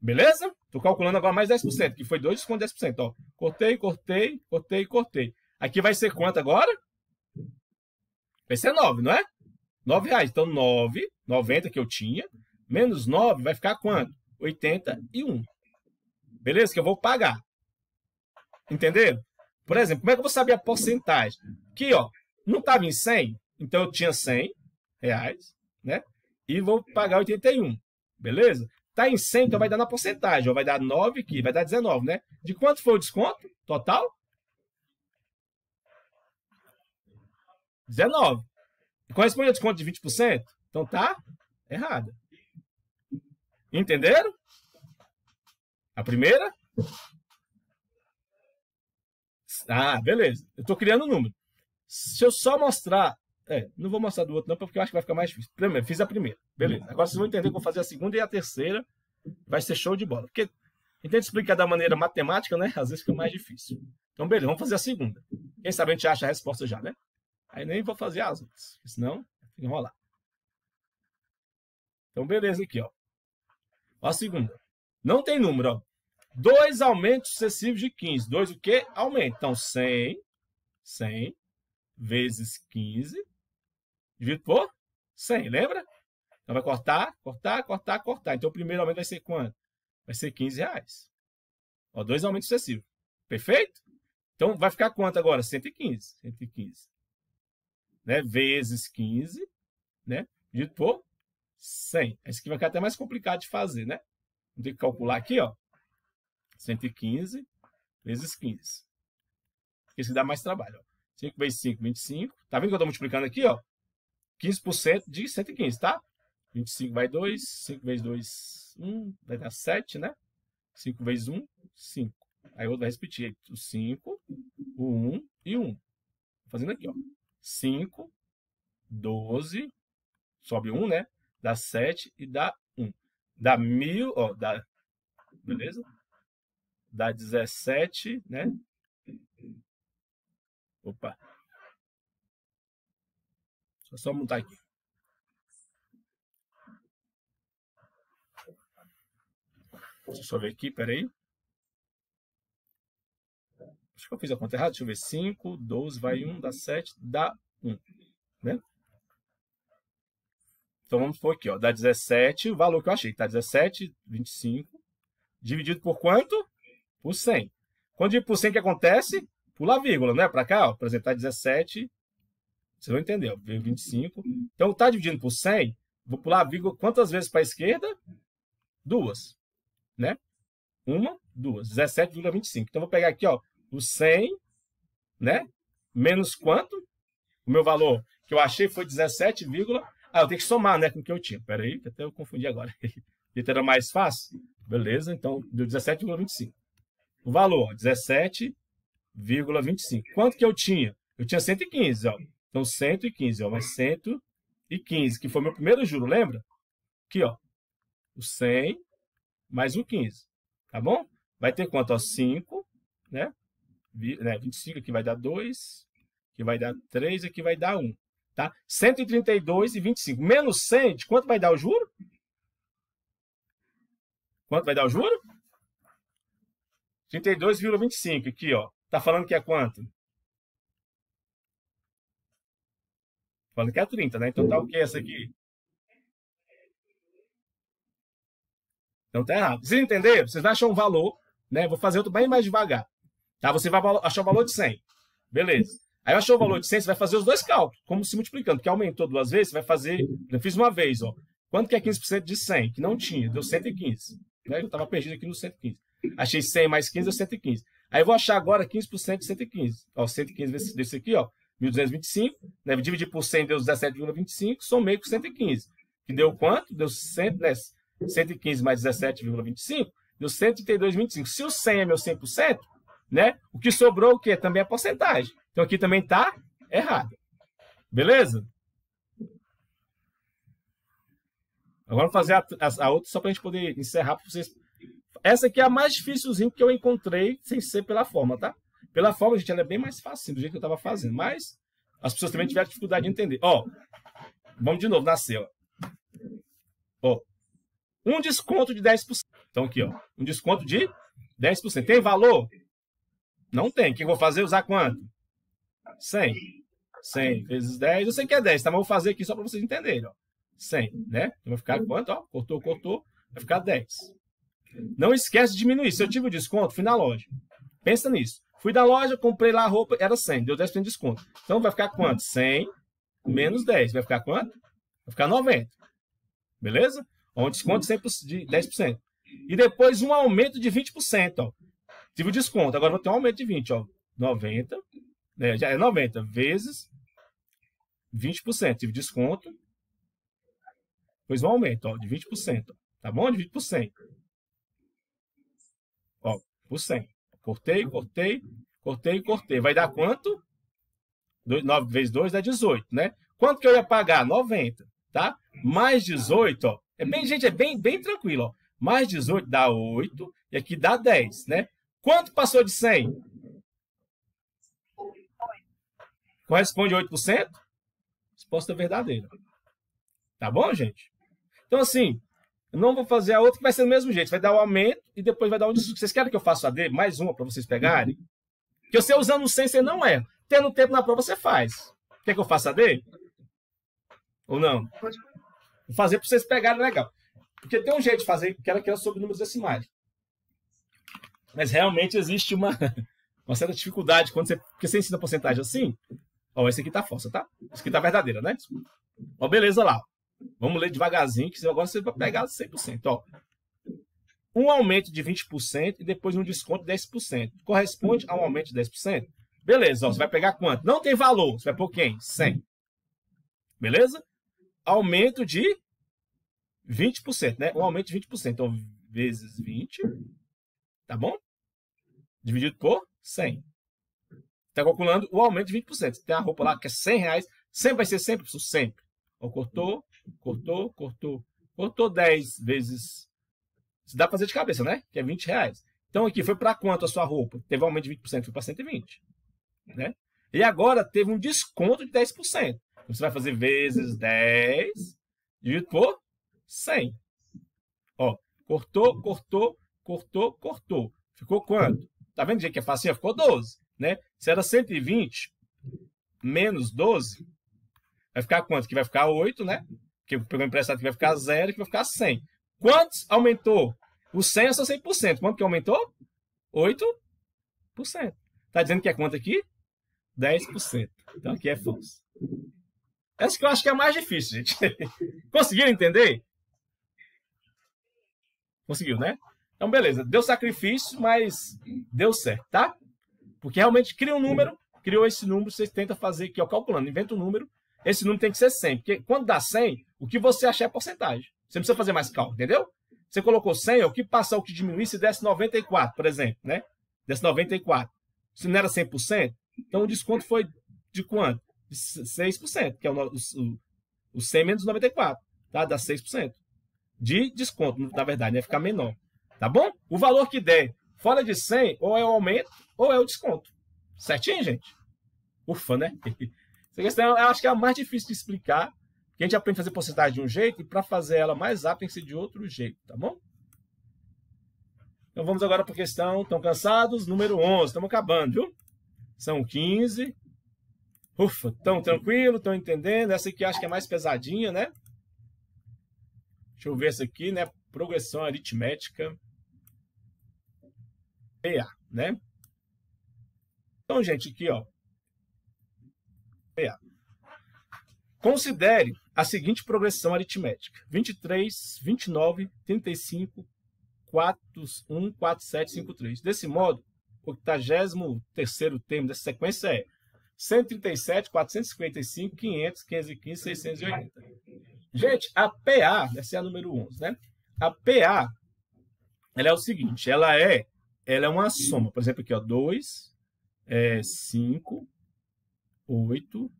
Beleza? Tô calculando agora mais 10%, que foi 2 com 10%. Ó, cortei, cortei, cortei, cortei. Aqui vai ser quanto agora? Vai ser 9, não é? 9 reais. Então, 9, 90 que eu tinha, menos 9 vai ficar quanto? 81. Beleza? Que eu vou pagar. Entenderam? Por exemplo, como é que eu vou saber a porcentagem? Aqui, ó, não estava em 100, então eu tinha 100 reais, né? E vou pagar 81, beleza? Está em 100, então vai dar na porcentagem, ó, vai dar 9 aqui, vai dar 19, né? De quanto foi o desconto total? 19. Corresponde ao desconto de 20%? Então tá errada. Entenderam? A primeira? Ah, beleza. Eu estou criando um número. Se eu só mostrar. É, não vou mostrar do outro, não, porque eu acho que vai ficar mais difícil. Primeiro, fiz a primeira. Beleza. Agora vocês vão entender que eu vou fazer a segunda e a terceira. Vai ser show de bola. Porque tenta explicar da maneira matemática, né? Às vezes fica mais difícil. Então, beleza, vamos fazer a segunda. Quem sabe a gente acha a resposta já, né? Aí nem vou fazer as outras, senão enrolar. Então, beleza aqui, ó. ó. A segunda. Não tem número, ó. Dois aumentos sucessivos de 15. Dois o quê? Aumento. Então, 100, 100 vezes 15, dividido por 100, lembra? Então, vai cortar, cortar, cortar, cortar. Então, o primeiro aumento vai ser quanto? Vai ser 15 reais. Ó, dois aumentos sucessivos. Perfeito? Então, vai ficar quanto agora? 115. 115. Né? Vezes 15, né? Dividido por 100. Esse aqui vai ficar até mais complicado de fazer, né? Vou ter que calcular aqui, ó. 115 vezes 15. Porque Isso assim dá mais trabalho. Ó. 5 vezes 5, 25. Tá vendo que eu tô multiplicando aqui? Ó? 15% de 115, tá? 25 vai 2, 5 vezes 2, 1, vai dar 7, né? 5 vezes 1, 5. Aí o outro vai repetir o 5, o 1 e o 1. Fazendo aqui, ó. 5, 12, sobe 1, né? Dá 7 e dá 1. Dá 1000, ó, dá... Beleza? dá 17, né? Opa. Deixa eu só montar aqui. Deixa eu só ver aqui, peraí. Acho que eu fiz a conta errada. Deixa eu ver. 5, 12, vai 1, dá 7, dá 1. Né? Então vamos por aqui, ó. Dá 17, o valor que eu achei, tá? 17, 25. Dividido por quanto? por 100. Quando dividir por 100, o que acontece? Pula a vírgula, né? Para cá, ó, apresentar tá 17. Você não entendeu, veio 25. Então, tá dividindo por 100, vou pular a vírgula quantas vezes para a esquerda? Duas, né? Uma, duas, 17,25. Então, vou pegar aqui, ó, o 100, né? Menos quanto? O meu valor que eu achei foi 17, ah, eu tenho que somar, né, com o que eu tinha. Pera aí, que até eu confundi agora. Letra mais fácil? Beleza, então deu 17,25 o valor, 17,25. Quanto que eu tinha? Eu tinha 115, ó. Então, 115, ó, mais 115, que foi meu primeiro juro, lembra? Aqui, ó, o 100 mais o 15, tá bom? Vai ter quanto, ó, 5, né? 25 né, aqui vai dar 2, aqui vai dar 3, aqui vai dar 1, tá? 132,25. Menos 100, quanto vai dar o juro? Quanto vai dar o juro? 32,25 aqui, ó. Tá falando que é quanto? Falando que é 30, né? Então tá o que essa aqui? Então tá errado. Vocês entenderam? Vocês acham um valor, né? Vou fazer outro bem mais devagar. Tá? Você vai achar o valor de 100. Beleza. Aí achou o valor de 100, você vai fazer os dois cálculos, como se multiplicando, porque aumentou duas vezes, você vai fazer... Eu fiz uma vez, ó. Quanto que é 15% de 100? Que não tinha, deu 115. Né? Eu tava perdido aqui no 115. Achei 100 mais 15 é 115. Aí eu vou achar agora 15% de 115. Ó, 115 vezes desse aqui, ó, 1.225. Né? Dividir por 100 deu 17,25. Somei com 115. Que deu quanto? Deu 100, né? 115 mais 17,25. Deu 132,25. Se o 100 é meu 100%, né? O que sobrou o quê? Também é porcentagem. Então aqui também está errado. Beleza? Agora vou fazer a, a, a outra só para a gente poder encerrar para vocês essa aqui é a mais difícilzinha que eu encontrei, sem ser pela forma, tá? Pela forma, gente, ela é bem mais fácil, do jeito que eu estava fazendo. Mas as pessoas também tiveram dificuldade de entender. Ó, vamos de novo, nasceu. Ó, um desconto de 10%. Então aqui, ó, um desconto de 10%. Tem valor? Não tem. O que eu vou fazer? Usar quanto? 100. 100 vezes 10. Eu sei que é 10, tá? Mas eu vou fazer aqui só para vocês entenderem, ó. 100, né? Então vai ficar quanto? Ó, cortou, cortou. Vai ficar 10. Não esquece de diminuir. Se eu tive o desconto, fui na loja. Pensa nisso. Fui da loja, comprei lá a roupa, era 100, deu 10% de desconto. Então vai ficar quanto? 100 menos 10. Vai ficar quanto? Vai ficar 90. Beleza? Um desconto de 10%. E depois um aumento de 20%. Ó. Tive o desconto, agora vou ter um aumento de 20. Ó. 90, né? já é 90 vezes 20%. Tive desconto, depois um aumento ó, de 20%. Ó. Tá bom? De 20% por 100. Cortei, uhum. cortei, cortei, cortei. Vai dar quanto? 9 vezes 2 dá 18, né? Quanto que eu ia pagar? 90, tá? Mais 18, ó. É bem, gente, é bem, bem tranquilo, ó. Mais 18 dá 8 e aqui dá 10, né? Quanto passou de 100? Corresponde a 8%? Resposta verdadeira. Tá bom, gente? Então, assim, eu não vou fazer a outra que vai ser do mesmo jeito. Vai dar o um aumento e depois vai dar um desconto. Vocês querem que eu faça a D? Mais uma para vocês pegarem? Uhum. Que você usando o sem, você não é. Tendo tempo na prova, você faz. Quer que eu faça a D? Ou não? Vou fazer para vocês pegarem legal. Porque tem um jeito de fazer, que era que era sobre números decimais. Mas realmente existe uma, uma certa dificuldade quando você. Porque você ensina porcentagem assim. Ó, esse aqui tá força, tá? Esse aqui tá verdadeira, né? Ó, beleza lá. Vamos ler devagarzinho, que agora você vai pegar 100%. Ó. Um aumento de 20% e depois um desconto de 10%. Corresponde a um aumento de 10%? Beleza, ó, você vai pegar quanto? Não tem valor. Você vai pôr quem? 100. Beleza? Aumento de 20%, né? Um aumento de 20%. Então, vezes 20, tá bom? Dividido por 100. Tá calculando o aumento de 20%. Você tem a roupa lá que é 100 reais, sempre vai ser sempre, sempre. Ou cortou, Cortou, cortou. Cortou 10 vezes. Isso dá pra fazer de cabeça, né? Que é 20 reais. Então aqui foi para quanto a sua roupa? Teve um aumento de 20%, foi pra 120. Né? E agora teve um desconto de 10%. Então, você vai fazer vezes 10 dividido por 100. Ó, cortou, cortou, cortou, cortou. Ficou quanto? Tá vendo que é facinho? Ficou 12, né? Se era 120 menos 12, vai ficar quanto? Que vai ficar 8, né? que pegou emprestado que vai ficar zero, que vai ficar 100. Quantos aumentou? O 100 é só 100%. Quanto que aumentou? 8%. Tá dizendo que é quanto aqui? 10%. Então aqui é falso. Essa que eu acho que é a mais difícil, gente. Conseguiram entender? Conseguiu, né? Então, beleza. Deu sacrifício, mas deu certo, tá? Porque realmente cria um número, criou esse número, vocês tentam fazer aqui, ó, calculando. Inventa um número, esse número tem que ser 100. Porque quando dá 100, o que você achar é porcentagem. Você não precisa fazer mais cálculo, entendeu? Você colocou 100, o que passar, o que diminuir, se desse 94, por exemplo, né? Desse 94. Se não era 100%, então o desconto foi de quanto? De 6%, que é o, o, o 100 menos 94, tá? Dá 6% de desconto, na verdade, né? Ficar menor, tá bom? O valor que der fora de 100, ou é o aumento, ou é o desconto. Certinho, gente? Ufa, né? Essa questão eu acho que é a mais difícil de explicar, porque a gente aprende a fazer porcentagem de um jeito e para fazer ela mais rápida tem que ser de outro jeito, tá bom? Então vamos agora para a questão, estão cansados? Número 11, estamos acabando, viu? São 15. Ufa, estão tranquilo, estão entendendo? Essa aqui acho que é mais pesadinha, né? Deixa eu ver essa aqui, né? Progressão aritmética. PA, né? Então, gente, aqui, ó. É. Considere a seguinte progressão aritmética: 23, 29, 35, 4, 1, 4, 7, 5, 3. Desse modo, o 83 termo dessa sequência é 137, 455, 500, 515, 680. Gente, a PA, essa é a número 11, né? A PA, ela é o seguinte, ela é, ela é uma soma. Por exemplo, aqui, ó, 2, é, 5, 8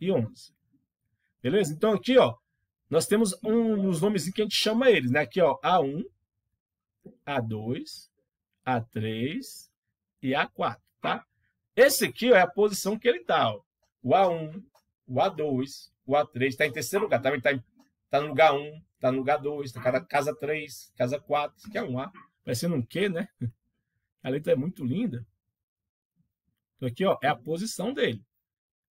e 11. Beleza? Então aqui, ó, nós temos um, os nomes que a gente chama eles, né? Aqui, ó, A1, A2, A3 e A4, tá? Esse aqui ó, é a posição que ele tá, ó. O A1, o A2, o A3, está em terceiro lugar, tá? tá, em, tá no lugar 1, tá no lugar 2, tá casa 3, casa 4, isso aqui é um A, parecendo um Q, né? A letra é muito linda. Então aqui, ó, é a posição dele.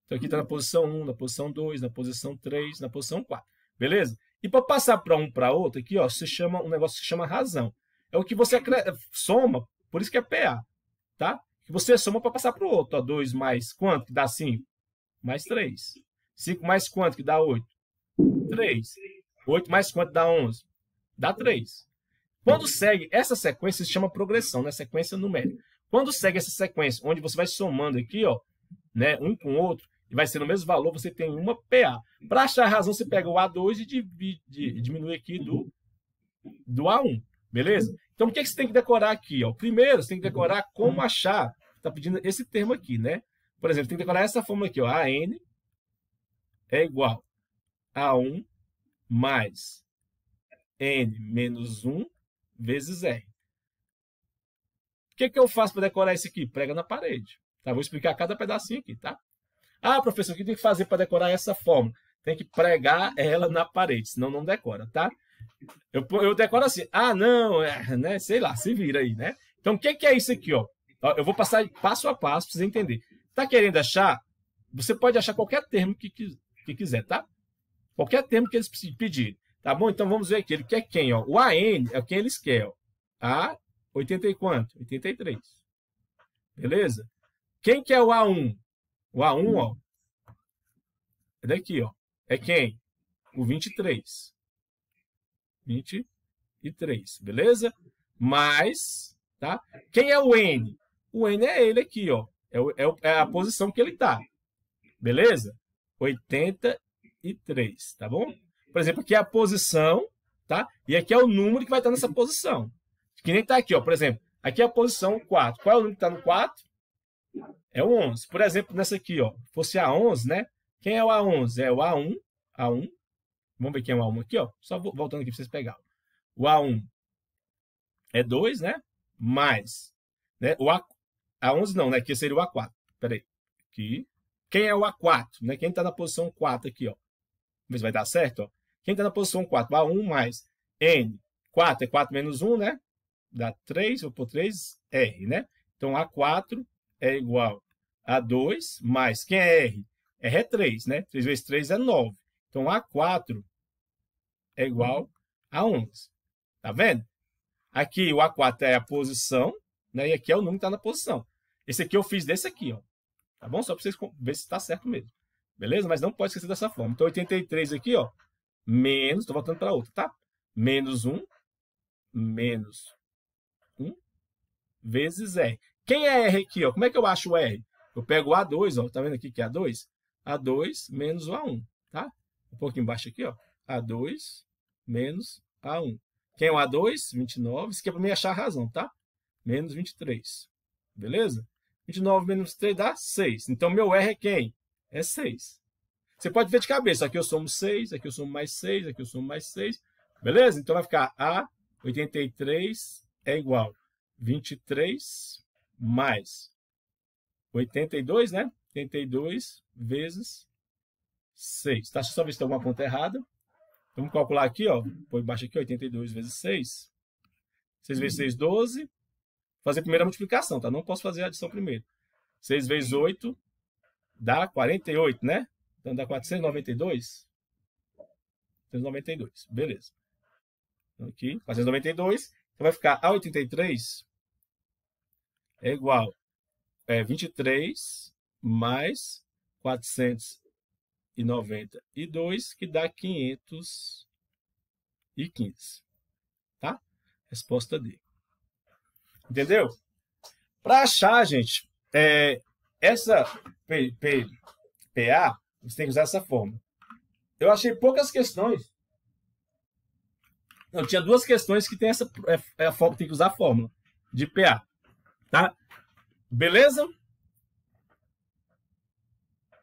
Então aqui está uhum. na posição 1, na posição 2, na posição 3, na posição 4. Beleza? E para passar para um para outro aqui, ó, se chama um negócio que se chama razão. É o que você é, soma, por isso que é PA, tá? Que você soma para passar para o outro, 2 mais quanto que dá 5? Mais 3. 5 mais quanto que dá 8? 3. 8 mais quanto dá 11? Dá 3. Quando segue essa sequência, se chama progressão, né? Sequência numérica. Quando segue essa sequência, onde você vai somando aqui, ó, né, um com o outro, e vai ser no mesmo valor, você tem uma PA. Para achar a razão, você pega o A2 e divide, uhum. diminui aqui do, do A1, beleza? Então, o que, é que você tem que decorar aqui? Ó? Primeiro, você tem que decorar como achar. Está pedindo esse termo aqui, né? Por exemplo, tem que decorar essa fórmula aqui, ó, AN é igual a 1 mais N menos 1 vezes R. O que, é que eu faço para decorar isso aqui? Prega na parede. Tá? Vou explicar cada pedacinho aqui, tá? Ah, professor, o que tem que fazer para decorar essa fórmula? Tem que pregar ela na parede, senão não decora, tá? Eu, eu decoro assim, ah, não, é, né? Sei lá, se vira aí, né? Então, o que, que é isso aqui, ó? Eu vou passar passo a passo para você entender. Tá querendo achar? Você pode achar qualquer termo que, que, quiser, tá? Qualquer termo que eles pedirem. Tá bom? Então vamos ver aqui. Ele quer quem? Ó? O AN é quem eles querem. Ó. A 80 e quanto? 83. Beleza? Quem quer o A1? O A1, ó. Uhum. É daqui, ó. É quem? O 23. 23, beleza? Mas, tá? Quem é o N? O N é ele aqui, ó. É, é, é a posição que ele tá. Beleza? 83, tá bom? Por exemplo, aqui é a posição, tá? E aqui é o número que vai estar nessa posição. Que nem tá aqui, ó. Por exemplo, aqui é a posição 4. Qual é o número que tá no 4? É o 11. Por exemplo, nessa aqui, ó, fosse a 11, né? Quem é o A11? É o A1, A1. Vamos ver quem é o A1 aqui, ó. Só voltando aqui para vocês pegarem. O A1 é 2, né? Mais, né? O A, A11 não, né? Aqui seria o A4. Peraí. Aqui. Quem é o A4, né? Quem está na posição 4 aqui, ó. Mas vai dar certo, ó. Quem está na posição 4? A1 mais N. 4 é 4 menos 1, né? Dá 3, vou pôr 3, R, né? Então, A4 é igual a2 mais, quem é R? R é 3, né? 3 vezes 3 é 9. Então, A4 é igual a 11. Tá vendo? Aqui, o A4 é a posição, né? E aqui é o número que está na posição. Esse aqui eu fiz desse aqui, ó. Tá bom? Só para vocês verem se está certo mesmo. Beleza? Mas não pode esquecer dessa forma. Então, 83 aqui, ó. Menos, estou voltando para outra, tá? Menos 1, menos 1 vezes R. Quem é R aqui, ó? Como é que eu acho o R? Eu pego o A2, ó, tá vendo aqui que é A2? A2 menos o A1, tá? Um pouquinho embaixo aqui, ó. A2 menos A1. Quem é o A2? 29. Isso aqui é para mim achar a razão, tá? Menos 23. Beleza? 29 menos 3 dá 6. Então, meu R é quem? É 6. Você pode ver de cabeça. Aqui eu somo 6, aqui eu somo mais 6, aqui eu somo mais 6. Beleza? Então, vai ficar A83 é igual a 23 mais 82, né? 82 vezes 6. Tá? Só ver se tem alguma conta errada. Vamos calcular aqui, ó. Põe embaixo aqui, 82 vezes 6. 6 vezes 6, 12. Fazer a primeira multiplicação, tá? Não posso fazer a adição primeiro. 6 vezes 8 dá 48, né? Então dá 492. 492, beleza. Então aqui, 492. Então vai ficar A83 é igual é 23 mais 492, que dá 515. Tá? Resposta D. Entendeu? Para achar, gente, é, essa P, P, PA, você tem que usar essa forma. Eu achei poucas questões. Não, tinha duas questões que tem essa é, é, tem que usar a fórmula de PA, tá? Beleza?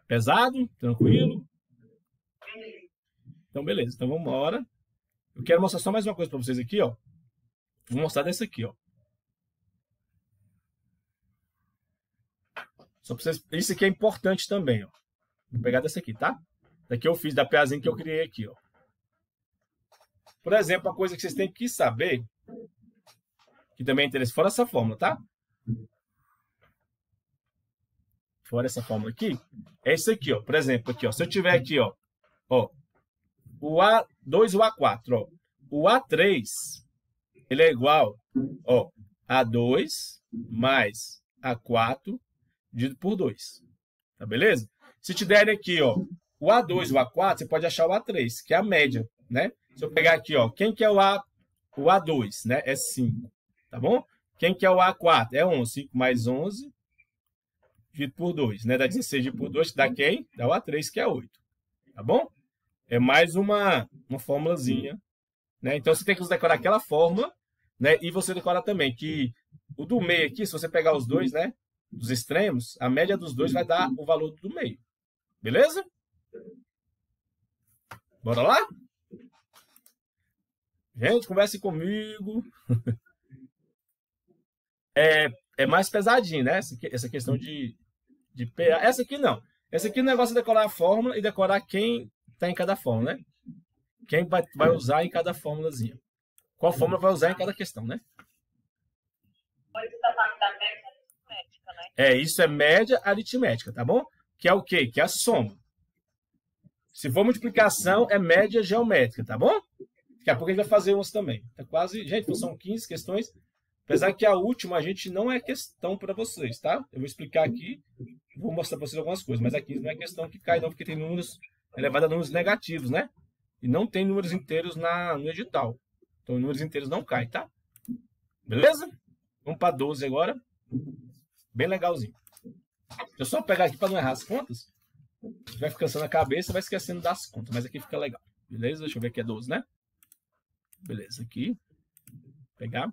Pesado? Tranquilo? Então, beleza. Então, vamos embora. Eu quero mostrar só mais uma coisa para vocês aqui, ó. Vou mostrar dessa aqui, ó. Só para vocês... Isso aqui é importante também, ó. Vou pegar dessa aqui, tá? Daqui eu fiz da peazinha que eu criei aqui, ó. Por exemplo, a coisa que vocês têm que saber, que também é interessante, fora essa fórmula, tá? fora essa fórmula aqui, é isso aqui, ó. Por exemplo, aqui, ó. Se eu tiver aqui, ó, ó, o A2 o A4, ó. O A3, ele é igual, ó, A2 mais A4 dividido por 2. Tá beleza? Se te derem aqui, ó, o A2 o A4, você pode achar o A3, que é a média, né? Se eu pegar aqui, ó, quem que é o, a, o A2, né? É 5, tá bom? Quem que é o A4? É 11. 5 mais 11 dividido por 2, né? Dá 16 dividido por 2, que dá uhum. quem? Dá o A3, que é 8. Tá bom? É mais uma, uma formulazinha. Uhum. Né? Então você tem que decorar aquela forma, né? E você decora também que o do meio aqui, se você pegar os dois, uhum. né? Dos extremos, a média dos dois vai dar o valor do meio. Beleza? Bora lá? Gente, converse comigo. é, é mais pesadinho, né? Essa, essa questão de de PA. Essa aqui não. Essa aqui o negócio é decorar a fórmula e decorar quem está em cada fórmula, né? Quem vai, vai uhum. usar em cada fórmulazinha. Qual fórmula vai usar em cada questão, né? né? É, isso é média aritmética, tá bom? Que é o quê? Que é a soma. Se for multiplicação, é média geométrica, tá bom? Daqui a pouco a gente vai fazer umas também. Tá quase. Gente, são 15 questões. Apesar que a última a gente não é questão para vocês, tá? Eu vou explicar aqui, vou mostrar para vocês algumas coisas, mas a 15 não é questão que cai não, porque tem números elevados a números negativos, né? E não tem números inteiros na, no edital. Então, números inteiros não cai, tá? Beleza? Vamos para 12 agora. Bem legalzinho. Deixa eu só pegar aqui para não errar as contas. Vai cansando a cabeça, vai esquecendo das contas, mas aqui fica legal. Beleza? Deixa eu ver aqui é 12, né? Beleza, aqui. Pegar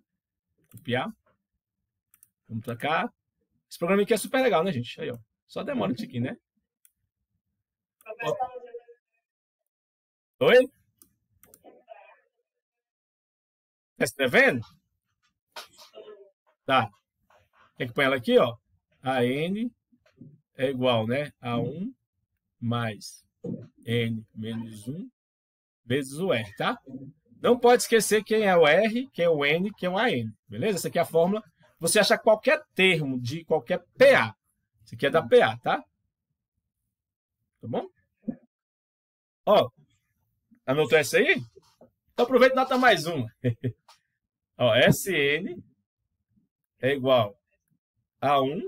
copiar. Vamos trocar Esse programa aqui é super legal, né, gente? Aí, ó. Só demora isso aqui, né? Ó. Oi? Tá escrevendo? Tá. Tem que pôr ela aqui, ó. A N é igual, né? A 1 mais N menos 1 vezes o R, tá? Não pode esquecer quem é o R, quem é o N, quem é o AN. Beleza? Essa aqui é a fórmula. Você acha qualquer termo de qualquer PA. Isso aqui é da PA, tá? Tá bom? Ó, anotou essa aí? Então aproveita e nota mais uma. Ó, SN é igual a 1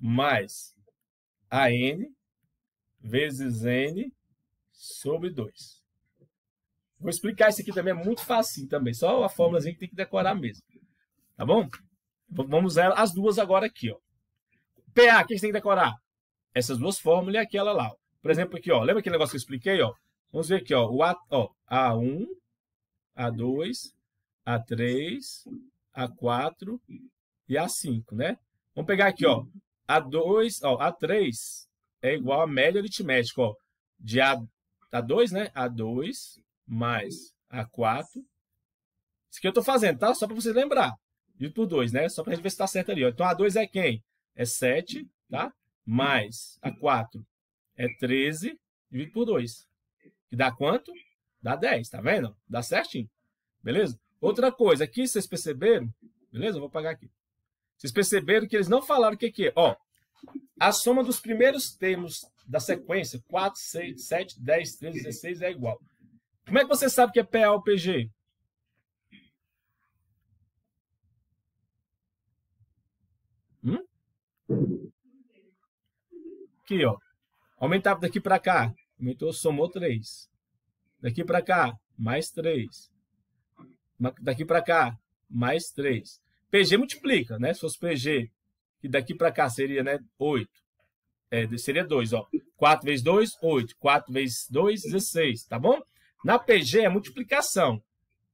mais AN vezes N sobre 2. Vou explicar isso aqui também, é muito fácil também. Só a fórmula que tem que decorar mesmo. Tá bom? Vamos usar as duas agora aqui, ó. PA, o que a gente tem que decorar? Essas duas fórmulas e aquela lá. Ó. Por exemplo, aqui, ó. Lembra aquele negócio que eu expliquei, ó? Vamos ver aqui, ó. O A, ó, A1, A2, A3, A4 e A5, né? Vamos pegar aqui, ó. A2, ó, A3 é igual à média aritmética, ó. De A2, né? A2 mais A4. Isso que eu estou fazendo, tá? Só para você lembrar. Dividido por 2, né? Só para a gente ver se está certo ali. Ó. Então, A2 é quem? É 7, tá? Mais A4 é 13, dividido por 2. Que dá quanto? Dá 10, tá vendo? Dá certinho. Beleza? Outra coisa, aqui vocês perceberam, beleza? Eu vou apagar aqui. Vocês perceberam que eles não falaram o que, que é. Ó, a soma dos primeiros termos da sequência, 4, 6, 7, 10, 13, 16, é igual. Como é que você sabe que é PA PAOPG? Hum? Aqui, ó. Aumentar daqui para cá. Aumentou, somou 3. Daqui para cá, mais 3. Daqui para cá, mais 3. PG multiplica, né? Se fosse PG, que daqui para cá seria né, 8. É, seria 2, ó. 4 vezes 2, 8. 4 vezes 2, 16, tá bom? Na PG é multiplicação.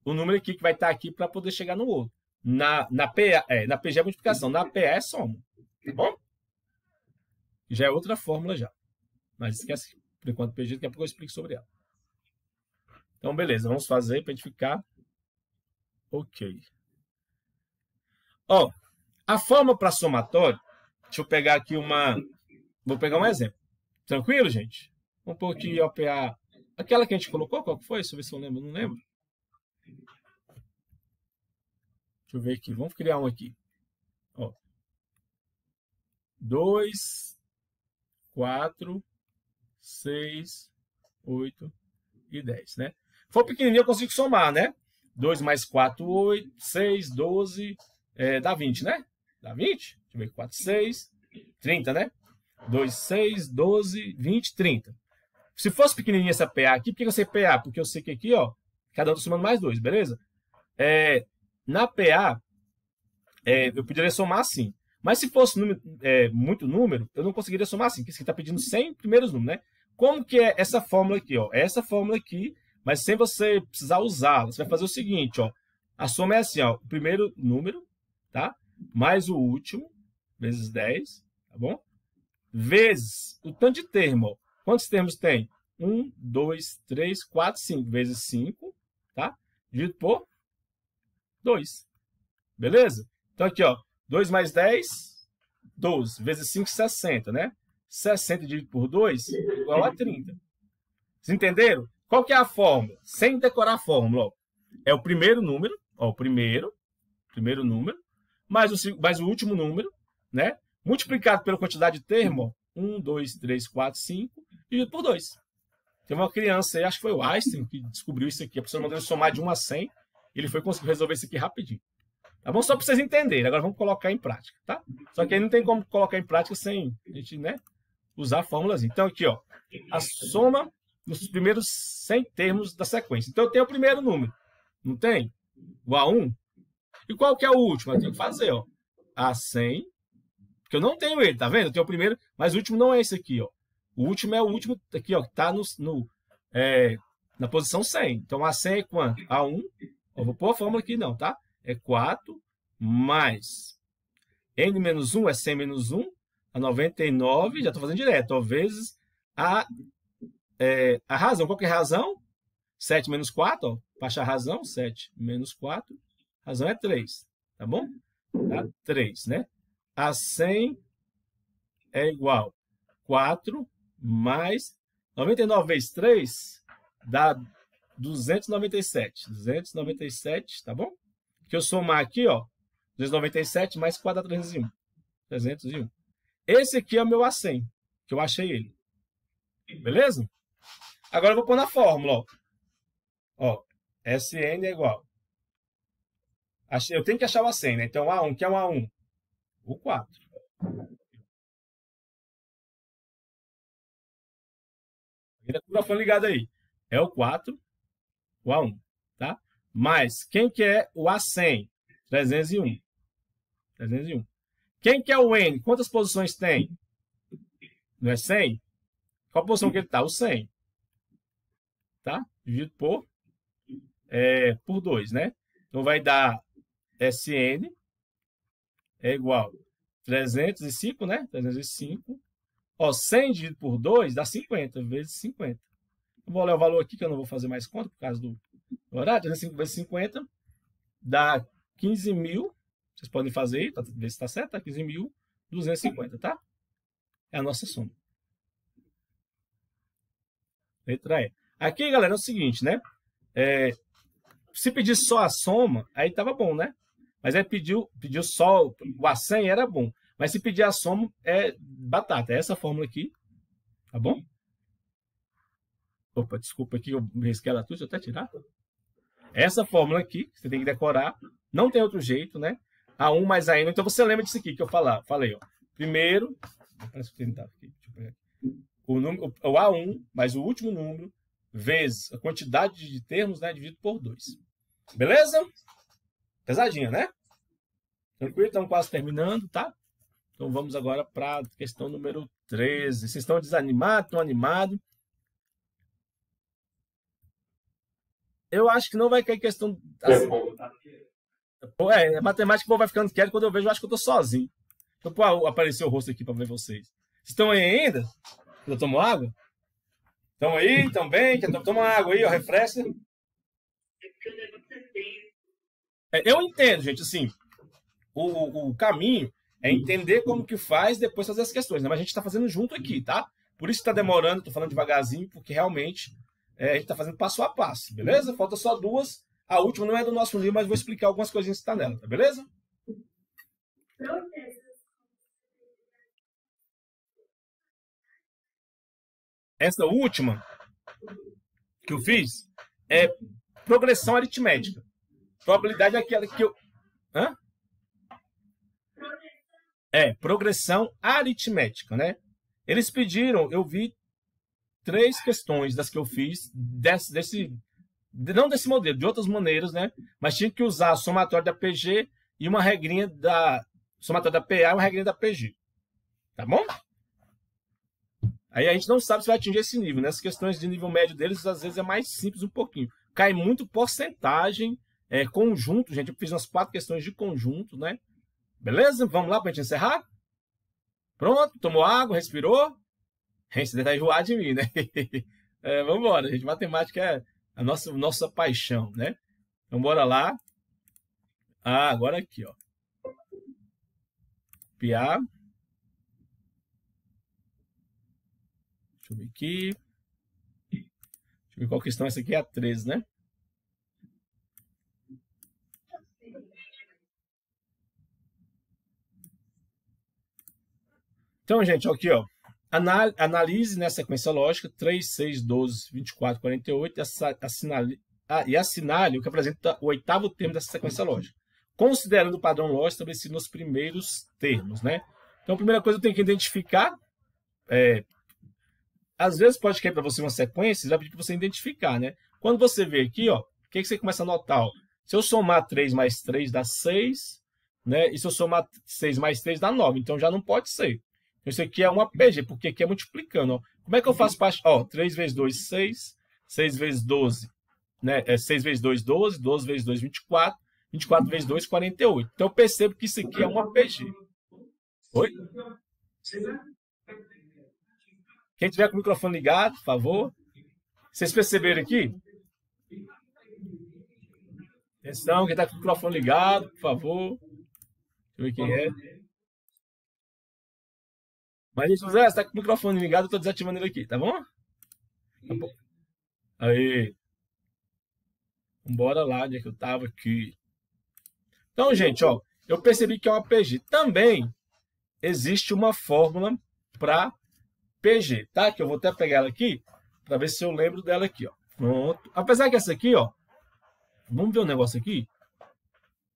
O número aqui que vai estar aqui para poder chegar no outro. Na, na, PA, é, na PG é multiplicação, na PA é soma. Tá bom? Já é outra fórmula já. Mas esquece por enquanto PG, daqui a pouco eu explico sobre ela. Então, beleza, vamos fazer para a gente ficar. Ok. Ó, a fórmula para somatório. Deixa eu pegar aqui uma. Vou pegar um exemplo. Tranquilo, gente? Um pouquinho de OPA Aquela que a gente colocou, qual que foi? Deixa eu ver se eu lembro, não lembro. Deixa eu ver aqui, vamos criar um aqui. Ó. 2, 4, 6, 8 e 10, né? For pequenininho, eu consigo somar, né? 2 mais 4, oito 6, 12, é, dá 20, né? Dá 20? Deixa eu ver, 4, 6, 30, né? 2, 6, 12, 20, 30. Se fosse pequenininha essa PA aqui, por que eu sei PA? Porque eu sei que aqui, ó, cada um tá somando mais dois, beleza? É, na PA, é, eu poderia somar assim. Mas se fosse número, é, muito número, eu não conseguiria somar assim, porque isso aqui está pedindo 100 primeiros números, né? Como que é essa fórmula aqui? Ó? É essa fórmula aqui, mas sem você precisar usá-la. Você vai fazer o seguinte, ó. A soma é assim, ó. O primeiro número, tá? Mais o último, vezes 10, tá bom? Vezes o tanto de termo, ó. Quantos termos tem? 1, 2, 3, 4, 5 vezes 5, tá? Dividido por 2. Beleza? Então aqui, ó, 2 mais 10, 12, vezes 5, 60, né? 60 dividido por 2 é igual a 30. Vocês entenderam? Qual que é a fórmula? Sem decorar a fórmula, ó. É o primeiro número, ó, o primeiro, primeiro número, mais o, mais o último número, né? Multiplicado pela quantidade de termo, 1, 2, 3, 4, 5, dividido por 2. Tem uma criança aí, acho que foi o Einstein, que descobriu isso aqui. A pessoa mandou somar de 1 a 100. Ele foi conseguir resolver isso aqui rapidinho. Tá bom? Só para vocês entenderem. Agora vamos colocar em prática, tá? Só que aí não tem como colocar em prática sem a gente, né? Usar fórmulas. Então, aqui, ó. A soma dos primeiros 100 termos da sequência. Então, eu tenho o primeiro número. Não tem? O A1. E qual que é o último? Eu tenho que fazer, ó. A100 porque eu não tenho ele, tá vendo? Eu tenho o primeiro, mas o último não é esse aqui, ó. O último é o último aqui, ó, que tá no, no é, na posição 100. Então, a 100 é quanto? A1, eu vou pôr a fórmula aqui não, tá? É 4 mais n menos 1 é 100 menos 1, a 99, já tô fazendo direto, ó, vezes a, é, a razão. Qual que é a razão? 7 menos 4, ó, para achar a razão, 7 menos 4, razão é 3, tá bom? Tá 3, né? a 100 é igual a 4 mais 99 vezes 3 dá 297. 297, tá bom? Que eu somar aqui, ó, 297 mais 4 dá 301. 301. Esse aqui é o meu A100, que eu achei ele. Beleza? Agora eu vou pôr na fórmula, ó. Ó, SN é igual. Eu tenho que achar o A100, né? Então, A1, que é o A1? O 4. Ainda com microfone ligado aí. É o 4, o A1, tá? Mas quem quer é o A100? 301. 301. Quem quer é o N? Quantas posições tem? Não é 100? Qual a posição que ele está? O 100. Tá? Dividido por, é, por 2, né? Então vai dar SN é igual a 305, né? 305. Ó, 100 dividido por 2 dá 50 vezes 50. Eu vou olhar o valor aqui, que eu não vou fazer mais conta por causa do horário. 305 vezes 50 dá 15 mil. Vocês podem fazer aí, tá, ver se está certo, tá? 15.250, tá? É a nossa soma. Letra E. Aqui, galera, é o seguinte, né? É, se pedir só a soma, aí tava bom, né? Mas aí é pediu, pediu só o a 100 era bom. Mas se pedir a soma, é batata. É essa fórmula aqui. Tá bom? Opa, desculpa aqui, eu risquei ela tudo, deixa eu até tirar. Essa fórmula aqui, você tem que decorar. Não tem outro jeito, né? A1 mais A1. Então você lembra disso aqui que eu falar, falei. Ó. Primeiro, parece que eu aqui, o, número, o A1 mais o último número vezes a quantidade de termos né, dividido por 2. Beleza? Pesadinha, né? Tranquilo? Estamos quase terminando, tá? Então vamos agora para a questão número 13. Vocês estão desanimados? Estão animados? Eu acho que não vai cair questão. Assim, é, tá? é, é matemática, que vai ficando quieto. Quando eu vejo, eu acho que eu tô sozinho. Então, pô, apareceu o rosto aqui para ver vocês. Vocês estão aí ainda? Eu tomo água? Estão aí? Estão bem? Toma água aí, ó, refresca. É porque eu levo é, eu entendo, gente, assim, o, o caminho é entender como que faz, depois fazer as questões, né? Mas a gente está fazendo junto aqui, tá? Por isso está demorando, estou falando devagarzinho, porque realmente é, a gente está fazendo passo a passo, beleza? Falta só duas. A última não é do nosso livro, mas vou explicar algumas coisinhas que está nela, tá beleza? Essa última que eu fiz é progressão aritmética. Probabilidade é aquela que eu. Hã? É, progressão aritmética, né? Eles pediram, eu vi três questões das que eu fiz, desse, desse não desse modelo, de outras maneiras, né? Mas tinha que usar a somatória da PG e uma regrinha da. Somatória da PA e uma regrinha da PG. Tá bom? Aí a gente não sabe se vai atingir esse nível, né? As questões de nível médio deles, às vezes, é mais simples um pouquinho. Cai muito porcentagem é, conjunto, gente. Eu fiz umas quatro questões de conjunto, né? Beleza? Vamos lá para a gente encerrar? Pronto, tomou água, respirou. Gente, você tá enjoado de mim, né? é, vamos embora, gente. Matemática é a nossa, nossa paixão, né? Então, bora lá. Ah, agora aqui, ó. Copiar. Deixa eu ver aqui. Deixa eu ver qual questão. Essa aqui é a 13, né? Então, gente, aqui, ó. Anal analise na né, sequência lógica 3, 6, 12, 24, 48 assinale, ah, e assinale o que apresenta o oitavo termo dessa sequência lógica, considerando o padrão lógico estabelecido nos primeiros termos, né? Então, a primeira coisa que eu tenho que identificar. É, às vezes pode cair para você uma sequência, já pedir para você identificar, né? Quando você vê aqui, o que, que você começa a notar? Ó? Se eu somar 3 mais 3 dá 6, né? E se eu somar 6 mais 3 dá 9, então já não pode ser. Isso aqui é um APG, porque aqui é multiplicando. Ó. Como é que eu faço parte? Ó, 3 vezes 2, 6. 6 vezes 12, né? É 6 vezes 2, 12. 12 vezes 2, 24. 24 vezes 2, 48. Então, eu percebo que isso aqui é um APG. Oi? Quem tiver com o microfone ligado, por favor. Vocês perceberam aqui? Atenção, quem está com o microfone ligado, por favor. Deixa eu ver quem é. Mas eles falam, você tá com o microfone ligado, eu tô desativando ele aqui, tá bom? Tá bom. Aí. Bora lá, onde é que eu tava aqui. Então, gente, ó, eu percebi que é uma PG. Também existe uma fórmula para PG, tá? Que eu vou até pegar ela aqui para ver se eu lembro dela aqui, ó. Pronto. Apesar que essa aqui, ó, vamos ver um negócio aqui.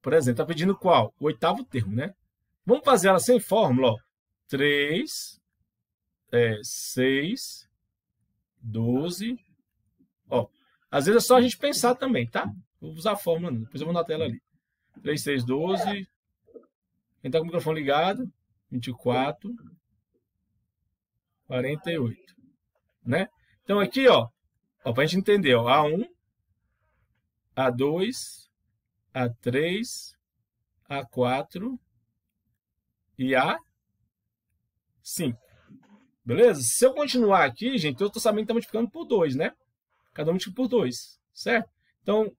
Por exemplo, tá pedindo qual? O oitavo termo, né? Vamos fazer ela sem fórmula, ó. 3, é, 6, 12. Ó, às vezes é só a gente pensar também, tá? Vou usar a fórmula, depois eu vou na tela ali. 3, 6, 12. Quem tá com o microfone ligado? 24, 48. Né? Então aqui, ó, ó pra gente entender, ó, A1, A2, A3, A4 e A Sim. Beleza? Se eu continuar aqui, gente, eu estou sabendo que está multiplicando por 2, né? Cada um multiplica por 2, certo? Então,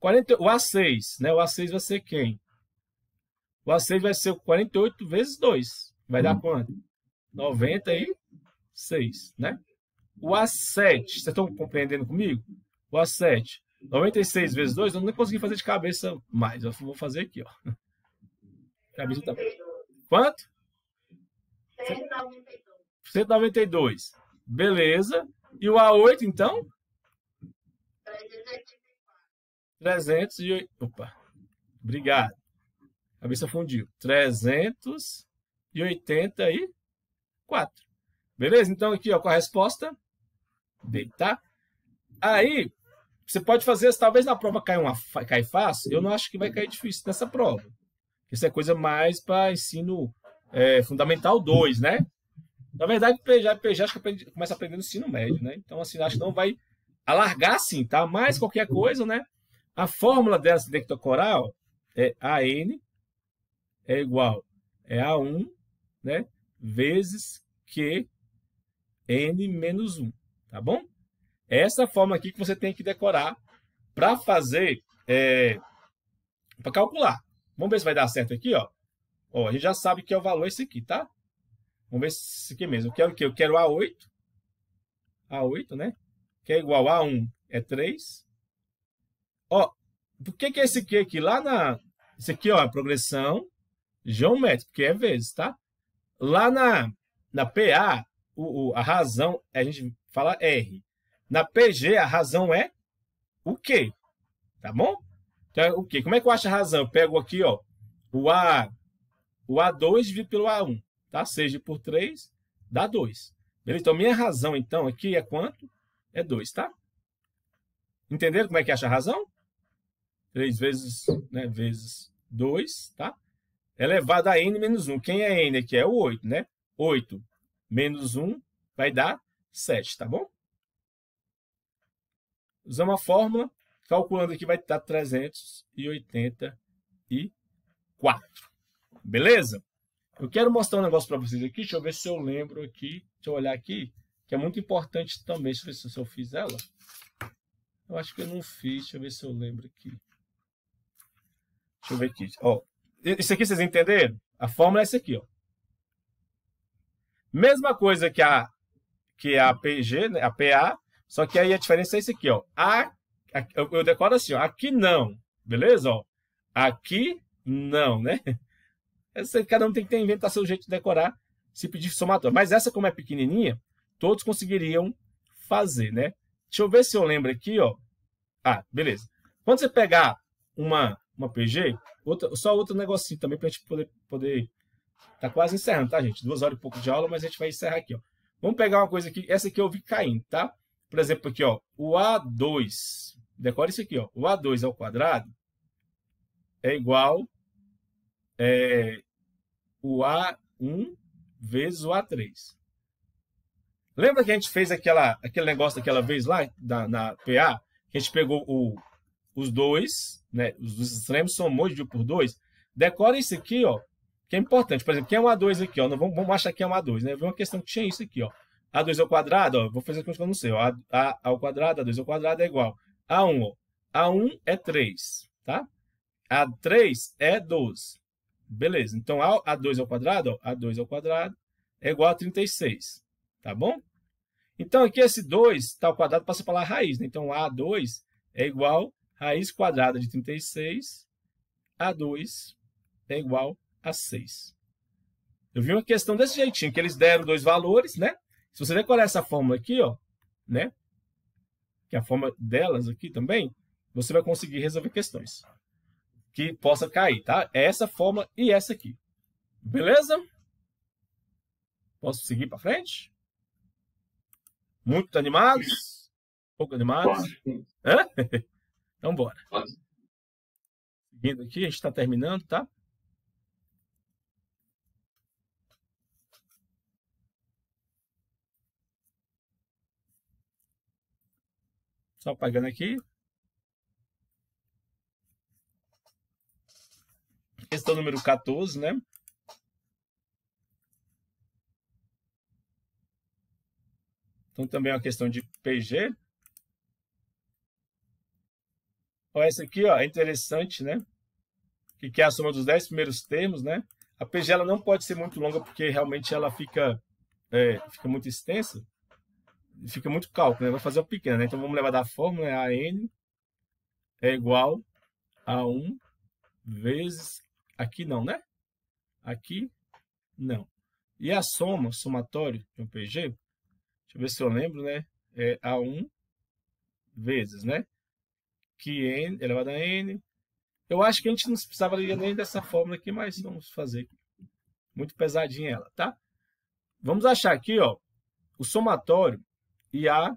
40, o A6, né? O A6 vai ser quem? O A6 vai ser 48 vezes 2. Vai dar uhum. quanto? 96, né? O A7, vocês estão compreendendo comigo? O A7, 96 vezes 2, eu não consegui fazer de cabeça mais. Eu vou fazer aqui, ó. Cabeça tá... Quanto? 192. 192. Beleza. E o A8, então? 384. Opa. Obrigado. A cabeça fundiu. 384. Beleza? Então, aqui, ó, com a resposta D, tá? Aí, você pode fazer, talvez na prova caia, uma, caia fácil, eu não acho que vai cair difícil nessa prova. Isso é coisa mais para ensino é, Fundamental 2, né? Na verdade, PG, PG acho que aprendi, começa a aprender no ensino médio, né? Então, assim, acho que não vai alargar assim, tá? Mais qualquer coisa, né? A fórmula dela coral, é AN é igual é A1, né? Vezes Q N menos 1, tá bom? É essa fórmula aqui que você tem que decorar para fazer, é, para calcular. Vamos ver se vai dar certo aqui, ó. Ó, a gente já sabe que é o valor esse aqui, tá? Vamos ver se é aqui mesmo. Eu quero o quê? Eu quero A8. A8, né? Que é igual a 1 é 3. Ó, por que que é esse aqui aqui? Lá na... Isso aqui, ó, é progressão geométrica, que é vezes, tá? Lá na, na PA, o, o, a razão, a gente fala R. Na PG, a razão é o quê? Tá bom? Então, é o quê? Como é que eu acho a razão? Eu pego aqui, ó, o A o A2 dividido pelo A1, tá? 6 por 3 dá 2. Beleza? Então, minha razão, então, aqui é quanto? É 2, tá? Entenderam como é que acha a razão? 3 vezes, né, vezes 2, tá? Elevado a n menos 1. Quem é n aqui? É o 8, né? 8 menos 1 vai dar 7, tá bom? Usamos a fórmula, calculando aqui vai dar 384. Beleza? Eu quero mostrar um negócio para vocês aqui. Deixa eu ver se eu lembro aqui. Deixa eu olhar aqui. Que é muito importante também. Deixa eu ver se, eu fiz ela. Eu acho que eu não fiz. Deixa eu ver se eu lembro aqui. Deixa eu ver aqui. Ó, isso aqui vocês entenderam? A fórmula é essa aqui. Ó. Mesma coisa que a, que a PG, né? a PA. Só que aí a diferença é isso aqui. Ó. A, eu, eu decoro assim. Ó. Aqui não. Beleza? Ó. Aqui não, né? Essa, é, cada um tem que ter, inventar seu jeito de decorar, se pedir somatório. Mas essa, como é pequenininha, todos conseguiriam fazer, né? Deixa eu ver se eu lembro aqui, ó. Ah, beleza. Quando você pegar uma, uma PG, outra, só outro negocinho também para a gente poder, poder. Tá quase encerrando, tá, gente? Duas horas e pouco de aula, mas a gente vai encerrar aqui, ó. Vamos pegar uma coisa aqui. Essa aqui eu vi caindo, tá? Por exemplo, aqui, ó. O A2. Decora isso aqui, ó. O A2 ao quadrado é igual. É, o A1 vezes o A3. Lembra que a gente fez aquela, aquele negócio daquela vez lá, da, na PA? Que a gente pegou o, os dois, né, os, extremos somou um de por 2. Decora isso aqui, ó, que é importante. Por exemplo, quem é um A2 aqui, ó, não vamos, vamos achar que é um A2, né? Eu vi uma questão que tinha isso aqui, ó. A2 ao quadrado, ó, vou fazer a com que eu não sei, ó, A, ao quadrado, A2 ao quadrado é igual A1, ó. A1 é 3, tá? A3 é 12. Beleza, então A2 ao quadrado, A2 ao quadrado é igual a 36, tá bom? Então, aqui esse 2, está ao quadrado passa para a raiz, né? Então, A2 é, é igual a raiz quadrada de 36, A2 é igual a 6. Eu vi uma questão desse jeitinho, que eles deram dois valores, né? Se você decorar é essa fórmula aqui, ó, né? Que é a forma delas aqui também, você vai conseguir resolver questões que possa cair, tá? É essa forma e essa aqui. Beleza? Posso seguir para frente? Muito animados? Pouco animados? Hã? Então, bora. Seguindo aqui, a gente está terminando, tá? Só apagando aqui. Questão número 14, né? Então, também é uma questão de PG. Ó, essa aqui ó, é interessante, né? Que, que é a soma dos 10 primeiros termos, né? A PG ela não pode ser muito longa, porque realmente ela fica, é, fica muito extensa. Fica muito cálculo, né? Vai fazer uma pequena, né? Então, vamos levar da fórmula, né? AN é igual a 1 vezes Aqui não, né? Aqui não. E a soma, somatório de um PG, deixa eu ver se eu lembro, né? É A1 vezes, né? Que N elevado a N. Eu acho que a gente não precisava nem dessa fórmula aqui, mas vamos fazer. Muito pesadinha ela, tá? Vamos achar aqui, ó, o somatório e a...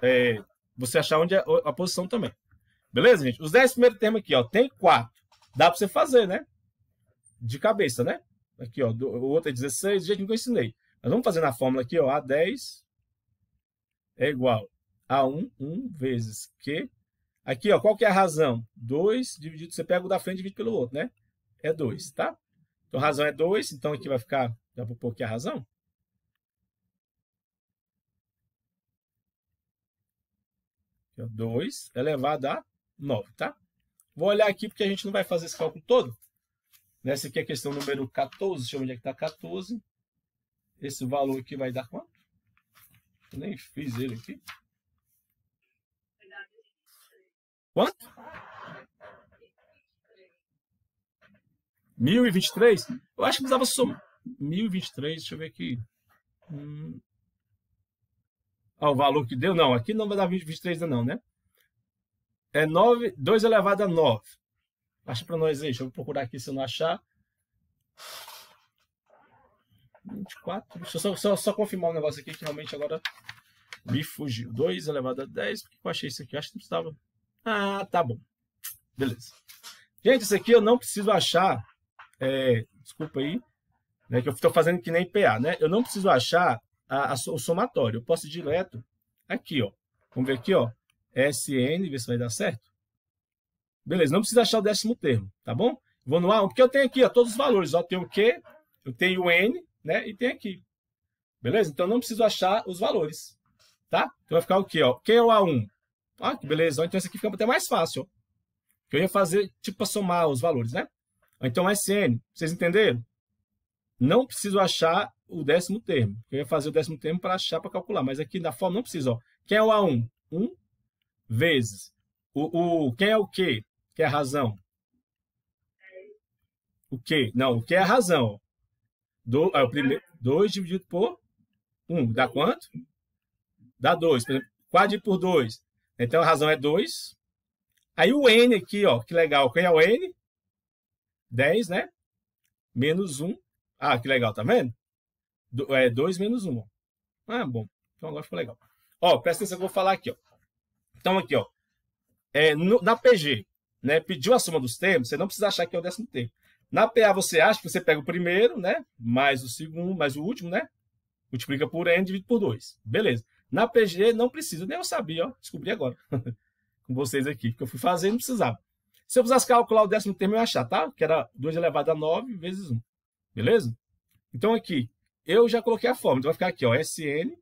É, você achar onde é a posição também. Beleza, gente? Os 10 primeiros termos aqui, ó, tem 4. Dá para você fazer, né? de cabeça, né? Aqui, ó, do, o outro é 16, do jeito que eu ensinei. Mas vamos fazer na fórmula aqui, ó, A10 é igual a 1, 1 vezes Q. Aqui, ó, qual que é a razão? 2 dividido, você pega o da frente e divide pelo outro, né? É 2, tá? Então, a razão é 2, então aqui vai ficar, já vou pôr aqui a razão. Aqui, ó, 2 elevado a 9, tá? Vou olhar aqui porque a gente não vai fazer esse cálculo todo. Nessa aqui é a questão número 14, deixa eu ver onde é que está 14. Esse valor aqui vai dar quanto? Eu nem fiz ele aqui. Quanto? 1023? Eu acho que precisava somar. 1023, deixa eu ver aqui. Hum. Ah, o valor que deu, não. Aqui não vai dar 23 não, né? É 9, 2 elevado a 9. Acha para nós aí, deixa eu procurar aqui se eu não achar. 24. Deixa eu só, só, só confirmar um negócio aqui que realmente agora me fugiu. 2 elevado a 10. Por que eu achei isso aqui? Acho que não precisava. Ah, tá bom. Beleza. Gente, isso aqui eu não preciso achar. É, desculpa aí. Né, que eu estou fazendo que nem PA, né? Eu não preciso achar a, a, o somatório. Eu posso ir direto aqui, ó. Vamos ver aqui, ó. SN, ver se vai dar certo. Beleza, não precisa achar o décimo termo, tá bom? Vou no A1, porque eu tenho aqui ó, todos os valores. Ó, eu tenho o Q, eu tenho o N, né? E tem aqui. Beleza? Então não preciso achar os valores, tá? Então vai ficar o quê? Ó? Q o A1? Ah, que beleza. Então isso aqui fica até mais fácil. Ó. Que eu ia fazer tipo para somar os valores, né? Então SN, vocês entenderam? Não preciso achar o décimo termo. Eu ia fazer o décimo termo para achar, para calcular. Mas aqui na forma não precisa. Ó. Quem é o A1? 1 vezes. O, o, quem é o Q? que é a razão? O que? Não, o que é a razão? Do, é o primeiro, 2 dividido por 1, um, dá quanto? Dá 2. Quad por 2. Então a razão é 2. Aí o n aqui, ó, que legal. Quem é o n? 10, né? Menos 1. Um. Ah, que legal, tá vendo? Do, é 2 menos 1. Um. Ah, bom. Então agora ficou legal. Ó, presta atenção que eu vou falar aqui, ó. Então aqui, ó. É, no, na PG, né? Pediu a soma dos termos, você não precisa achar que é o décimo termo. Na PA você acha que você pega o primeiro, né? Mais o segundo, mais o último, né? Multiplica por n, divide por 2. Beleza. Na PG não precisa, nem eu sabia, ó. Descobri agora com vocês aqui, porque eu fui fazer e não precisava. Se eu precisasse calcular o décimo termo, eu ia achar, tá? Que era 2 elevado a 9 vezes 1. Beleza? Então aqui, eu já coloquei a fórmula. Então vai ficar aqui, ó, Sn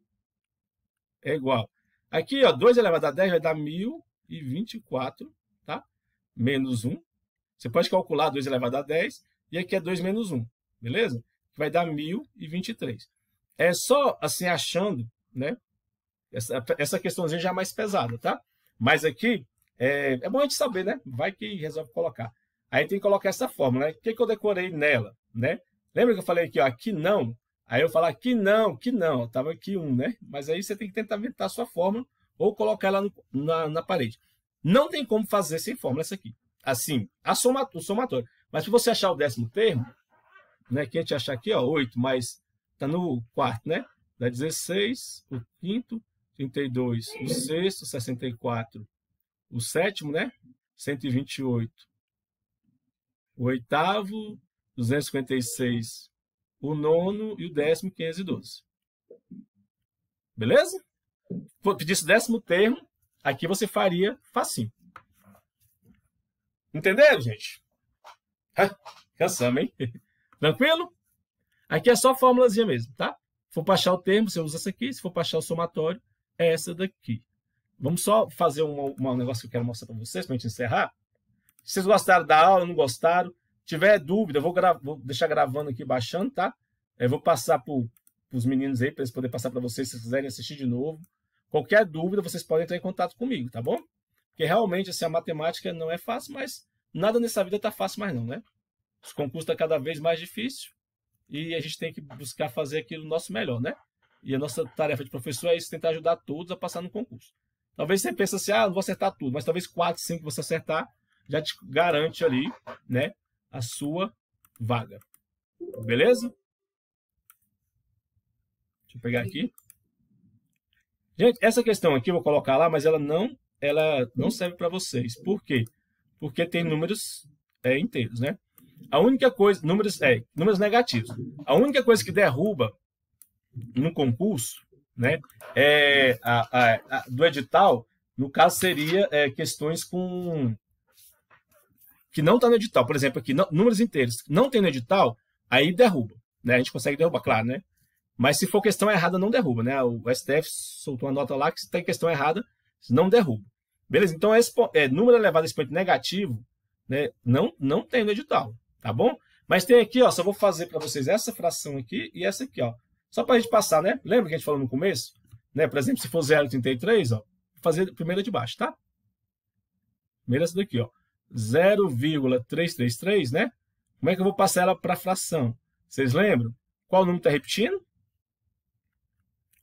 é igual. Aqui, ó, 2 elevado a 10 vai dar 1024 menos 1. Você pode uhum. calcular 2 elevado a 10, e aqui é 2 menos 1, beleza? vai dar 1023. É só assim achando, né? Essa, essa questãozinha já é mais pesada, tá? Mas aqui é, é bom a gente saber, né? Vai que resolve colocar. Aí tem que colocar essa fórmula, né? O que, que eu decorei nela, né? Lembra que eu falei aqui, ó, aqui não? Aí eu falar que não, que não, tava aqui um, né? Mas aí você tem que tentar inventar a sua fórmula ou colocar ela no, na, na parede. Não tem como fazer sem fórmula essa aqui. Assim, a soma, o somatório. Mas se você achar o décimo termo, né, que a gente achar aqui, ó, 8, mas está no quarto, né? Dá 16, o quinto, 32, o sexto, 64, o sétimo, né? 128, o oitavo, 256, o nono e o décimo, 512. Beleza? Pedisse o décimo termo, Aqui você faria facinho. Entenderam, gente? Ah, cansamos, hein? Tranquilo? Aqui é só fórmulazinha mesmo, tá? Se for para achar o termo, você usa essa aqui. Se for para achar o somatório, é essa daqui. Vamos só fazer um, um negócio que eu quero mostrar para vocês, para a gente encerrar. Se vocês gostaram da aula, não gostaram, tiver dúvida, eu vou, gra vou deixar gravando aqui, baixando, tá? Eu é, vou passar para os meninos aí, para eles poderem passar para vocês, se vocês quiserem assistir de novo. Qualquer dúvida, vocês podem entrar em contato comigo, tá bom? Porque realmente, assim, a matemática não é fácil, mas nada nessa vida está fácil mais não, né? Os concursos estão tá cada vez mais difíceis e a gente tem que buscar fazer aquilo nosso melhor, né? E a nossa tarefa de professor é isso, tentar ajudar todos a passar no concurso. Talvez você pense assim, ah, não vou acertar tudo, mas talvez 4, 5 você acertar, já te garante ali, né, a sua vaga. Beleza? Deixa eu pegar aqui. Gente, essa questão aqui eu vou colocar lá, mas ela não, ela não uhum. serve para vocês. Por quê? Porque tem números é, inteiros, né? A única coisa, números, é, números negativos. A única coisa que derruba no concurso, né, é a, a, a do edital, no caso seria é, questões com que não está no edital, por exemplo, aqui, não, números inteiros, não tem no edital, aí derruba, né? A gente consegue derrubar, claro, né? Mas se for questão errada, não derruba, né? O STF soltou uma nota lá que se tem questão errada, não derruba. Beleza? Então, é, número elevado a expoente negativo, né? Não, não tem no edital, tá bom? Mas tem aqui, ó, só vou fazer para vocês essa fração aqui e essa aqui, ó. Só para a gente passar, né? Lembra que a gente falou no começo? Né? Por exemplo, se for 0,33, ó, vou fazer primeiro de baixo, tá? Primeiro essa daqui, ó. 0,333, né? Como é que eu vou passar ela para fração? Vocês lembram? Qual número está repetindo?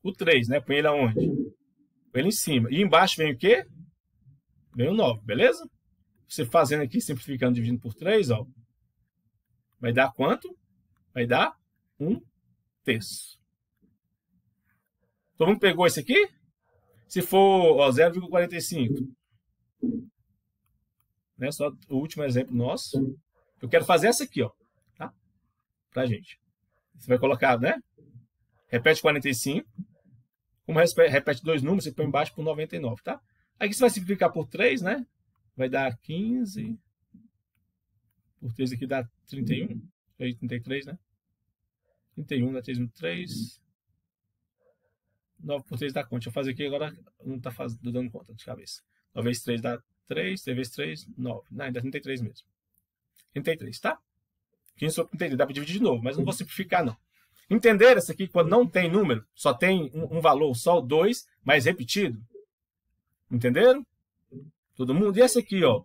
O 3, né? Põe ele aonde? Põe ele em cima. E embaixo vem o quê? Vem o 9, beleza? Você fazendo aqui, simplificando, dividindo por 3, ó. Vai dar quanto? Vai dar um terço. Todo mundo pegou esse aqui? Se for 0,45. Né? Só o último exemplo nosso. Eu quero fazer essa aqui, ó. Tá? Pra gente. Você vai colocar, né? repete 45. Como repete dois números, você põe embaixo por 99, tá? Aí você vai simplificar por 3, né? Vai dar 15. Por 3 aqui dá 31. 33, né? 31 dá 3 3. 9 por 3 dá conta. Deixa eu fazer aqui agora, não tá faz... dando conta de cabeça. 9 vezes 3 dá 3, 3 vezes 3, 9. Não, ainda 33 é mesmo. 33, tá? 15 sobre 33, dá pra dividir de novo, mas não vou simplificar não. Entenderam essa aqui quando não tem número, só tem um, um valor, só o 2, mas repetido. Entenderam? Todo mundo? E essa aqui, ó.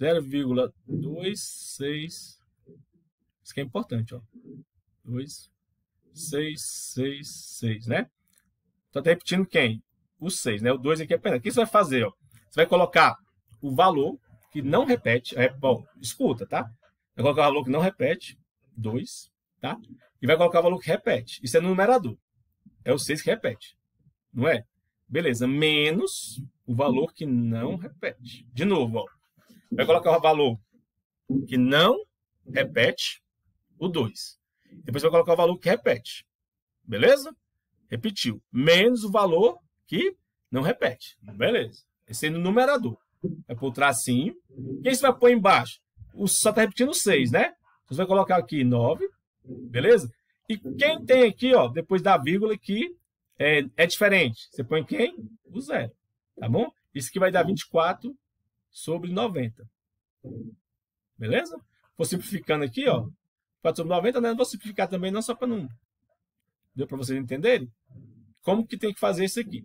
0,26. Isso que é importante, ó. 2, 6, 6, 6, né? Então tá repetindo quem? O 6, né? O 2 aqui é pena. O que você vai fazer, ó? Você vai colocar o valor que não repete. É, bom, escuta, tá? Vai colocar o valor que não repete. 2 tá? E vai colocar o valor que repete. Isso é no numerador. É o 6 que repete. Não é? Beleza, menos o valor que não repete. De novo, ó. Vai colocar o valor que não repete, o 2. Depois vai colocar o valor que repete. Beleza? Repetiu. Menos o valor que não repete. Beleza. Esse é no numerador. Vai pôr o tracinho. E aí você vai pôr embaixo. O, só está repetindo 6, né? Você vai colocar aqui 9. Beleza? E quem tem aqui, ó, depois da vírgula que é, é diferente? Você põe quem? O zero. Tá bom? Isso aqui vai dar 24 sobre 90. Beleza? Vou simplificando aqui, ó. 4 sobre 90, né? Vou simplificar também, não só para não... Deu para vocês entenderem? Como que tem que fazer isso aqui?